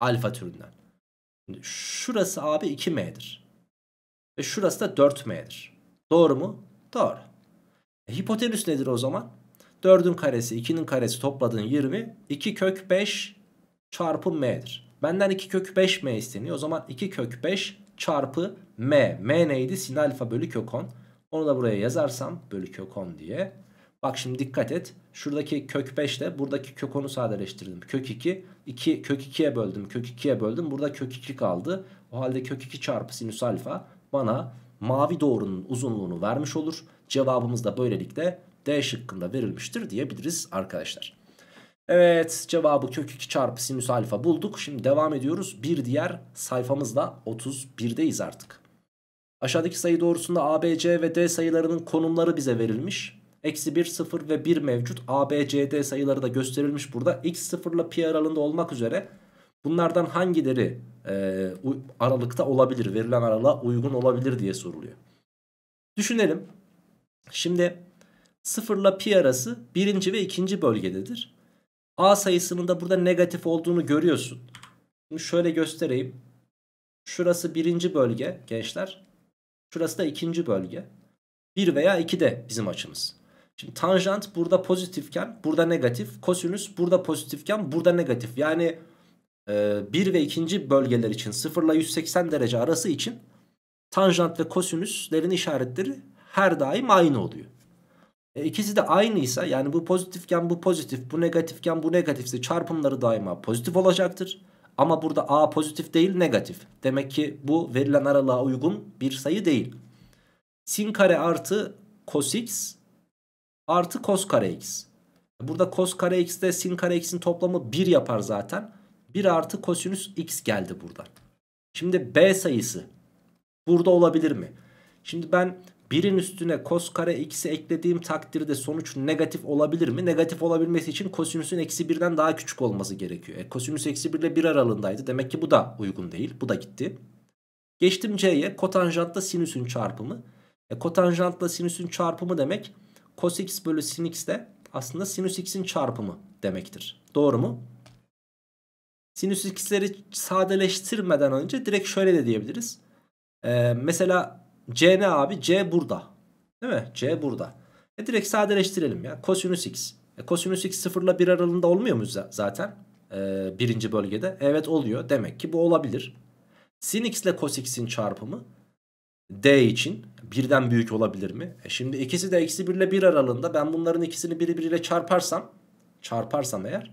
A: alfa türünden. Şimdi şurası abi 2m'dir. Ve şurası da 4m'dir. Doğru mu? Doğru. E, hipotenüs nedir o zaman? 4'ün karesi 2'nin karesi topladığın 20. 2 kök 5 çarpı m'dir. Benden 2 kök 5 m isteniyor. O zaman 2 kök 5 çarpı m. m neydi? Sin alfa bölü kök 10. Onu da buraya yazarsam bölü kök 10 diye. Bak şimdi dikkat et. Şuradaki kök 5 ile buradaki kök 10'u sadeleştirdim. Kök 2. 2 kök 2'ye böldüm. Kök 2'ye böldüm. Burada kök 2 kaldı. O halde kök 2 çarpı sinüs alfa bana mavi doğrunun uzunluğunu vermiş olur. Cevabımız da böylelikle D şıkkında verilmiştir diyebiliriz arkadaşlar. Evet cevabı kök 2 çarpı sinüs alfa bulduk. Şimdi devam ediyoruz. Bir diğer sayfamızda 31'deyiz artık. Aşağıdaki sayı doğrusunda A, B, C ve D sayılarının konumları bize verilmiş. Eksi 1, 0 ve 1 mevcut. A, B, C, D sayıları da gösterilmiş burada. X0 ile pi aralığında olmak üzere bunlardan hangileri e, aralıkta olabilir, verilen aralığa uygun olabilir diye soruluyor. Düşünelim. Şimdi 0 ile pi arası birinci ve ikinci bölgededir. A sayısının da burada negatif olduğunu görüyorsun. Şimdi şöyle göstereyim. Şurası birinci bölge gençler. Şurası da ikinci bölge. 1 veya 2 de bizim açımız. Şimdi tanjant burada pozitifken burada negatif. Kosinüs burada pozitifken burada negatif. Yani e, 1 ve 2. bölgeler için 0 ile 180 derece arası için tanjant ve kosinüslerin işaretleri her daim aynı oluyor. E, ikisi de aynıysa yani bu pozitifken bu pozitif, bu negatifken bu negatifse çarpımları daima pozitif olacaktır. Ama burada A pozitif değil negatif. Demek ki bu verilen aralığa uygun bir sayı değil. Sin kare artı cos x artı cos kare x. Burada cos kare x de sin kare x'in toplamı 1 yapar zaten. 1 artı kosinüs x geldi buradan. Şimdi B sayısı burada olabilir mi? Şimdi ben Birin üstüne kos kare x'i eklediğim takdirde sonuç negatif olabilir mi? Negatif olabilmesi için kosinüsün eksi birden daha küçük olması gerekiyor. E, kosinüs eksi 1 ile 1 aralığındaydı. Demek ki bu da uygun değil. Bu da gitti. Geçtim C'ye. Kotanjantla sinüsün çarpımı. E, kotanjantla sinüsün çarpımı demek cos x bölü sin x de aslında sinüs x'in çarpımı demektir. Doğru mu? Sinüs x'leri sadeleştirmeden önce direkt şöyle de diyebiliriz. Ee, mesela C ne abi? C burada. Değil mi? C burada. E direkt sadeleştirelim ya. Kosinüs x. E kosinüs x 0 ile 1 aralığında olmuyor mu zaten? E, birinci bölgede. Evet oluyor. Demek ki bu olabilir. Sin x ile cos x'in çarpımı D için birden büyük olabilir mi? E şimdi ikisi de eksi 1 ile 1 aralığında. Ben bunların ikisini biri çarparsam çarparsam eğer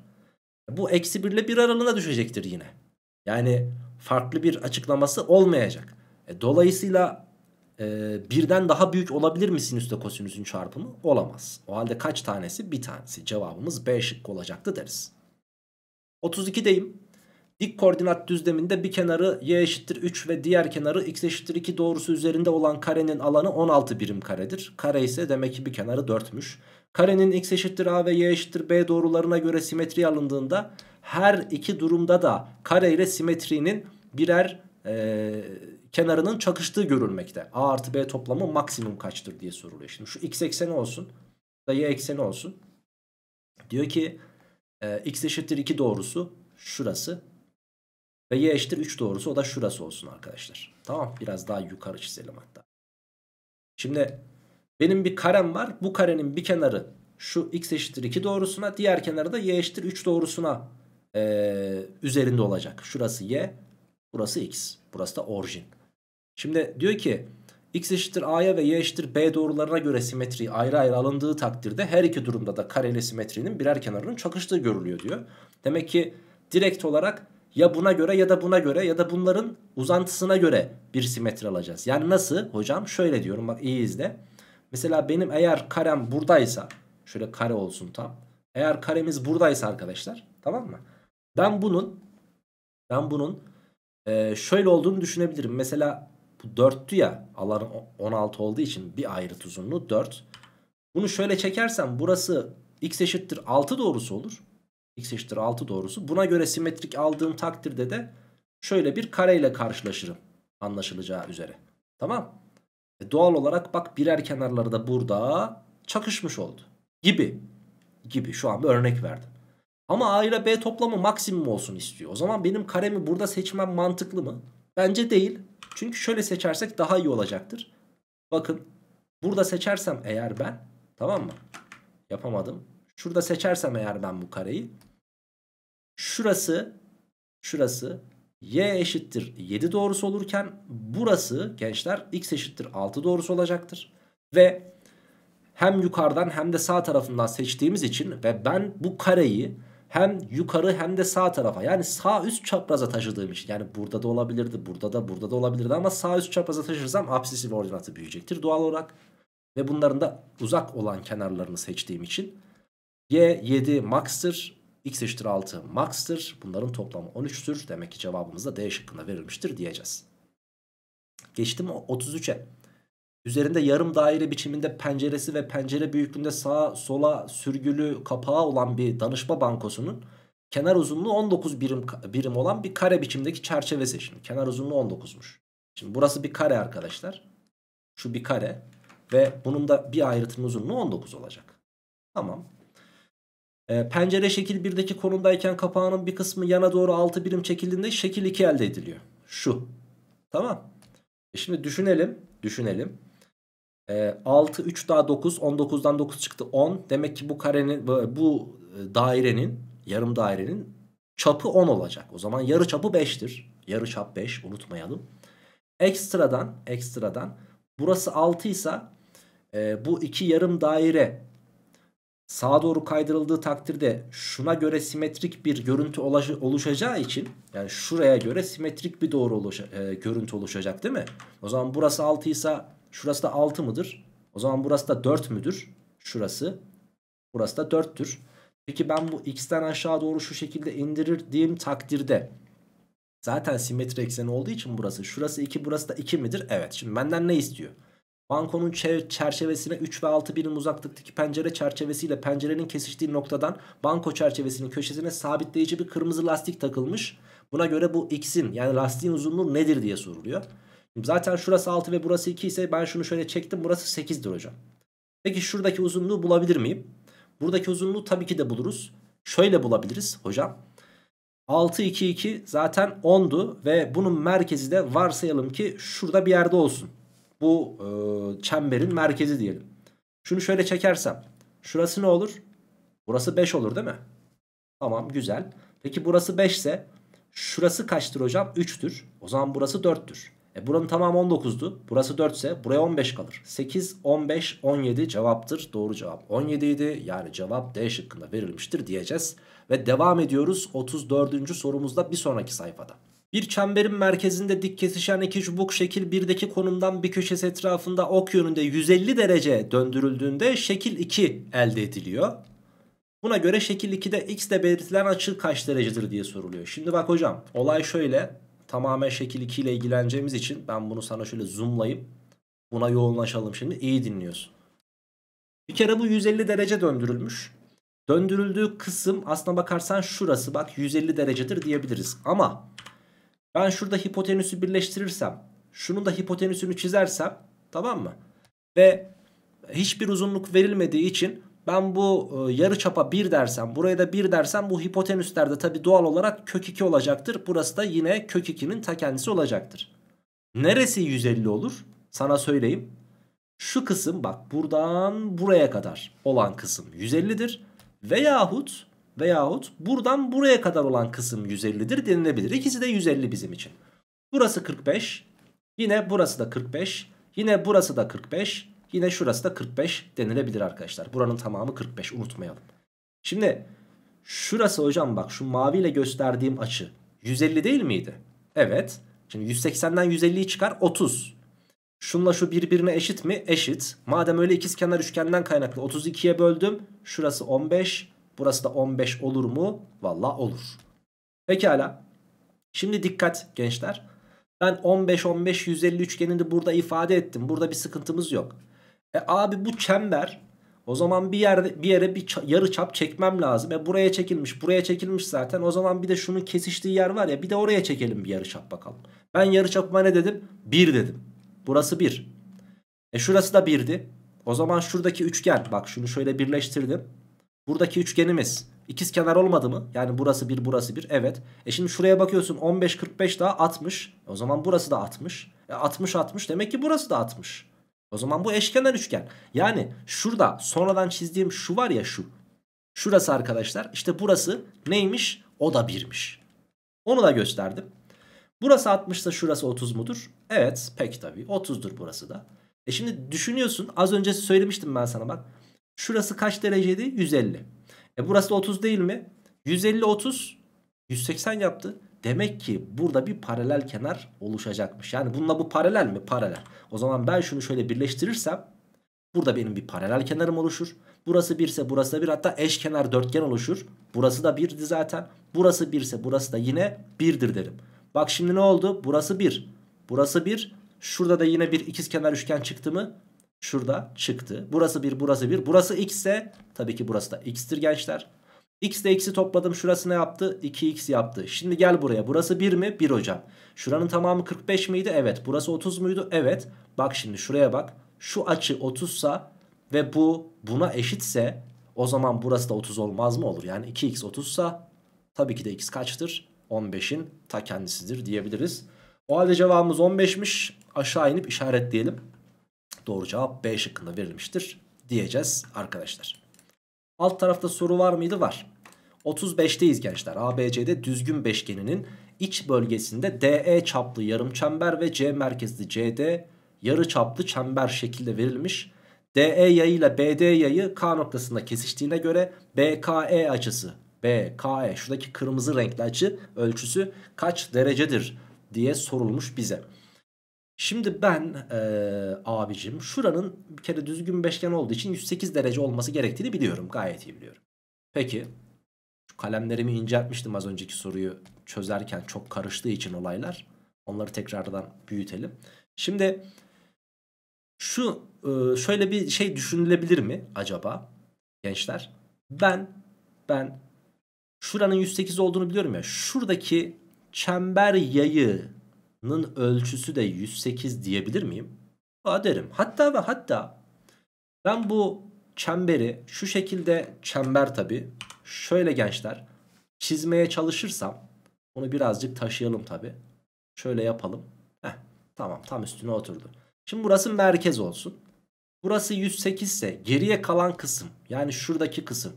A: bu eksi 1 ile 1 aralığına düşecektir yine. Yani farklı bir açıklaması olmayacak. E, dolayısıyla e, birden daha büyük olabilir mi sinüsle kosinüsün çarpımı? Olamaz. O halde kaç tanesi? Bir tanesi. Cevabımız B şıkkı olacaktı deriz. 32'deyim. Dik koordinat düzleminde bir kenarı y eşittir 3 ve diğer kenarı x eşittir 2 doğrusu üzerinde olan karenin alanı 16 birim karedir. Kare ise demek ki bir kenarı 4'müş. Karenin x eşittir a ve y eşittir b doğrularına göre simetri alındığında her iki durumda da kare ile simetrinin birer e, kenarının çakıştığı görülmekte. A artı B toplamı maksimum kaçtır diye soruluyor. Şimdi şu x ekseni olsun da y ekseni olsun. Diyor ki e, x eşittir 2 doğrusu şurası ve y eşittir 3 doğrusu o da şurası olsun arkadaşlar. Tamam biraz daha yukarı çizelim hatta. Şimdi benim bir karem var. Bu karenin bir kenarı şu x eşittir 2 doğrusuna diğer kenarı da y eşittir 3 doğrusuna e, üzerinde olacak. Şurası y burası x burası da orijin. Şimdi diyor ki x eşittir a'ya ve y eşittir b doğrularına göre simetri ayrı ayrı alındığı takdirde her iki durumda da kareli simetrinin birer kenarının çakıştığı görülüyor diyor. Demek ki direkt olarak ya buna göre ya da buna göre ya da bunların uzantısına göre bir simetri alacağız. Yani nasıl hocam? Şöyle diyorum bak iyi izle. Mesela benim eğer karem buradaysa şöyle kare olsun tam. Eğer karemiz buradaysa arkadaşlar tamam mı? Ben bunun ben bunun e, şöyle olduğunu düşünebilirim. Mesela bu 4'tü ya. Alan 16 olduğu için bir ayrıt uzunluğu 4. Bunu şöyle çekersem burası x eşittir 6 doğrusu olur. x eşittir 6 doğrusu. Buna göre simetrik aldığım takdirde de şöyle bir kareyle karşılaşırım. Anlaşılacağı üzere. Tamam. E doğal olarak bak birer kenarları da burada çakışmış oldu. Gibi. Gibi şu an bir örnek verdim. Ama A ile B toplamı maksimum olsun istiyor. O zaman benim karemi burada seçmem mantıklı mı? Bence değil. Çünkü şöyle seçersek daha iyi olacaktır. Bakın burada seçersem eğer ben tamam mı? Yapamadım. Şurada seçersem eğer ben bu kareyi. Şurası şurası y eşittir 7 doğrusu olurken burası gençler x eşittir 6 doğrusu olacaktır. Ve hem yukarıdan hem de sağ tarafından seçtiğimiz için ve ben bu kareyi hem yukarı hem de sağ tarafa yani sağ üst çapraza taşıdığım için yani burada da olabilirdi burada da burada da olabilirdi ama sağ üst çapraza taşırsam absisi ve ordinatı büyüyecektir doğal olarak ve bunların da uzak olan kenarlarını seçtiğim için y 7 max'tır x eşittir 6 max'tır bunların toplamı 13'tür demek ki cevabımız da D şıkkında verilmiştir diyeceğiz. Geçtim 33'e. Üzerinde yarım daire biçiminde penceresi ve pencere büyüklüğünde sağa sola sürgülü kapağı olan bir danışma bankosunun kenar uzunluğu 19 birim birim olan bir kare biçimdeki çerçevesi. Şimdi kenar uzunluğu 19'muş. Şimdi burası bir kare arkadaşlar. Şu bir kare ve bunun da bir ayrıtının uzunluğu 19 olacak. Tamam. E, pencere şekil 1'deki konumdayken kapağının bir kısmı yana doğru 6 birim çekildiğinde şekil 2 elde ediliyor. Şu. Tamam. E şimdi düşünelim. Düşünelim. 6 ee, 3 daha 9 19'dan 9 çıktı 10. Demek ki bu karenin bu e, dairenin yarım dairenin çapı 10 olacak. O zaman yarı çapı 5'tir. Yarı çap 5 unutmayalım. Ekstradan ekstradan burası 6 ise e, bu iki yarım daire sağa doğru kaydırıldığı takdirde şuna göre simetrik bir görüntü oluşacağı için yani şuraya göre simetrik bir doğru oluş e, görüntü oluşacak değil mi? O zaman burası 6 ise Şurası da 6 mıdır? O zaman burası da 4 müdür? Şurası. Burası da 4'tür. Peki ben bu x'ten aşağı doğru şu şekilde indirirdiğim takdirde zaten simetri ekseni olduğu için burası. Şurası 2 burası da 2 midir? Evet. Şimdi benden ne istiyor? Bankonun çerçevesine 3 ve 6 birim uzaklıktaki pencere çerçevesiyle pencerenin kesiştiği noktadan banko çerçevesinin köşesine sabitleyici bir kırmızı lastik takılmış. Buna göre bu x'in yani lastiğin uzunluğu nedir diye soruluyor. Zaten şurası 6 ve burası 2 ise ben şunu şöyle çektim. Burası 8'dir hocam. Peki şuradaki uzunluğu bulabilir miyim? Buradaki uzunluğu tabii ki de buluruz. Şöyle bulabiliriz hocam. 6, 2, 2 zaten 10'du ve bunun merkezi de varsayalım ki şurada bir yerde olsun. Bu e, çemberin merkezi diyelim. Şunu şöyle çekersem şurası ne olur? Burası 5 olur değil mi? Tamam güzel. Peki burası 5 ise şurası kaçtır hocam? 3'tür. O zaman burası 4'tür. E buranın tamamı 19'du. Burası 4 ise buraya 15 kalır. 8, 15, 17 cevaptır. Doğru cevap 17 idi. Yani cevap D şıkkında verilmiştir diyeceğiz. Ve devam ediyoruz 34. sorumuzda bir sonraki sayfada. Bir çemberin merkezinde dik kesişen iki çubuk şekil 1'deki konumdan bir köşesi etrafında ok yönünde 150 derece döndürüldüğünde şekil 2 elde ediliyor. Buna göre şekil 2'de x de belirtilen açı kaç derecedir diye soruluyor. Şimdi bak hocam olay şöyle tamamen şekil 2 ile ilgileneceğimiz için ben bunu sana şöyle zoomlayıp buna yoğunlaşalım şimdi. İyi dinliyorsun. Bir kere bu 150 derece döndürülmüş. Döndürüldüğü kısım aslına bakarsan şurası bak 150 derecedir diyebiliriz. Ama ben şurada hipotenüsü birleştirirsem şunun da hipotenüsünü çizersem tamam mı? Ve hiçbir uzunluk verilmediği için ben bu e, yarı çapa 1 dersem buraya da 1 dersem bu hipotenüslerde tabi doğal olarak kök 2 olacaktır. Burası da yine kök 2'nin ta kendisi olacaktır. Neresi 150 olur? Sana söyleyeyim. Şu kısım bak buradan buraya kadar olan kısım 150'dir. Veyahut veyahut buradan buraya kadar olan kısım 150'dir denilebilir. İkisi de 150 bizim için. Burası 45. Yine burası da 45. Yine burası da 45. Yine şurası da 45 denilebilir arkadaşlar. Buranın tamamı 45 unutmayalım. Şimdi şurası hocam bak şu maviyle gösterdiğim açı 150 değil miydi? Evet. Şimdi 180'den 150'yi çıkar 30. Şunla şu birbirine eşit mi? Eşit. Madem öyle kenar üçgenden kaynaklı 32'ye böldüm. Şurası 15. Burası da 15 olur mu? Valla olur. Pekala. Şimdi dikkat gençler. Ben 15-15-150 üçgenini burada ifade ettim. Burada bir sıkıntımız yok. E abi bu çember o zaman bir yerde bir yere bir yarı çap çekmem lazım. E buraya çekilmiş, buraya çekilmiş zaten. O zaman bir de şunun kesiştiği yer var ya bir de oraya çekelim bir yarı çap bakalım. Ben yarı çapıma ne dedim? 1 dedim. Burası 1. E şurası da 1'di. O zaman şuradaki üçgen bak şunu şöyle birleştirdim. Buradaki üçgenimiz ikiz kenar olmadı mı? Yani burası 1 burası 1 evet. E şimdi şuraya bakıyorsun 15 45 daha 60. O zaman burası da 60. E 60 60 demek ki burası da 60. O zaman bu eşkenar üçgen. Yani şurada sonradan çizdiğim şu var ya şu. Şurası arkadaşlar işte burası neymiş? O da birmiş. Onu da gösterdim. Burası 60'sa şurası 30 mudur? Evet pek tabii 30'dur burası da. E şimdi düşünüyorsun az önce söylemiştim ben sana bak. Şurası kaç dereceydi? 150. E burası da 30 değil mi? 150 30 180 yaptı. Demek ki burada bir paralel kenar oluşacakmış. Yani bununla bu paralel mi? Paralel. O zaman ben şunu şöyle birleştirirsem burada benim bir paralel kenarım oluşur. Burası birse burası da bir hatta eşkenar dörtgen oluşur. Burası da 1'di zaten. Burası birse burası da yine birdir derim. Bak şimdi ne oldu? Burası bir. Burası bir. Şurada da yine bir ikizkenar üçgen çıktı mı? Şurada çıktı. Burası bir, burası bir. Burası x ise tabii ki burası da x'tir gençler. X ile x'i topladım. Şurası ne yaptı? 2x yaptı. Şimdi gel buraya. Burası 1 mi? 1 hocam. Şuranın tamamı 45 miydi? Evet. Burası 30 muydu? Evet. Bak şimdi şuraya bak. Şu açı 30sa ve bu buna eşitse o zaman burası da 30 olmaz mı olur? Yani 2x 30sa tabii ki de x kaçtır? 15'in ta kendisidir diyebiliriz. O halde cevabımız 15'miş. Aşağı inip işaretleyelim. Doğru cevap B şıkkında verilmiştir diyeceğiz arkadaşlar. Alt tarafta soru var mıydı? Var. 35'teyiz gençler. ABC'de düzgün beşgeninin iç bölgesinde DE çaplı yarım çember ve C merkezli CD yarı çaplı çember şekilde verilmiş. DE yayı ile BD yayı K noktasında kesiştiğine göre BKE açısı BKE şuradaki kırmızı renkli açı ölçüsü kaç derecedir diye sorulmuş bize. Şimdi ben ee, abicim şuranın bir kere düzgün beşgen olduğu için 108 derece olması gerektiğini biliyorum gayet iyi biliyorum. Peki Kalemlerimi inceltmiştim az önceki soruyu çözerken çok karıştığı için olaylar. Onları tekrardan büyütelim. Şimdi şu e, şöyle bir şey düşünülebilir mi acaba gençler? Ben ben şuranın 108 olduğunu biliyorum ya. Şuradaki çember yayının ölçüsü de 108 diyebilir miyim? Ha derim. Hatta ve hatta ben bu çemberi şu şekilde çember tabi Şöyle gençler çizmeye çalışırsam bunu birazcık taşıyalım tabi. Şöyle yapalım. Heh, tamam tam üstüne oturdu. Şimdi burası merkez olsun. Burası 108 ise geriye kalan kısım yani şuradaki kısım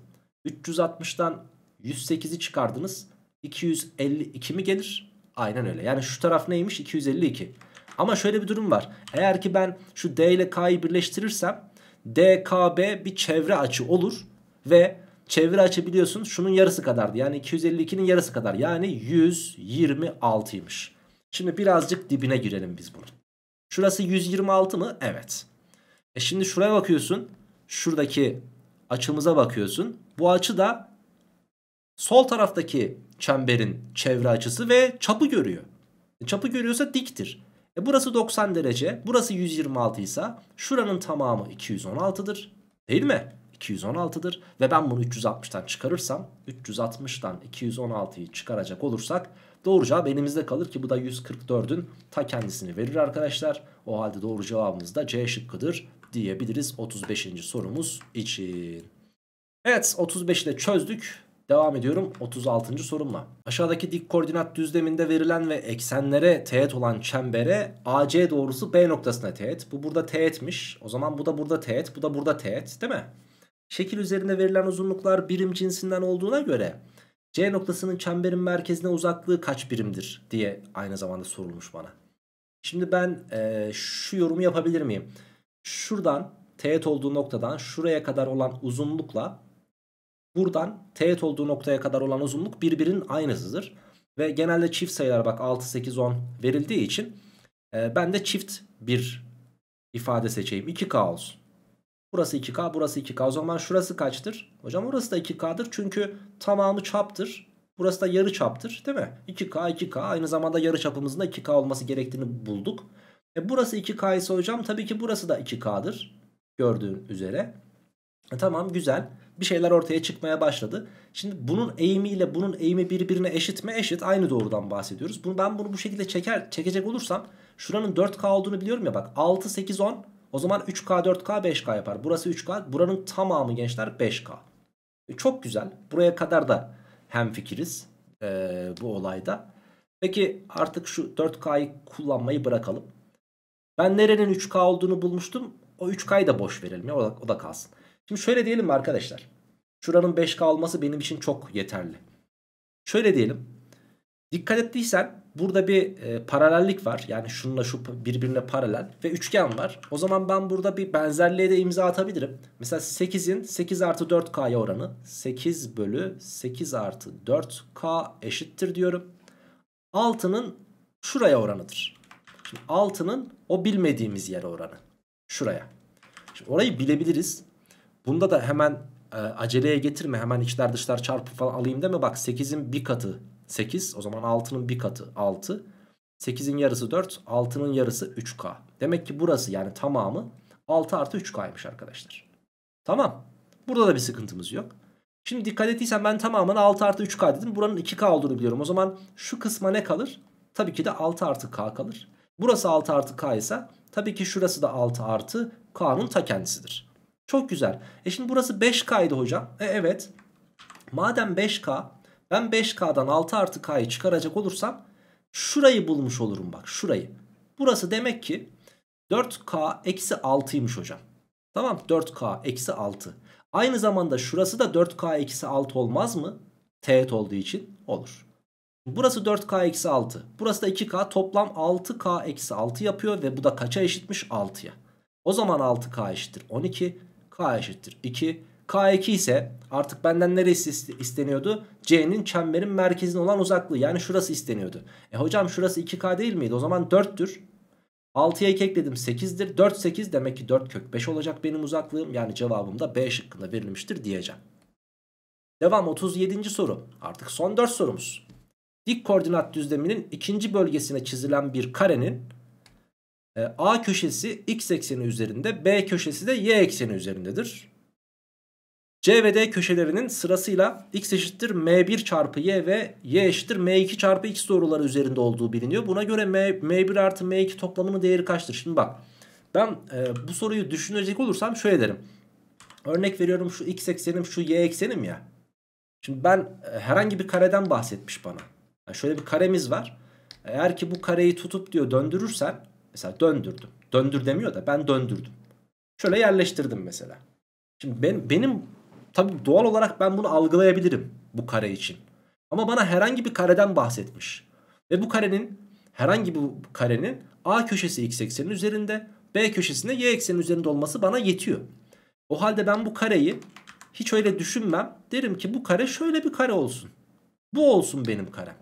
A: 360'dan 108'i çıkardınız 252 mi gelir? Aynen öyle yani şu taraf neymiş 252. Ama şöyle bir durum var eğer ki ben şu D ile K'yı birleştirirsem DKB bir çevre açı olur ve çevre açı biliyorsun şunun yarısı kadardı. Yani 252'nin yarısı kadar. Yani 126'ymış. Şimdi birazcık dibine girelim biz bunun. Şurası 126 mı? Evet. E şimdi şuraya bakıyorsun. Şuradaki açımıza bakıyorsun. Bu açı da sol taraftaki çemberin çevre açısı ve çapı görüyor. E, çapı görüyorsa diktir. E burası 90 derece, burası 126 ise şuranın tamamı 216'dır. Değil mi? 216'dır. Ve ben bunu 360'tan çıkarırsam 360'tan 216'yı çıkaracak olursak doğru cevap elimizde kalır ki bu da 144'ün ta kendisini verir arkadaşlar. O halde doğru cevabımız da C şıkkıdır diyebiliriz 35. sorumuz için. Evet 35'i de çözdük. Devam ediyorum 36. sorumla. Aşağıdaki dik koordinat düzleminde verilen ve eksenlere teğet olan çembere AC doğrusu B noktasına teğet. Bu burada teğetmiş. O zaman bu da burada teğet, bu da burada teğet değil mi? Şekil üzerinde verilen uzunluklar birim cinsinden olduğuna göre C noktasının çemberin merkezine uzaklığı kaç birimdir diye aynı zamanda sorulmuş bana. Şimdi ben e, şu yorumu yapabilir miyim? Şuradan teğet olduğu noktadan şuraya kadar olan uzunlukla buradan teğet olduğu noktaya kadar olan uzunluk birbirinin aynısıdır. Ve genelde çift sayılar bak 6, 8, 10 verildiği için e, ben de çift bir ifade seçeyim. 2K olsun. Burası 2K burası 2K. O zaman şurası kaçtır? Hocam orası da 2K'dır çünkü tamamı çaptır. Burası da yarı çaptır değil mi? 2K 2K aynı zamanda yarı çapımızın da 2K olması gerektiğini bulduk. E burası 2K ise hocam tabii ki burası da 2K'dır. Gördüğün üzere. E tamam güzel. Bir şeyler ortaya çıkmaya başladı. Şimdi bunun eğimiyle bunun eğimi birbirine eşit mi? Eşit. Aynı doğrudan bahsediyoruz. Bunu, ben bunu bu şekilde çeker, çekecek olursam şuranın 4K olduğunu biliyorum ya bak. 6, 8, 10 o zaman 3K 4K 5K yapar. Burası 3K buranın tamamı gençler 5K. E, çok güzel. Buraya kadar da hemfikiriz e, bu olayda. Peki artık şu 4K'yı kullanmayı bırakalım. Ben nerenin 3K olduğunu bulmuştum. O 3K'yı da boş verelim ya o da, o da kalsın. Şimdi şöyle diyelim mi arkadaşlar? Şuranın 5K olması benim için çok yeterli. Şöyle diyelim. Dikkat ettiysen Burada bir e, paralellik var. Yani şununla şu birbirine paralel ve üçgen var. O zaman ben burada bir benzerliğe de imza atabilirim. Mesela 8'in 8 artı 4K'ya oranı 8 bölü 8 artı 4K eşittir diyorum. 6'nın şuraya oranıdır. Şimdi 6'nın o bilmediğimiz yere oranı. Şuraya. Şimdi orayı bilebiliriz. Bunda da hemen e, aceleye getirme hemen içler dışlar çarpı falan alayım deme. Bak 8'in bir katı 8 o zaman 6'nın bir katı 6. 8'in yarısı 4 6'nın yarısı 3K. Demek ki burası yani tamamı 6 artı 3K'ymış arkadaşlar. Tamam. Burada da bir sıkıntımız yok. Şimdi dikkat ettiysen ben tamamen 6 artı 3K dedim. Buranın 2K olduğunu biliyorum. O zaman şu kısma ne kalır? Tabii ki de 6 artı K kalır. Burası 6 artı K ise tabii ki şurası da 6 artı K'nın ta kendisidir. Çok güzel. E şimdi burası 5K idi hocam. E evet. Madem 5K ben 5K'dan 6 artı K'yı çıkaracak olursam şurayı bulmuş olurum bak şurayı. Burası demek ki 4K eksi 6'ymış hocam. Tamam 4K eksi 6. Aynı zamanda şurası da 4K eksi 6 olmaz mı? Teğet olduğu için olur. Burası 4K eksi 6. Burası da 2K toplam 6K eksi 6 yapıyor ve bu da kaça eşitmiş? 6'ya. O zaman 6K eşittir 12. K eşittir 2. K2 ise artık benden neresi isteniyordu? C'nin çemberin merkezine olan uzaklığı. Yani şurası isteniyordu. E hocam şurası 2K değil miydi? O zaman 4'tür. 6'ya 2 ekledim 8'dir. 4 8 demek ki 4 kök 5 olacak benim uzaklığım. Yani cevabım da B şıkkında verilmiştir diyeceğim. Devam 37. soru. Artık son 4 sorumuz. Dik koordinat düzleminin ikinci bölgesine çizilen bir karenin e, A köşesi x ekseni üzerinde, B köşesi de y ekseni üzerindedir. C ve D köşelerinin sırasıyla x eşittir m1 çarpı y ve y eşittir m2 çarpı x doğruları üzerinde olduğu biliniyor. Buna göre m, m1 artı m2 toplamının değeri kaçtır? Şimdi bak ben e, bu soruyu düşünecek olursam şöyle derim. Örnek veriyorum şu x eksenim şu y eksenim ya. Şimdi ben e, herhangi bir kareden bahsetmiş bana. Yani şöyle bir karemiz var. Eğer ki bu kareyi tutup diyor döndürürsen mesela döndürdüm. Döndür demiyor da ben döndürdüm. Şöyle yerleştirdim mesela. Şimdi ben, benim Tabii doğal olarak ben bunu algılayabilirim bu kare için. Ama bana herhangi bir kareden bahsetmiş. Ve bu karenin herhangi bir karenin A köşesi x eksenin üzerinde B köşesinde y eksenin üzerinde olması bana yetiyor. O halde ben bu kareyi hiç öyle düşünmem. Derim ki bu kare şöyle bir kare olsun. Bu olsun benim karem.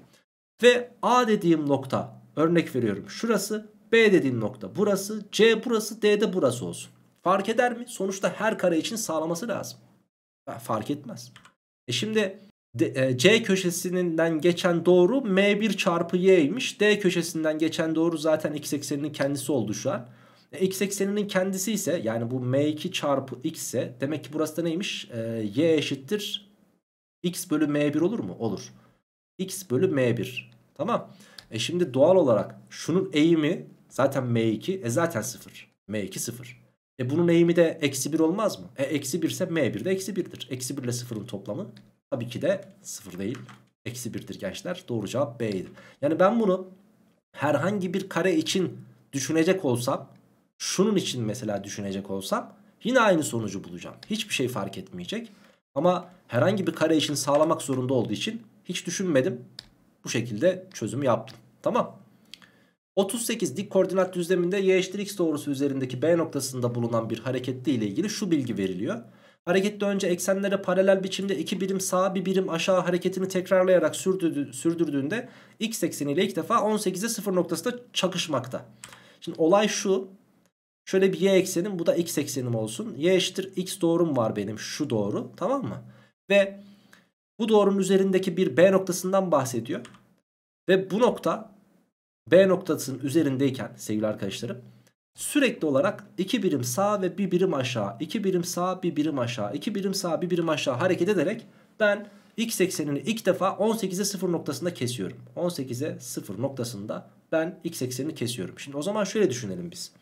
A: Ve A dediğim nokta örnek veriyorum şurası. B dediğim nokta burası. C burası. D de burası olsun. Fark eder mi? Sonuçta her kare için sağlaması lazım. Fark etmez. E şimdi e, C köşesinden geçen doğru M1 çarpı Y'ymiş. D köşesinden geçen doğru zaten x ekseninin kendisi oldu şu an. E, x ekseninin kendisi ise yani bu M2 çarpı X ise demek ki burası da neymiş? E, y eşittir X bölü M1 olur mu? Olur. X bölü M1. Tamam. E şimdi doğal olarak şunun eğimi zaten M2. E zaten 0. M2 0. E bunun eğimi de eksi 1 olmaz mı? E eksi 1 ise m1 de eksi 1'dir. Eksi 1 ile 0'ın toplamı tabii ki de 0 değil. Eksi 1'dir gençler. Doğru cevap B'ydi. Yani ben bunu herhangi bir kare için düşünecek olsam şunun için mesela düşünecek olsam yine aynı sonucu bulacağım. Hiçbir şey fark etmeyecek. Ama herhangi bir kare için sağlamak zorunda olduğu için hiç düşünmedim. Bu şekilde çözümü yaptım. Tamam. 38 dik koordinat düzleminde y eşittir x doğrusu üzerindeki b noktasında bulunan bir hareketli ile ilgili şu bilgi veriliyor. Harekette önce eksenlere paralel biçimde iki birim sağa bir birim aşağı hareketini tekrarlayarak sürdürdü, sürdürdüğünde x ekseniyle ilk defa 18'e 0 noktasında çakışmakta. Şimdi olay şu. Şöyle bir y eksenim bu da x eksenim olsun. y eşittir x doğrum var benim şu doğru tamam mı? Ve bu doğrunun üzerindeki bir b noktasından bahsediyor. Ve bu nokta B noktasının üzerindeyken sevgili arkadaşlarım sürekli olarak iki birim sağ ve bir birim aşağı iki birim sağ bir birim aşağı iki birim sağ bir birim aşağı hareket ederek ben x eksenini ilk defa 18'e 0 noktasında kesiyorum. 18'e 0 noktasında ben x eksenini kesiyorum. Şimdi o zaman şöyle düşünelim biz.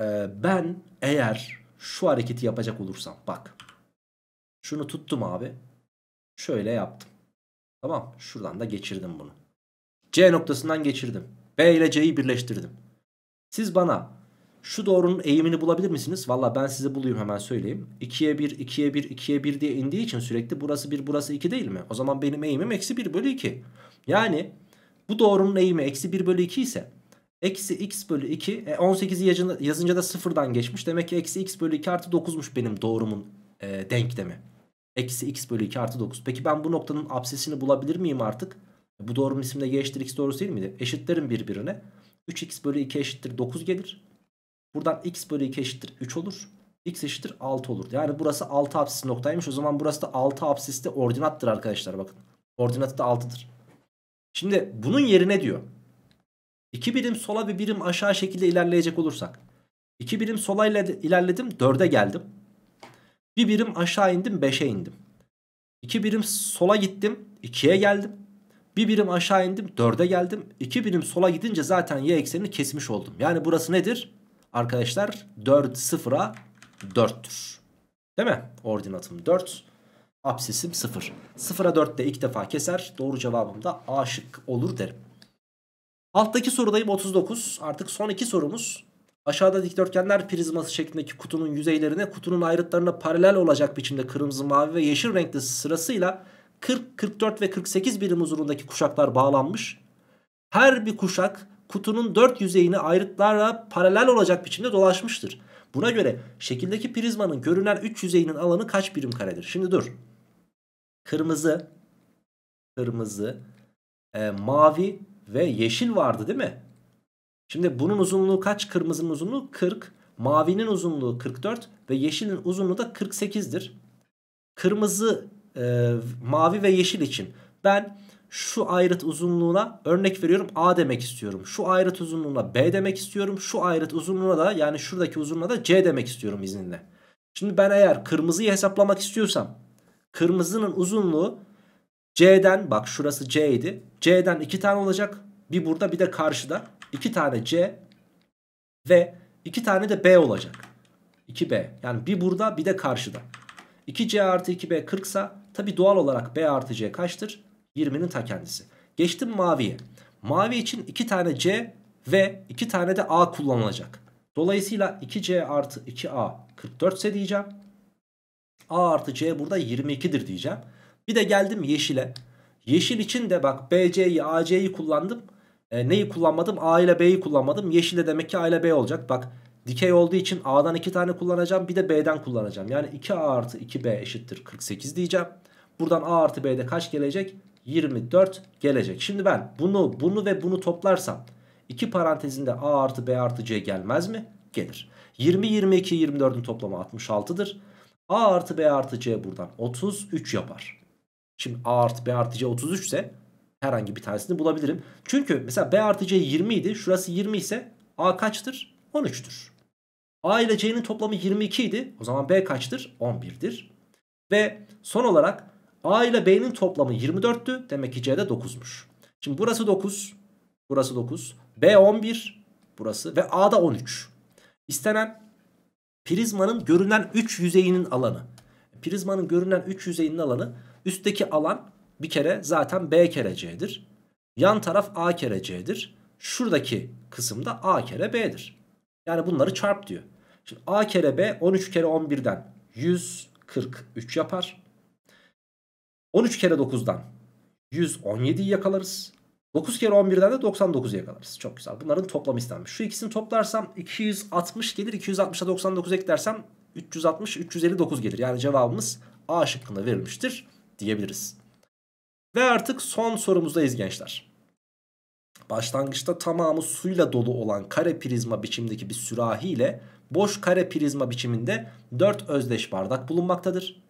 A: Ee, ben eğer şu hareketi yapacak olursam bak. Şunu tuttum abi. Şöyle yaptım. Tamam şuradan da geçirdim bunu. C noktasından geçirdim. B ile C'yi birleştirdim. Siz bana şu doğrunun eğimini bulabilir misiniz? Valla ben size bulayım hemen söyleyeyim. 2'ye 1, 2'ye 1, 2'ye 1 diye indiği için sürekli burası 1, burası 2 değil mi? O zaman benim eğimim eksi 1 bölü 2. Yani bu doğrunun eğimi eksi 1 bölü 2 ise eksi x bölü 2, e, 18'i yazınca da sıfırdan geçmiş. Demek ki eksi x bölü 2 artı 9'muş benim doğrumun e, denklemi. Eksi x bölü 2 artı 9. Peki ben bu noktanın absesini bulabilir miyim artık? Bu doğrunun isimde y eşittir x doğrusu değil miydi? Eşitlerin birbirine. 3x bölü 2 eşittir 9 gelir. Buradan x bölü 2 eşittir 3 olur. x eşittir 6 olur. Yani burası 6 absis noktaymış. O zaman burası da 6 absiste ordinattır arkadaşlar bakın. Ordinatı da 6'dır. Şimdi bunun yerine diyor. 2 birim sola ve birim aşağı şekilde ilerleyecek olursak. 2 birim sola ilerledim 4'e geldim. bir birim aşağı indim 5'e indim. 2 birim sola gittim 2'ye geldim. Bir birim aşağı indim 4'e geldim. 2 birim sola gidince zaten y eksenini kesmiş oldum. Yani burası nedir? Arkadaşlar 4 sıfıra 4'tür. Değil mi? Ordinatım 4. Absisim 0. 0'a 4 de ilk defa keser. Doğru cevabım da A şık olur derim. Alttaki sorudayım 39. Artık son iki sorumuz. Aşağıda dikdörtgenler prizması şeklindeki kutunun yüzeylerine kutunun ayrıtlarına paralel olacak biçimde kırmızı, mavi ve yeşil renkli sırasıyla 40, 44 ve 48 birim uzunluğundaki kuşaklar bağlanmış. Her bir kuşak kutunun dört yüzeyini ayrıtlarla paralel olacak biçimde dolaşmıştır. Buna göre şekildeki prizmanın görünen üç yüzeyinin alanı kaç birim karedir? Şimdi dur. Kırmızı, kırmızı, e, mavi ve yeşil vardı değil mi? Şimdi bunun uzunluğu kaç? Kırmızının uzunluğu 40, mavinin uzunluğu 44 ve yeşilin uzunluğu da 48'dir. Kırmızı e, mavi ve yeşil için ben şu ayrıt uzunluğuna örnek veriyorum A demek istiyorum. Şu ayrıt uzunluğuna B demek istiyorum. Şu ayrıt uzunluğuna da yani şuradaki uzunluğuna da C demek istiyorum izninle. Şimdi ben eğer kırmızıyı hesaplamak istiyorsam kırmızının uzunluğu C'den bak şurası C idi. C'den iki tane olacak. Bir burada bir de karşıda. iki tane C ve iki tane de B olacak. 2B. Yani bir burada bir de karşıda. 2C artı 2B 40 sa Tabi doğal olarak B artı C kaçtır? 20'nin ta kendisi. Geçtim maviye. Mavi için 2 tane C ve 2 tane de A kullanılacak. Dolayısıyla 2C artı 2A 44 ise diyeceğim. A artı C burada 22'dir diyeceğim. Bir de geldim yeşile. Yeşil için de bak BC'yi AC'yi kullandım. E, neyi kullanmadım? A ile B'yi kullanmadım. Yeşile demek ki A ile B olacak. Bak Dikey olduğu için A'dan 2 tane kullanacağım. Bir de B'den kullanacağım. Yani 2A artı 2B eşittir 48 diyeceğim. Buradan A artı B'de kaç gelecek? 24 gelecek. Şimdi ben bunu, bunu ve bunu toplarsam 2 parantezinde A artı B artı C gelmez mi? Gelir. 20, 22, 24'ün toplamı 66'dır. A artı B artı C buradan 33 yapar. Şimdi A artı B artı C 33 ise herhangi bir tanesini bulabilirim. Çünkü mesela B artı C 20 idi. Şurası 20 ise A kaçtır? 13'tür. A ile C'nin toplamı 22 idi. O zaman B kaçtır? 11'dir. Ve son olarak A ile B'nin toplamı 24'tü. Demek ki C'de 9'muş. Şimdi burası 9. Burası 9. B 11. Burası. Ve A'da 13. İstenen prizmanın görünen 3 yüzeyinin alanı. Prizmanın görünen 3 yüzeyinin alanı üstteki alan bir kere zaten B kere C'dir. Yan taraf A kere C'dir. Şuradaki kısımda A kere B'dir. Yani bunları çarp diyor. Şimdi A kere B 13 kere 11'den 143 yapar. 13 kere 9'dan 117'yi yakalarız. 9 kere 11'den de 99 yakalarız. Çok güzel. Bunların toplamı istenmiş. Şu ikisini toplarsam 260 gelir. 260'a 99 eklersem 360, 359 gelir. Yani cevabımız A şıkkında verilmiştir diyebiliriz. Ve artık son sorumuzdayız gençler. Başlangıçta tamamı suyla dolu olan kare prizma biçimdeki bir sürahi ile boş kare prizma biçiminde 4 özdeş bardak bulunmaktadır.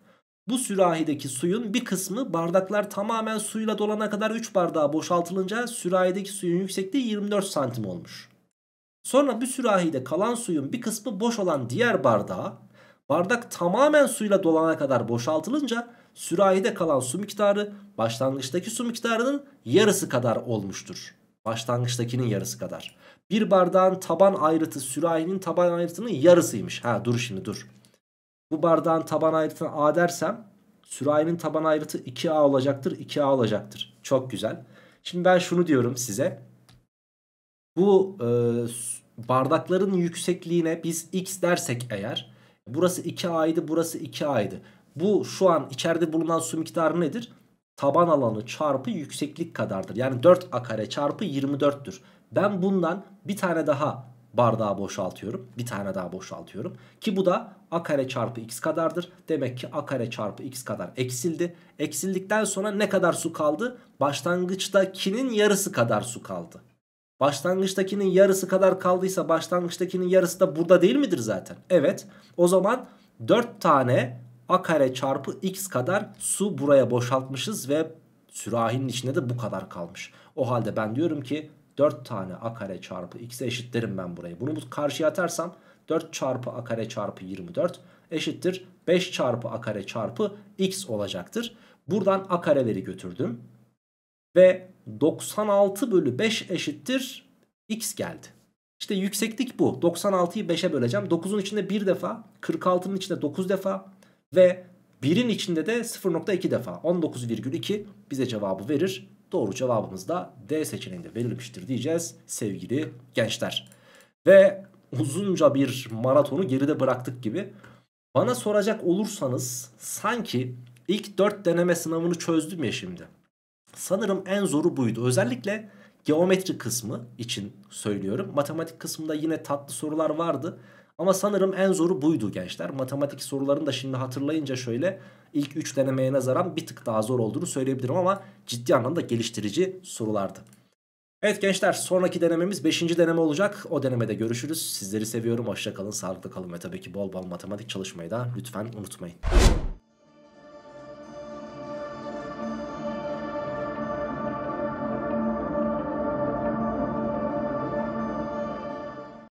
A: Bu sürahideki suyun bir kısmı bardaklar tamamen suyla dolana kadar 3 bardağa boşaltılınca sürahideki suyun yüksekliği 24 santim olmuş. Sonra bu sürahide kalan suyun bir kısmı boş olan diğer bardağa bardak tamamen suyla dolana kadar boşaltılınca sürahide kalan su miktarı başlangıçtaki su miktarının yarısı kadar olmuştur. Başlangıçtakinin yarısı kadar. Bir bardağın taban ayrıtı sürahinin taban ayrıtının yarısıymış. Ha dur şimdi dur. Bu bardağın taban ayrıtına A dersem sürahinin taban ayrıtı 2A olacaktır. 2A olacaktır. Çok güzel. Şimdi ben şunu diyorum size. Bu e, bardakların yüksekliğine biz x dersek eğer burası 2A'ydı burası 2A'ydı. Bu şu an içeride bulunan su miktarı nedir? taban alanı çarpı yükseklik kadardır. Yani 4a kare çarpı 24'tür. Ben bundan bir tane daha bardağı boşaltıyorum. Bir tane daha boşaltıyorum. Ki bu da a kare çarpı x kadardır. Demek ki a kare çarpı x kadar eksildi. Eksildikten sonra ne kadar su kaldı? Başlangıçtakinin yarısı kadar su kaldı. Başlangıçtakinin yarısı kadar kaldıysa başlangıçtakinin yarısı da burada değil midir zaten? Evet. O zaman 4 tane a kare çarpı x kadar su buraya boşaltmışız ve sürahinin içinde de bu kadar kalmış. O halde ben diyorum ki 4 tane a kare çarpı x'e eşitlerim ben burayı. Bunu karşıya atarsam 4 çarpı a kare çarpı 24 eşittir 5 çarpı a kare çarpı x olacaktır. Buradan a kareleri götürdüm. Ve 96 bölü 5 eşittir x geldi. İşte yükseklik bu. 96'yı 5'e böleceğim. 9'un içinde 1 defa, 46'nın içinde 9 defa, ve 1'in içinde de 0.2 defa 19,2 bize cevabı verir. Doğru cevabımız da D seçeneğinde verilmiştir diyeceğiz sevgili gençler. Ve uzunca bir maratonu geride bıraktık gibi. Bana soracak olursanız sanki ilk 4 deneme sınavını çözdüm ya şimdi. Sanırım en zoru buydu. Özellikle geometri kısmı için söylüyorum. Matematik kısmında yine tatlı sorular vardı. Ama sanırım en zoru buydu gençler. Matematik sorularını da şimdi hatırlayınca şöyle ilk 3 denemeye nazaran bir tık daha zor olduğunu söyleyebilirim ama ciddi anlamda geliştirici sorulardı. Evet gençler sonraki denememiz 5. deneme olacak. O denemede görüşürüz. Sizleri seviyorum. Hoşçakalın, sağlıklı kalın ve tabii ki bol bol matematik çalışmayı da lütfen unutmayın.